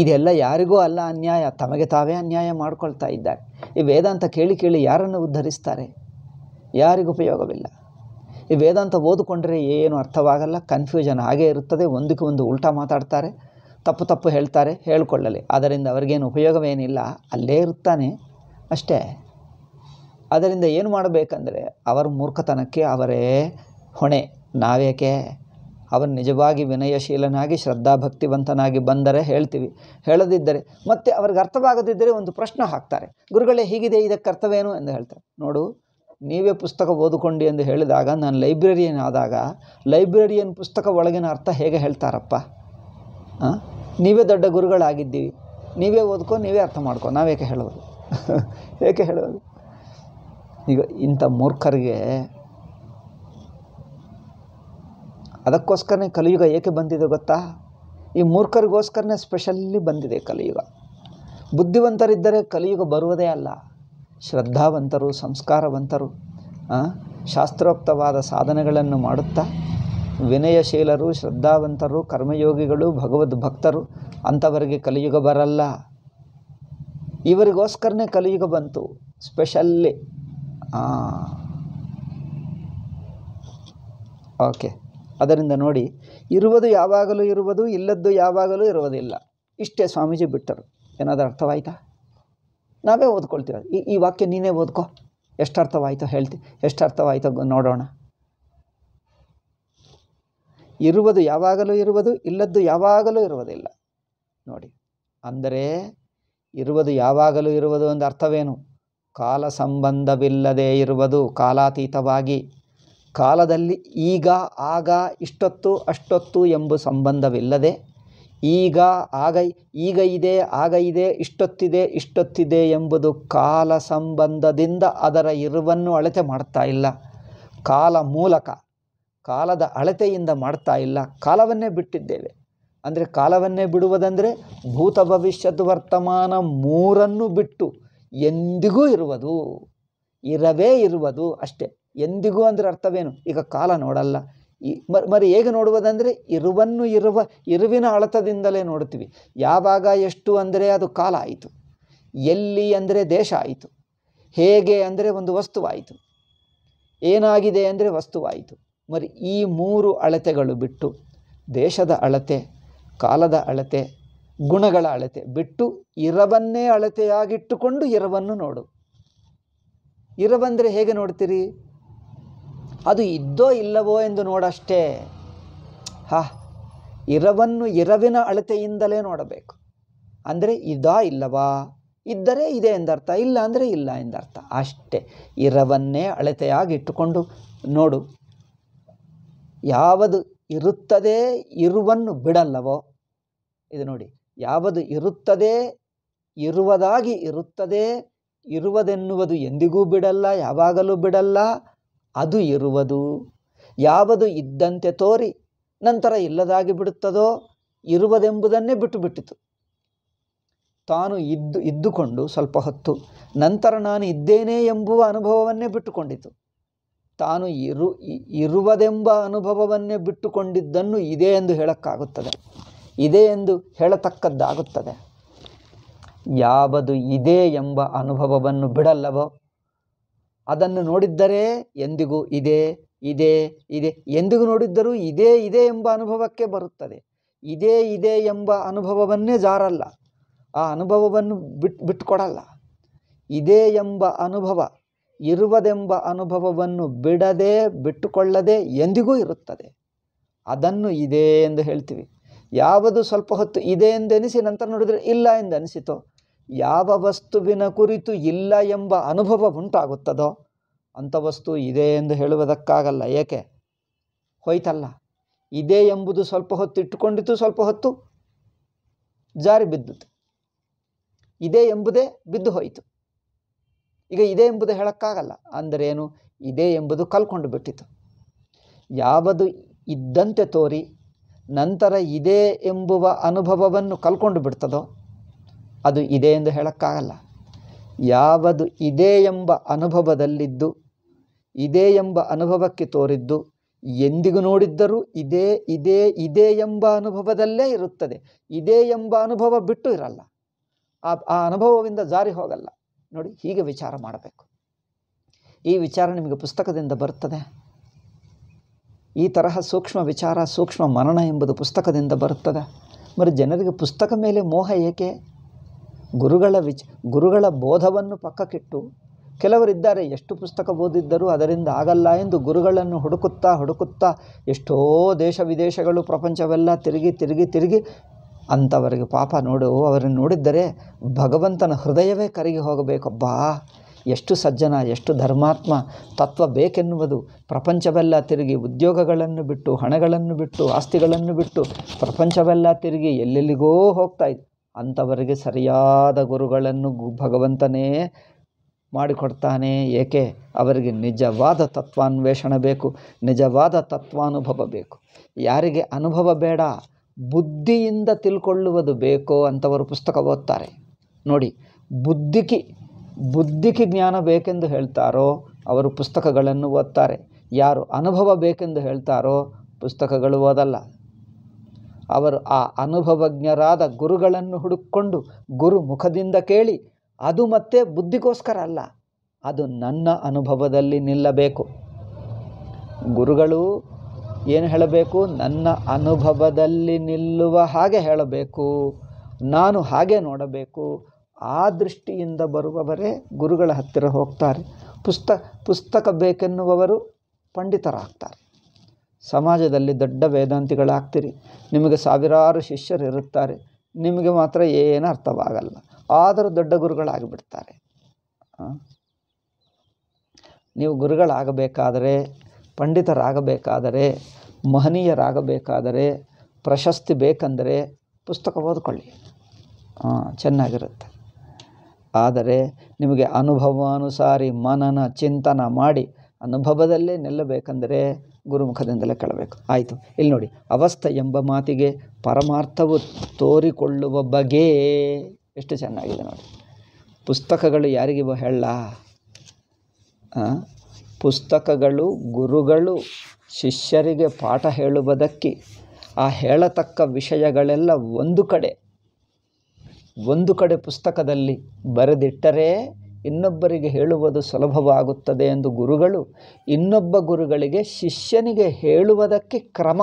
ಇದೆಲ್ಲ ಯಾರಿಗೂ ಅಲ್ಲ ಅನ್ಯಾಯ ತಮಗೆ ತಾವೇ ಅನ್ಯಾಯ ಮಾಡ್ಕೊಳ್ತಾ ಇದ್ದಾರೆ ಈ ವೇದಾಂತ ಕೇಳಿ ಕೇಳಿ ಯಾರನ್ನು ಉದ್ಧರಿಸ್ತಾರೆ ಯಾರಿಗೂ ಉಪಯೋಗವಿಲ್ಲ ಈ ವೇದಾಂತ ಓದಿಕೊಂಡ್ರೆ ಏನು ಅರ್ಥವಾಗಲ್ಲ ಕನ್ಫ್ಯೂಷನ್ ಹಾಗೇ ಇರುತ್ತದೆ ಒಂದಕ್ಕೆ ಒಂದು ಉಲ್ಟಾ ಮಾತಾಡ್ತಾರೆ ತಪ್ಪು ತಪ್ಪು ಹೇಳ್ತಾರೆ ಹೇಳಿಕೊಳ್ಳಲಿ ಅದರಿಂದ ಅವರಿಗೇನು ಉಪಯೋಗವೇನಿಲ್ಲ ಅಲ್ಲೇ ಇರ್ತಾನೆ ಅಷ್ಟೇ ಅದರಿಂದ ಏನು ಮಾಡಬೇಕಂದರೆ ಅವರ ಮೂರ್ಖತನಕ್ಕೆ ಅವರೇ ಹೊಣೆ ನಾವೇಕೆ ಅವರು ನಿಜವಾಗಿ ವಿನಯಶೀಲನಾಗಿ ಶ್ರದ್ಧಾಭಕ್ತಿವಂತನಾಗಿ ಬಂದರೆ ಹೇಳ್ತೀವಿ ಹೇಳದಿದ್ದರೆ ಮತ್ತೆ ಅವ್ರಿಗೆ ಅರ್ಥವಾಗದಿದ್ದರೆ ಒಂದು ಪ್ರಶ್ನೆ ಹಾಕ್ತಾರೆ ಗುರುಗಳೇ ಹೀಗಿದೆ ಇದಕ್ಕೆ ಅರ್ಥವೇನು ಎಂದು ಹೇಳ್ತಾರೆ ನೋಡು ನೀವೇ ಪುಸ್ತಕ ಓದಿಕೊಂಡು ಎಂದು ಹೇಳಿದಾಗ ನಾನು ಲೈಬ್ರರಿಯನ್ ಆದಾಗ ಲೈಬ್ರರಿಯನ್ ಪುಸ್ತಕ ಒಳಗಿನ ಅರ್ಥ ಹೇಗೆ ಹೇಳ್ತಾರಪ್ಪ ನೀವೇ ದೊಡ್ಡ ಗುರುಗಳಾಗಿದ್ದೀವಿ ನೀವೇ ಓದ್ಕೊ ನೀವೇ ಅರ್ಥ ಮಾಡ್ಕೊ ನಾವೇಕೆ ಹೇಳೋದು ಏಕೆ ಹೇಳೋದು ಈಗ ಇಂಥ ಮೂರ್ಖರಿಗೆ ಅದಕ್ಕೋಸ್ಕರನೇ ಕಲಿಯುಗ ಏಕೆ ಬಂದಿದೆ ಗೊತ್ತಾ ಈ ಮೂರ್ಖರಿಗೋಸ್ಕರನೇ ಸ್ಪೆಷಲ್ಲಿ ಬಂದಿದೆ ಕಲಿಯುಗ ಬುದ್ಧಿವಂತರಿದ್ದರೆ ಕಲಿಯುಗ ಬರುವುದೇ ಅಲ್ಲ ಶ್ರದ್ಧಾವಂತರು ಸಂಸ್ಕಾರವಂತರು ಶಾಸ್ತ್ರೋಕ್ತವಾದ ಸಾಧನೆಗಳನ್ನು ಮಾಡುತ್ತಾ ವಿನಯಶೀಲರು ಶ್ರದ್ಧಾವಂತರು ಕರ್ಮಯೋಗಿಗಳು ಭಗವದ್ ಭಕ್ತರು ಅಂಥವರಿಗೆ ಕಲಿಯುಗ ಬರಲ್ಲ ಇವರಿಗೋಸ್ಕರನೇ ಕಲಿಯುಗ ಬಂತು ಸ್ಪೆಷಲ್ಲಿ ಓಕೆ ಅದರಿಂದ ನೋಡಿ ಇರುವುದು ಯಾವಾಗಲೂ ಇರುವುದು ಇಲ್ಲದ್ದು ಯಾವಾಗಲೂ ಇರುವುದಿಲ್ಲ ಇಷ್ಟೇ ಸ್ವಾಮೀಜಿ ಬಿಟ್ಟರು ಏನಾದರೂ ಅರ್ಥವಾಯಿತಾ ನಾವೇ ಓದ್ಕೊಳ್ತೀವಿ ಈ ಈ ವಾಕ್ಯ ನೀನೇ ಓದ್ಕೋ ಎಷ್ಟು ಅರ್ಥವಾಯಿತೋ ಹೇಳ್ತಿ ಎಷ್ಟು ಅರ್ಥವಾಯಿತೋ ನೋಡೋಣ ಇರುವುದು ಯಾವಾಗಲೂ ಇರುವುದು ಇಲ್ಲದ್ದು ಯಾವಾಗಲೂ ಇರುವುದಿಲ್ಲ ನೋಡಿ ಅಂದರೆ ಇರುವುದು ಯಾವಾಗಲೂ ಇರುವುದು ಒಂದು ಅರ್ಥವೇನು ಕಾಲ ಸಂಬಂಧವಿಲ್ಲದೆ ಇರುವುದು ಕಾಲಾತೀತವಾಗಿ ಕಾಲದಲ್ಲಿ ಈಗ ಆಗ ಇಷ್ಟೊತ್ತು ಅಷ್ಟೊತ್ತು ಎಂಬ ಸಂಬಂಧವಿಲ್ಲದೆ ಈಗ ಆಗ ಈಗ ಇದೆ ಆಗ ಇದೆ ಇಷ್ಟೊತ್ತಿದೆ ಇಷ್ಟೊತ್ತಿದೆ ಎಂಬುದು ಕಾಲ ಸಂಬಂಧದಿಂದ ಅದರ ಇರುವನ್ನು ಅಳತೆ ಮಾಡ್ತಾ ಇಲ್ಲ ಕಾಲ ಮೂಲಕ ಕಾಲದ ಅಳತೆಯಿಂದ ಮಾಡ್ತಾ ಇಲ್ಲ ಕಾಲವನ್ನೇ ಬಿಟ್ಟಿದ್ದೇವೆ ಅಂದರೆ ಕಾಲವನ್ನೇ ಬಿಡುವುದಂದರೆ ಭೂತ ಭವಿಷ್ಯದ ವರ್ತಮಾನ ಮೂರನ್ನು ಬಿಟ್ಟು ಎಂದಿಗೂ ಇರುವುದು ಇರವೇ ಇರುವುದು ಅಷ್ಟೇ ಎಂದಿಗೂ ಅಂದರೆ ಅರ್ಥವೇನು ಈಗ ಕಾಲ ನೋಡಲ್ಲ ಈ ಮರಿ ಹೇಗೆ ನೋಡುವುದಂದರೆ ಇರುವನ್ನು ಇರುವ ಇರುವಿನ ಅಳತದಿಂದಲೇ ನೋಡ್ತೀವಿ ಯಾವಾಗ ಎಷ್ಟು ಅಂದರೆ ಅದು ಕಾಲ ಆಯಿತು ಎಲ್ಲಿ ಅಂದರೆ ದೇಶ ಆಯಿತು ಹೇಗೆ ಅಂದರೆ ಒಂದು ವಸ್ತುವಾಯಿತು ಏನಾಗಿದೆ ಅಂದರೆ ವಸ್ತುವಾಯಿತು ಮರಿ ಈ ಮೂರು ಅಳತೆಗಳು ಬಿಟ್ಟು ದೇಶದ ಅಳತೆ ಕಾಲದ ಅಳತೆ ಗುಣಗಳ ಅಳತೆ ಬಿಟ್ಟು ಇರವನ್ನೇ ಅಳತೆಯಾಗಿಟ್ಟುಕೊಂಡು ಇರವನ್ನು ನೋಡು ಇರವಂದರೆ ಹೇಗೆ ನೋಡ್ತೀರಿ ಅದು ಇದ್ದೋ ಇಲ್ಲವೋ ಎಂದು ನೋಡಷ್ಟೇ ಹಾ ಇರವನ್ನು ಇರವಿನ ಅಳತೆಯಿಂದಲೇ ನೋಡಬೇಕು ಅಂದರೆ ಇದಾ ಇಲ್ಲವಾ ಇದ್ದರೆ ಇದೆ ಎಂದರ್ಥ ಇಲ್ಲ ಅಂದರೆ ಇಲ್ಲ ಎಂದರ್ಥ ಅಷ್ಟೇ ಇರವನ್ನೇ ಅಳತೆಯಾಗಿ ಇಟ್ಟುಕೊಂಡು ನೋಡು ಯಾವುದು ಇರುತ್ತದೆ ಇರುವನ್ನು ಬಿಡಲ್ಲವೋ ಇದು ನೋಡಿ ಯಾವುದು ಇರುತ್ತದೆ ಇರುವುದಾಗಿ ಇರುತ್ತದೆ ಇರುವುದೆನ್ನುವುದು ಎಂದಿಗೂ ಬಿಡಲ್ಲ ಯಾವಾಗಲೂ ಬಿಡಲ್ಲ ಅದು ಇರುವುದು ಯಾವುದು ಇದ್ದಂತೆ ತೋರಿ ನಂತರ ಇಲ್ಲದಾಗಿ ಬಿಡುತ್ತದೋ ಇರುವುದೆಂಬುದನ್ನೇ ಬಿಟ್ಟು ಬಿಟ್ಟಿತು ತಾನು ಇದ್ದು ಇದ್ದುಕೊಂಡು ಸ್ವಲ್ಪ ಹೊತ್ತು ನಂತರ ನಾನು ಇದ್ದೇನೆ ಎಂಬುವ ಅನುಭವವನ್ನೇ ಬಿಟ್ಟುಕೊಂಡಿತು ತಾನು ಇರು ಇರುವುದೆಂಬ ಅನುಭವವನ್ನೇ ಬಿಟ್ಟುಕೊಂಡಿದ್ದನ್ನು ಇದೆ ಎಂದು ಹೇಳಕ್ಕಾಗುತ್ತದೆ ಇದೆ ಎಂದು ಹೇಳತಕ್ಕದ್ದಾಗುತ್ತದೆ ಯಾವುದು ಇದೆ ಎಂಬ ಅನುಭವವನ್ನು ಬಿಡಲ್ಲವೋ ಅದನ್ನು ನೋಡಿದ್ದರೆ ಎಂದಿಗೂ ಇದೇ ಇದೇ ಇದೆ ಎಂದಿಗೂ ನೋಡಿದ್ದರೂ ಇದೇ ಇದೆ ಎಂಬ ಅನುಭವಕ್ಕೆ ಬರುತ್ತದೆ ಇದೇ ಇದೆ ಎಂಬ ಅನುಭವವನ್ನೇ ಜಾರಲ್ಲ ಆ ಅನುಭವವನ್ನು ಬಿಟ್ಟು ಬಿಟ್ಟುಕೊಡಲ್ಲ ಇದೇ ಎಂಬ ಅನುಭವ ಇರುವುದೆಂಬ ಅನುಭವವನ್ನು ಬಿಡದೆ ಬಿಟ್ಟುಕೊಳ್ಳದೆ ಎಂದಿಗೂ ಇರುತ್ತದೆ ಅದನ್ನು ಇದೆ ಎಂದು ಹೇಳ್ತೀವಿ ಯಾವುದು ಸ್ವಲ್ಪ ಹೊತ್ತು ಇದೆ ಎಂದೆನಿಸಿ ನಂತರ ನೋಡಿದರೆ ಇಲ್ಲ ಎಂದು ಅನಿಸಿತೋ ಯಾವ ವಸ್ತುವಿನ ಕುರಿತು ಇಲ್ಲ ಎಂಬ ಅನುಭವ ಉಂಟಾಗುತ್ತದೋ ಅಂಥ ವಸ್ತು ಇದೆ ಎಂದು ಹೇಳುವುದಕ್ಕಾಗಲ್ಲ ಏಕೆ ಹೋಯ್ತಲ್ಲ ಇದೆ ಎಂಬುದು ಸ್ವಲ್ಪ ಹೊತ್ತು ಇಟ್ಟುಕೊಂಡಿತು ಸ್ವಲ್ಪ ಹೊತ್ತು ಜಾರಿ ಬಿದ್ದು ಇದೆ ಎಂಬುದೇ ಬಿದ್ದು ಹೋಯಿತು ಈಗ ಇದೆ ಎಂಬುದು ಹೇಳೋಕ್ಕಾಗಲ್ಲ ಏನು ಇದೆ ಎಂಬುದು ಕಲ್ಕೊಂಡು ಬಿಟ್ಟಿತು ಯಾವುದು ಇದ್ದಂತೆ ತೋರಿ ನಂತರ ಇದೆ ಎಂಬುವ ಅನುಭವವನ್ನು ಕಲ್ಕೊಂಡು ಬಿಡ್ತದೋ ಅದು ಇದೆ ಎಂದು ಹೇಳೋಕ್ಕಾಗಲ್ಲ ಯಾವುದು ಇದೆ ಎಂಬ ಅನುಭವದಲ್ಲಿದ್ದು ಇದೆ ಎಂಬ ಅನುಭವಕ್ಕೆ ತೋರಿದ್ದು ಎಂದಿಗೂ ನೋಡಿದ್ದರೂ ಇದೇ ಇದೇ ಇದೆ ಎಂಬ ಅನುಭವದಲ್ಲೇ ಇರುತ್ತದೆ ಇದೇ ಎಂಬ ಅನುಭವ ಬಿಟ್ಟು ಇರಲ್ಲ ಆ ಆ ಅನುಭವದಿಂದ ಜಾರಿ ಹೋಗಲ್ಲ ನೋಡಿ ಹೀಗೆ ವಿಚಾರ ಮಾಡಬೇಕು ಈ ವಿಚಾರ ನಿಮಗೆ ಪುಸ್ತಕದಿಂದ ಬರುತ್ತದೆ ಈ ತರಹ ಸೂಕ್ಷ್ಮ ವಿಚಾರ ಸೂಕ್ಷ್ಮ ಮರಣ ಎಂಬುದು ಪುಸ್ತಕದಿಂದ ಬರುತ್ತದೆ ಮರು ಜನರಿಗೆ ಪುಸ್ತಕ ಮೇಲೆ ಮೋಹ ಏಕೆ ಗುರುಗಳ ವಿಚ್ ಗುರುಗಳ ಬೋಧವನ್ನು ಪಕ್ಕಕ್ಕಿಟ್ಟು ಕೆಲವರಿದ್ದಾರೆ ಎಷ್ಟು ಪುಸ್ತಕ ಓದಿದ್ದರೂ ಅದರಿಂದ ಆಗಲ್ಲ ಎಂದು ಗುರುಗಳನ್ನು ಹುಡುಕುತ್ತಾ ಹುಡುಕುತ್ತಾ ಎಷ್ಟೋ ದೇಶ ವಿದೇಶಗಳು ಪ್ರಪಂಚವೆಲ್ಲ ತಿರುಗಿ ತಿರುಗಿ ತಿರುಗಿ ಅಂಥವರಿಗೆ ಪಾಪ ನೋಡು ಅವರನ್ನು ನೋಡಿದ್ದರೆ ಭಗವಂತನ ಹೃದಯವೇ ಕರಗಿ ಹೋಗಬೇಕಬ್ಬಾ ಎಷ್ಟು ಸಜ್ಜನ ಎಷ್ಟು ಧರ್ಮಾತ್ಮ ತತ್ವ ಬೇಕೆನ್ನುವುದು ಪ್ರಪಂಚವೆಲ್ಲ ತಿರುಗಿ ಉದ್ಯೋಗಗಳನ್ನು ಬಿಟ್ಟು ಹಣಗಳನ್ನು ಬಿಟ್ಟು ಆಸ್ತಿಗಳನ್ನು ಬಿಟ್ಟು ಪ್ರಪಂಚವೆಲ್ಲ ತಿರುಗಿ ಎಲ್ಲೆಲ್ಲಿಗೋ ಹೋಗ್ತಾಯಿತ್ತು ಅಂಥವರಿಗೆ ಸರಿಯಾದ ಗುರುಗಳನ್ನು ಭಗವಂತನೇ ಮಾಡಿಕೊಡ್ತಾನೆ ಏಕೆ ಅವರಿಗೆ ನಿಜವಾದ ತತ್ವಾನ್ವೇಷಣೆ ಬೇಕು ನಿಜವಾದ ತತ್ವಾನುಭವ ಬೇಕು ಯಾರಿಗೆ ಅನುಭವ ಬೇಡ ಬುದ್ಧಿಯಿಂದ ತಿಳ್ಕೊಳ್ಳುವುದು ಬೇಕೋ ಅಂಥವರು ಪುಸ್ತಕ ಓದ್ತಾರೆ ನೋಡಿ ಬುದ್ಧಿಕಿ ಬುದ್ಧಿಕಿ ಜ್ಞಾನ ಬೇಕೆಂದು ಹೇಳ್ತಾರೋ ಅವರು ಪುಸ್ತಕಗಳನ್ನು ಓದ್ತಾರೆ ಯಾರು ಅನುಭವ ಬೇಕೆಂದು ಹೇಳ್ತಾರೋ ಪುಸ್ತಕಗಳು ಓದಲ್ಲ ಅವರು ಆ ಅನುಭವಜ್ಞರಾದ ಗುರುಗಳನ್ನು ಹುಡುಕೊಂಡು ಗುರು ಮುಖದಿಂದ ಕೇಳಿ ಅದು ಮತ್ತೆ ಬುದ್ಧಿಗೋಸ್ಕರ ಅಲ್ಲ ಅದು ನನ್ನ ಅನುಭವದಲ್ಲಿ ನಿಲ್ಲಬೇಕು ಗುರುಗಳು ಏನು ಹೇಳಬೇಕು ನನ್ನ ಅನುಭವದಲ್ಲಿ ನಿಲ್ಲುವ ಹಾಗೆ ಹೇಳಬೇಕು ನಾನು ಹಾಗೆ ನೋಡಬೇಕು ಆ ದೃಷ್ಟಿಯಿಂದ ಬರುವವರೇ ಗುರುಗಳ ಹತ್ತಿರ ಹೋಗ್ತಾರೆ ಪುಸ್ತಕ ಪುಸ್ತಕ ಬೇಕೆನ್ನುವವರು ಪಂಡಿತರಾಗ್ತಾರೆ ಸಮಾಜದಲ್ಲಿ ದೊಡ್ಡ ವೇದಾಂತಿಗಳಾಗ್ತೀರಿ ನಿಮಗೆ ಸಾವಿರಾರು ಶಿಷ್ಯರು ಇರುತ್ತಾರೆ ನಿಮಗೆ ಮಾತ್ರ ಏನೂ ಅರ್ಥವಾಗಲ್ಲ ಆದರೂ ದೊಡ್ಡ ಗುರುಗಳಾಗಿಬಿಡ್ತಾರೆ ನೀವು ಗುರುಗಳಾಗಬೇಕಾದರೆ ಪಂಡಿತರಾಗಬೇಕಾದರೆ ಮಹನೀಯರಾಗಬೇಕಾದರೆ ಪ್ರಶಸ್ತಿ ಬೇಕಂದರೆ ಪುಸ್ತಕ ಓದ್ಕೊಳ್ಳಿ ಚೆನ್ನಾಗಿರುತ್ತೆ ಆದರೆ ನಿಮಗೆ ಅನುಭವಾನುಸಾರಿ ಮನನ ಚಿಂತನ ಮಾಡಿ ಅನುಭವದಲ್ಲೇ ನಿಲ್ಲಬೇಕೆಂದರೆ ಗುರುಮುಖದಿಂದಲೇ ಕೇಳಬೇಕು ಆಯಿತು ಇಲ್ಲಿ ನೋಡಿ ಅವಸ್ಥೆ ಎಂಬ ಮಾತಿಗೆ ಪರಮಾರ್ಥವು ತೋರಿಕೊಳ್ಳುವ ಬಗೆ ಎಷ್ಟು ಚೆನ್ನಾಗಿದೆ ನೋಡಿ ಪುಸ್ತಕಗಳು ಯಾರಿಗೆ ಹೇಳ ಪುಸ್ತಕಗಳು ಗುರುಗಳು ಶಿಷ್ಯರಿಗೆ ಪಾಠ ಹೇಳುವುದಕ್ಕೆ ಆ ಹೇಳತಕ್ಕ ವಿಷಯಗಳೆಲ್ಲ ಒಂದು ಕಡೆ ಒಂದು ಕಡೆ ಪುಸ್ತಕದಲ್ಲಿ ಬರೆದಿಟ್ಟರೆ ಇನ್ನೊಬ್ಬರಿಗೆ ಹೇಳುವುದು ಸುಲಭವಾಗುತ್ತದೆ ಎಂದು ಗುರುಗಳು ಇನ್ನೊಬ್ಬ ಗುರುಗಳಿಗೆ ಶಿಷ್ಯನಿಗೆ ಹೇಳುವುದಕ್ಕೆ ಕ್ರಮ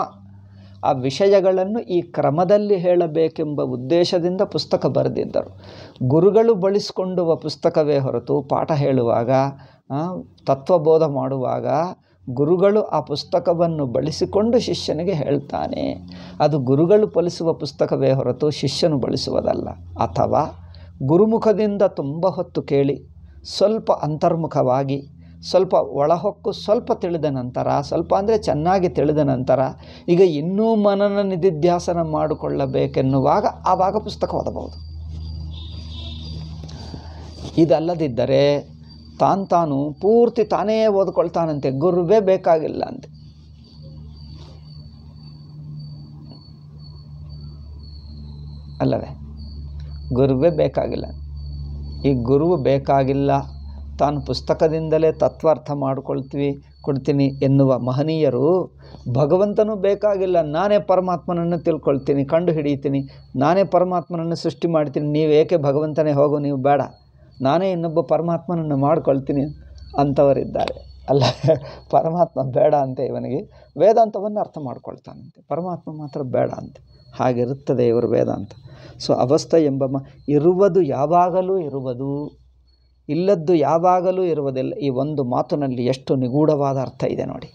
ಆ ವಿಷಯಗಳನ್ನು ಈ ಕ್ರಮದಲ್ಲಿ ಹೇಳಬೇಕೆಂಬ ಉದ್ದೇಶದಿಂದ ಪುಸ್ತಕ ಬರೆದಿದ್ದರು ಗುರುಗಳು ಬಳಸಿಕೊಂಡುವ ಪುಸ್ತಕವೇ ಹೊರತು ಪಾಠ ಹೇಳುವಾಗ ತತ್ವಬೋಧ ಮಾಡುವಾಗ ಗುರುಗಳು ಆ ಪುಸ್ತಕವನ್ನು ಬಳಸಿಕೊಂಡು ಶಿಷ್ಯನಿಗೆ ಹೇಳ್ತಾನೆ ಅದು ಗುರುಗಳು ಬಳಸುವ ಪುಸ್ತಕವೇ ಹೊರತು ಶಿಷ್ಯನು ಬಳಸುವುದಲ್ಲ ಅಥವಾ ಗುರುಮುಖದಿಂದ ತುಂಬ ಹೊತ್ತು ಕೇಳಿ ಸ್ವಲ್ಪ ಅಂತರ್ಮುಖವಾಗಿ ಸ್ವಲ್ಪ ಒಳಹೊಕ್ಕು ಸ್ವಲ್ಪ ತಿಳಿದ ನಂತರ ಸ್ವಲ್ಪ ಅಂದರೆ ಚೆನ್ನಾಗಿ ತಿಳಿದ ನಂತರ ಈಗ ಇನ್ನೂ ಮನನ ನಿಧಿಧ್ಯಾಸನ ಮಾಡಿಕೊಳ್ಳಬೇಕೆನ್ನುವಾಗ ಆವಾಗ ಪುಸ್ತಕ ಓದಬಹುದು ಇದಲ್ಲದಿದ್ದರೆ ತಾನು ತಾನು ಪೂರ್ತಿ ತಾನೇ ಓದ್ಕೊಳ್ತಾನಂತೆ ಗುರುವೇ ಬೇಕಾಗಿಲ್ಲ ಅಂತೆ ಅಲ್ಲವೇ ಗುರುವೇ ಬೇಕಾಗಿಲ್ಲ ಈ ಗುರುವು ಬೇಕಾಗಿಲ್ಲ ತಾನು ಪುಸ್ತಕದಿಂದಲೇ ತತ್ವಾರ್ಥ ಮಾಡಿಕೊಳ್ತೀವಿ ಕೊಡ್ತೀನಿ ಎನ್ನುವ ಮಹನೀಯರು ಭಗವಂತನೂ ಬೇಕಾಗಿಲ್ಲ ನಾನೇ ಪರಮಾತ್ಮನನ್ನು ತಿಳ್ಕೊಳ್ತೀನಿ ಕಂಡು ಹಿಡಿತೀನಿ ನಾನೇ ಪರಮಾತ್ಮನನ್ನು ಸೃಷ್ಟಿ ಮಾಡ್ತೀನಿ ಏಕೆ ಭಗವಂತನೇ ಹೋಗು ನೀವು ಬೇಡ ನಾನೇ ಇನ್ನೊಬ್ಬ ಪರಮಾತ್ಮನನ್ನು ಮಾಡ್ಕೊಳ್ತೀನಿ ಅಂಥವರಿದ್ದಾರೆ ಅಲ್ಲ ಪರಮಾತ್ಮ ಬೇಡ ಅಂತೆ ಇವನಿಗೆ ವೇದಾಂತವನ್ನು ಅರ್ಥ ಮಾಡ್ಕೊಳ್ತಾನಂತೆ ಪರಮಾತ್ಮ ಮಾತ್ರ ಬೇಡ ಅಂತೆ ಹಾಗಿರುತ್ತದೆ ಇವರು ವೇದಾಂತ ಸೊ ಅವಸ್ಥ ಎಂಬ ಇರುವುದು ಯಾವಾಗಲೂ ಇರುವುದು ಇಲ್ಲದ್ದು ಯಾವಾಗಲೂ ಇರುವುದಿಲ್ಲ ಈ ಒಂದು ಮಾತಿನಲ್ಲಿ ಎಷ್ಟು ನಿಗೂಢವಾದ ಅರ್ಥ ಇದೆ ನೋಡಿ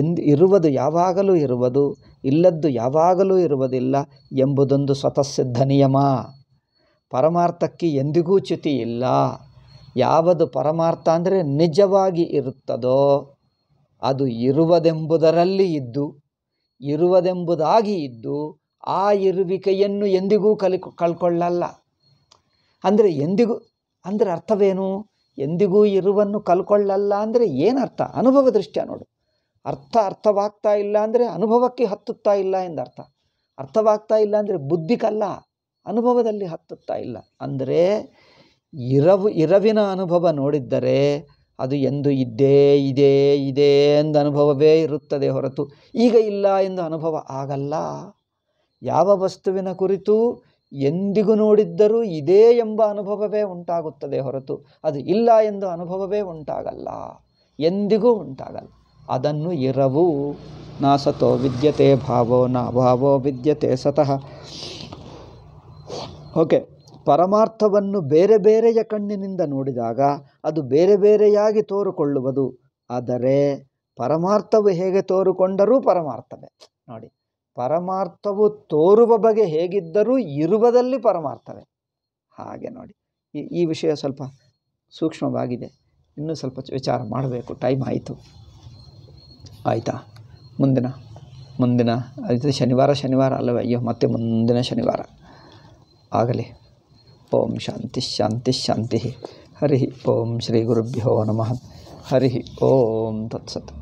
ಎಂದು ಇರುವುದು ಯಾವಾಗಲೂ ಇರುವುದು ಇಲ್ಲದ್ದು ಯಾವಾಗಲೂ ಇರುವುದಿಲ್ಲ ಎಂಬುದೊಂದು ಸ್ವತಃ ಸಿದ್ಧ ನಿಯಮ ಪರಮಾರ್ಥಕ್ಕೆ ಎಂದಿಗೂ ಚ್ಯುತಿ ಇಲ್ಲ ಯಾವುದು ಪರಮಾರ್ಥ ಅಂದರೆ ನಿಜವಾಗಿ ಇರುತ್ತದೋ ಅದು ಇರುವುದೆಂಬುದರಲ್ಲಿ ಇದ್ದು ಇರುವುದೆಂಬುದಾಗಿ ಇದ್ದು ಆ ಇರುವಿಕೆಯನ್ನು ಎಂದಿಗೂ ಕಲಿ ಕಳ್ಕೊಳ್ಳಲ್ಲ ಅಂದರೆ ಎಂದಿಗೂ ಅಂದರೆ ಅರ್ಥವೇನು ಎಂದಿಗೂ ಇರುವನ್ನು ಕಲ್ಕೊಳ್ಳಲ್ಲ ಅಂದರೆ ಏನರ್ಥ ಅನುಭವ ದೃಷ್ಟಿಯ ನೋಡು ಅರ್ಥ ಅರ್ಥವಾಗ್ತಾ ಇಲ್ಲ ಅಂದರೆ ಅನುಭವಕ್ಕೆ ಹತ್ತುತ್ತಾ ಇಲ್ಲ ಎಂದರ್ಥ ಅರ್ಥವಾಗ್ತಾ ಇಲ್ಲ ಅಂದರೆ ಬುದ್ಧಿಕಲ್ಲ ಅನುಭವದಲ್ಲಿ ಹತ್ತುತ್ತಾ ಇಲ್ಲ ಅಂದರೆ ಇರವು ಇರವಿನ ಅನುಭವ ನೋಡಿದ್ದರೆ ಅದು ಎಂದು ಇದ್ದೇ ಇದೇ ಇದೇ ಎಂದು ಅನುಭವವೇ ಇರುತ್ತದೆ ಹೊರತು ಈಗ ಇಲ್ಲ ಎಂದು ಅನುಭವ ಆಗಲ್ಲ ಯಾವ ವಸ್ತುವಿನ ಕುರಿತು ಎಂದಿಗೂ ನೋಡಿದ್ದರೂ ಇದೇ ಎಂಬ ಅನುಭವವೇ ಉಂಟಾಗುತ್ತದೆ ಹೊರತು ಅದು ಇಲ್ಲ ಎಂದು ಅನುಭವವೇ ಉಂಟಾಗಲ್ಲ ಎಂದಿಗೂ ಉಂಟಾಗಲ್ಲ ಅದನ್ನು ಇರವು ನಾ ವಿದ್ಯತೆ ಭಾವೋ ನ ಭಾವೋ ವಿದ್ಯತೆ ಸತಃ ಓಕೆ ಪರಮಾರ್ಥವನ್ನು ಬೇರೆ ಬೇರೆಯ ಕಣ್ಣಿನಿಂದ ನೋಡಿದಾಗ ಅದು ಬೇರೆ ಬೇರೆಯಾಗಿ ತೋರುಕೊಳ್ಳುವುದು ಆದರೆ ಪರಮಾರ್ಥವು ಹೇಗೆ ತೋರುಕೊಂಡರೂ ಪರಮಾರ್ಥವೇ ನೋಡಿ ಪರಮಾರ್ಥವು ತೋರುವ ಬಗೆ ಹೇಗಿದ್ದರೂ ಇರುವುದಲ್ಲಿ ಪರಮಾರ್ಥವೇ ಹಾಗೆ ನೋಡಿ ಈ ವಿಷಯ ಸ್ವಲ್ಪ ಸೂಕ್ಷ್ಮವಾಗಿದೆ ಇನ್ನೂ ಸ್ವಲ್ಪ ವಿಚಾರ ಮಾಡಬೇಕು ಟೈಮ್ ಆಯಿತು ಆಯಿತಾ ಮುಂದಿನ ಮುಂದಿನ ಅದು ಶನಿವಾರ ಶನಿವಾರ ಅಲ್ಲವೇ ಅಯ್ಯೋ ಮತ್ತೆ ಮುಂದಿನ ಶನಿವಾರ ಆಗಲಿ ಓಂ ಶಾಂತಿ ಶಾಂತಿ ಶಾಂತಿ ಹರಿ ಓಂ ಶ್ರೀ ಗುರುಭ್ಯೋ ನಮಃ ಹರಿ ಓಂ ತತ್ಸತ್